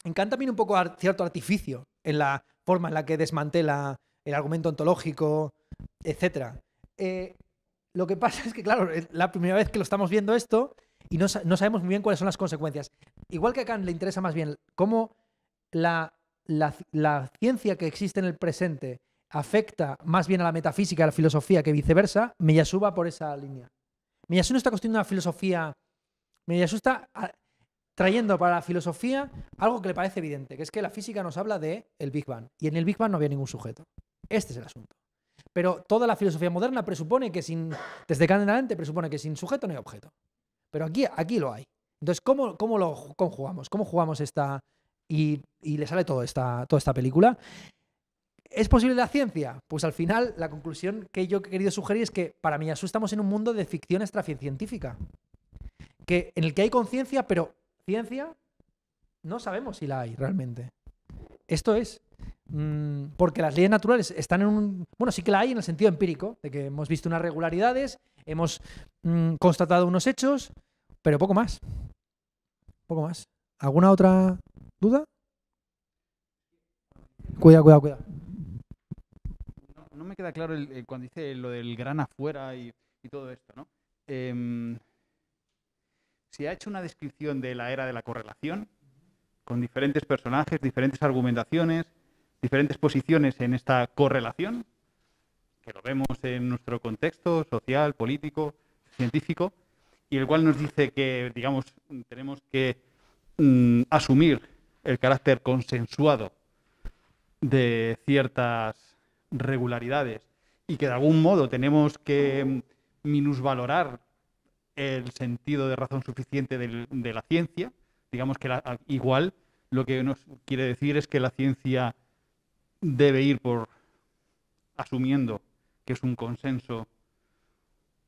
encanta también un poco cierto artificio en la forma en la que desmantela el argumento ontológico, etc. Eh, lo que pasa es que, claro, es la primera vez que lo estamos viendo esto y no, sabemos muy bien cuáles son las consecuencias. Igual que a Kant le interesa más bien cómo la, ciencia que existe en el presente afecta más bien a la metafísica, a la filosofía, que viceversa, va por esa línea. Miyasu no está construyendo una filosofía. me está trayendo para la filosofía algo que le parece evidente, que es que la física nos habla de el Big Bang y en el Big Bang no había ningún sujeto. Este es el asunto. Pero toda la filosofía moderna presupone que sin desde Kant adelante presupone que sin sujeto no hay objeto. Pero aquí aquí lo hay. Entonces, ¿cómo, cómo lo conjugamos? ¿Cómo jugamos esta y, le sale toda esta, toda esta película? ¿Es posible la ciencia? Pues al final la conclusión que yo he querido sugerir es que para mí estamos en un mundo de ficción científica, Que, en el que hay conciencia, pero Ciencia, no sabemos si la hay realmente. Esto es, mm, porque las leyes naturales están en un... Bueno, sí que la hay en el sentido empírico, de que hemos visto unas regularidades, hemos mm, constatado unos hechos, pero poco más. Poco más. ¿Alguna otra duda? Cuidado, cuidado, cuidado. No, me queda claro el, eh, cuando dice lo del gran afuera y, todo esto, ¿no? Em, se ha hecho una descripción de la era de la correlación con diferentes personajes, diferentes argumentaciones, diferentes posiciones en esta correlación, que lo vemos en nuestro contexto social, político, científico, y el cual nos dice que, digamos, tenemos que mm, asumir el carácter consensuado de ciertas regularidades y que de algún modo tenemos que mm, minusvalorar el sentido de razón suficiente de la ciencia. Digamos que igual lo que nos quiere decir es que la ciencia debe ir por asumiendo que es un consenso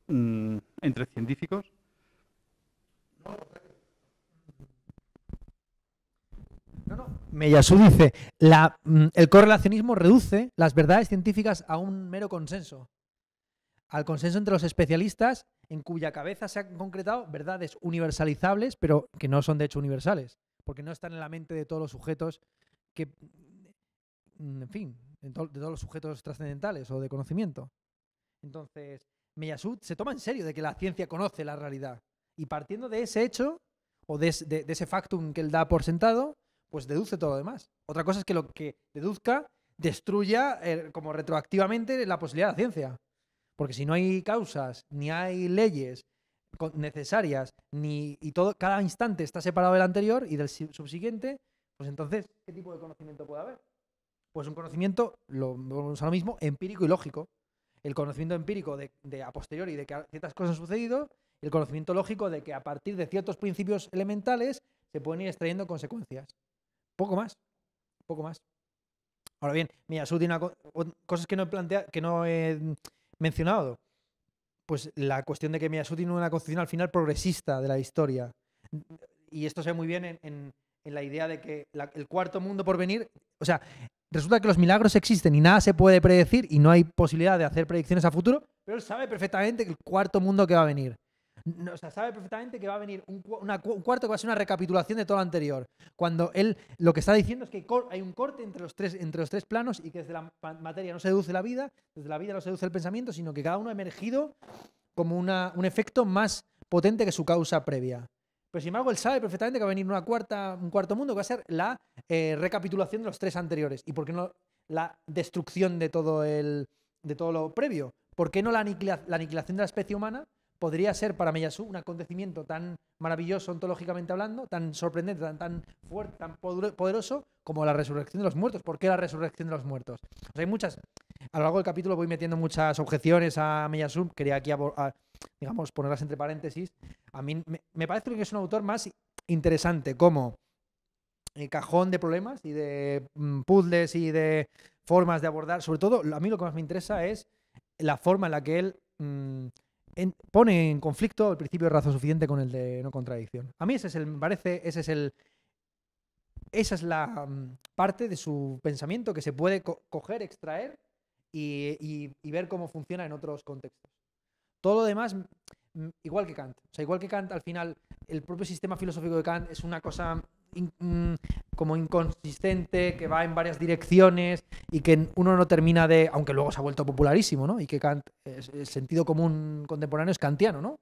mm, entre científicos. no, dice, mm, el correlacionismo reduce las verdades científicas a un mero consenso al consenso entre los especialistas en cuya cabeza se han concretado verdades universalizables, pero que no son de hecho universales, porque no están en la mente de todos los sujetos que, mm, en fin, de todos los sujetos trascendentales o de conocimiento. Entonces, Meyasud se toma en serio de que la ciencia conoce la realidad. Y partiendo de ese hecho, o de, ese factum que él da por sentado, pues deduce todo lo demás. Otra cosa es que lo que deduzca destruya eh, como retroactivamente la posibilidad de la ciencia. Porque si no hay causas, ni hay leyes necesarias, ni, y todo, cada instante está separado del anterior y del subsiguiente, pues entonces, ¿qué tipo de conocimiento puede haber? Pues un conocimiento, lo a lo mismo, empírico y lógico. El conocimiento empírico de, a posteriori de que ciertas cosas han sucedido, y el conocimiento lógico de que a partir de ciertos principios elementales se pueden ir extrayendo consecuencias. Poco más, poco más. Ahora bien, mira, tiene cosas que no he planteado, que no mencionado? Pues la cuestión de que Miyasuti tiene una concepción al final progresista de la historia. Y esto se ve muy bien en, la idea de que el cuarto mundo por venir, o sea, resulta que los milagros existen y nada se puede predecir y no hay posibilidad de hacer predicciones a futuro, pero él sabe perfectamente que el cuarto mundo que va a venir no, o sea, sabe perfectamente que va a venir un, una, cuarto que va a ser una recapitulación de todo lo anterior. Cuando él lo que está diciendo es que hay un corte entre los, tres, entre los tres planos y que desde la materia no se deduce la vida, desde la vida no se deduce el pensamiento, sino que cada uno ha emergido como una, un efecto más potente que su causa previa. Pero sin embargo, él sabe perfectamente que va a venir una cuarta, un cuarto mundo que va a ser la eh, recapitulación de los tres anteriores. ¿Y por qué no la destrucción de todo, el, de todo lo previo? ¿Por qué no la, la aniquilación de la especie humana? podría ser para Meyasu un acontecimiento tan maravilloso ontológicamente hablando, tan sorprendente, tan, tan fuerte, tan poderoso como la resurrección de los muertos. ¿Por qué la resurrección de los muertos? hay muchas. A lo largo del capítulo voy metiendo muchas objeciones a Meyasu. Quería aquí, digamos, ponerlas entre paréntesis. A mí me, parece que es un autor más interesante como eh, cajón de problemas y de mm, puzzles y de formas de abordar. Sobre todo, a mí lo que más me interesa es la forma en la que él. Mm, pone en conflicto el principio de razón suficiente con el de no contradicción. A mí ese es el, me parece, ese es el, esa es la mm, parte de su pensamiento que se puede coger, extraer y, y, ver cómo funciona en otros contextos. Todo lo demás, mm, igual que Kant. O sea, igual que Kant, al final, el propio sistema filosófico de Kant es una cosa Mm, como inconsistente, que va en varias direcciones y que uno no termina de, aunque luego se ha vuelto popularísimo, ¿no? Y que el sentido común contemporáneo es kantiano, ¿no?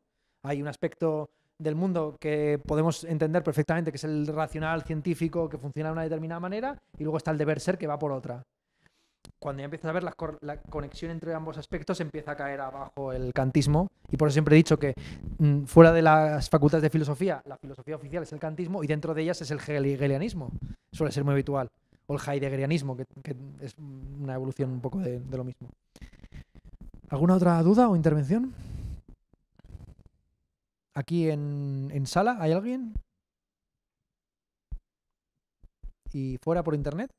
Hay un aspecto del mundo que podemos entender perfectamente, que es el racional científico que funciona de una determinada manera, y luego está el deber ser que va por otra cuando ya empiezas a ver la, conexión entre ambos aspectos, empieza a caer abajo el cantismo. Y por eso siempre he dicho que mm, fuera de las facultades de filosofía, la filosofía oficial es el cantismo y dentro de ellas es el hegelianismo. Suele ser muy habitual. O el heideggerianismo, que, es una evolución un poco de, lo mismo. ¿Alguna otra duda o intervención? ¿Aquí en sala hay alguien? ¿Y fuera por internet?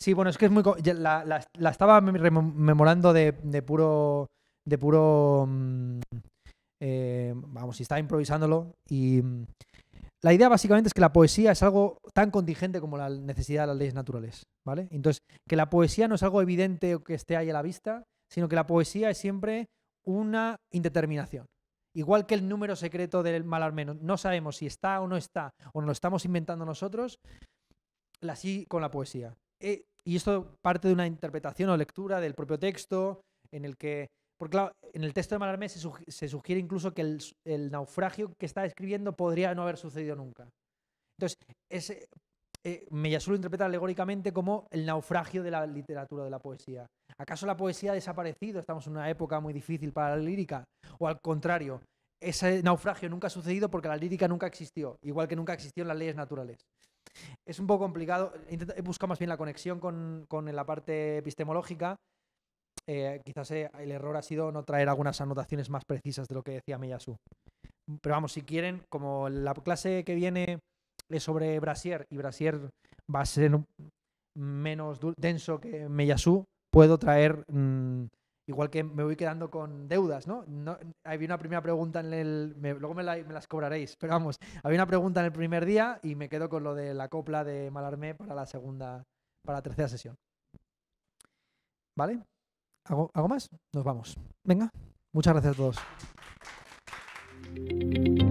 Sí, bueno, es que es muy. La, estaba memorando de, puro. De puro. Mm, eh, vamos, y estaba improvisándolo. Y mm, la idea básicamente es que la poesía es algo tan contingente como la necesidad de las leyes naturales, ¿vale? Entonces, que la poesía no es algo evidente o que esté ahí a la vista, sino que la poesía es siempre una indeterminación. Igual que el número secreto del mal al menos, no sabemos si está o no está, o nos lo estamos inventando nosotros, así con la poesía. Eh, y esto parte de una interpretación o lectura del propio texto, en el que, porque claro, en el texto de Malarmé se, sugiere incluso que el, naufragio que está escribiendo podría no haber sucedido nunca. Entonces, ese, eh, Meyasur lo interpreta alegóricamente como el naufragio de la literatura, de la poesía. ¿Acaso la poesía ha desaparecido? Estamos en una época muy difícil para la lírica. O al contrario, ese naufragio nunca ha sucedido porque la lírica nunca existió, igual que nunca existieron las leyes naturales es un poco complicado. He buscado más bien la conexión con, la parte epistemológica. Eh, quizás eh, el error ha sido no traer algunas anotaciones más precisas de lo que decía Meyasu. Pero vamos, si quieren, como la clase que viene es sobre Brasier y Brasier va a ser menos denso que Meyasu, puedo traer mm, igual que me voy quedando con deudas, ¿no? había una primera pregunta en el... luego me, las cobraréis, pero vamos, había una pregunta en el primer día y me quedo con lo de la copla de Malarmé para la segunda, para la tercera sesión. ¿Vale? ¿Hago, ¿Hago más? Nos vamos. Venga, muchas gracias a todos.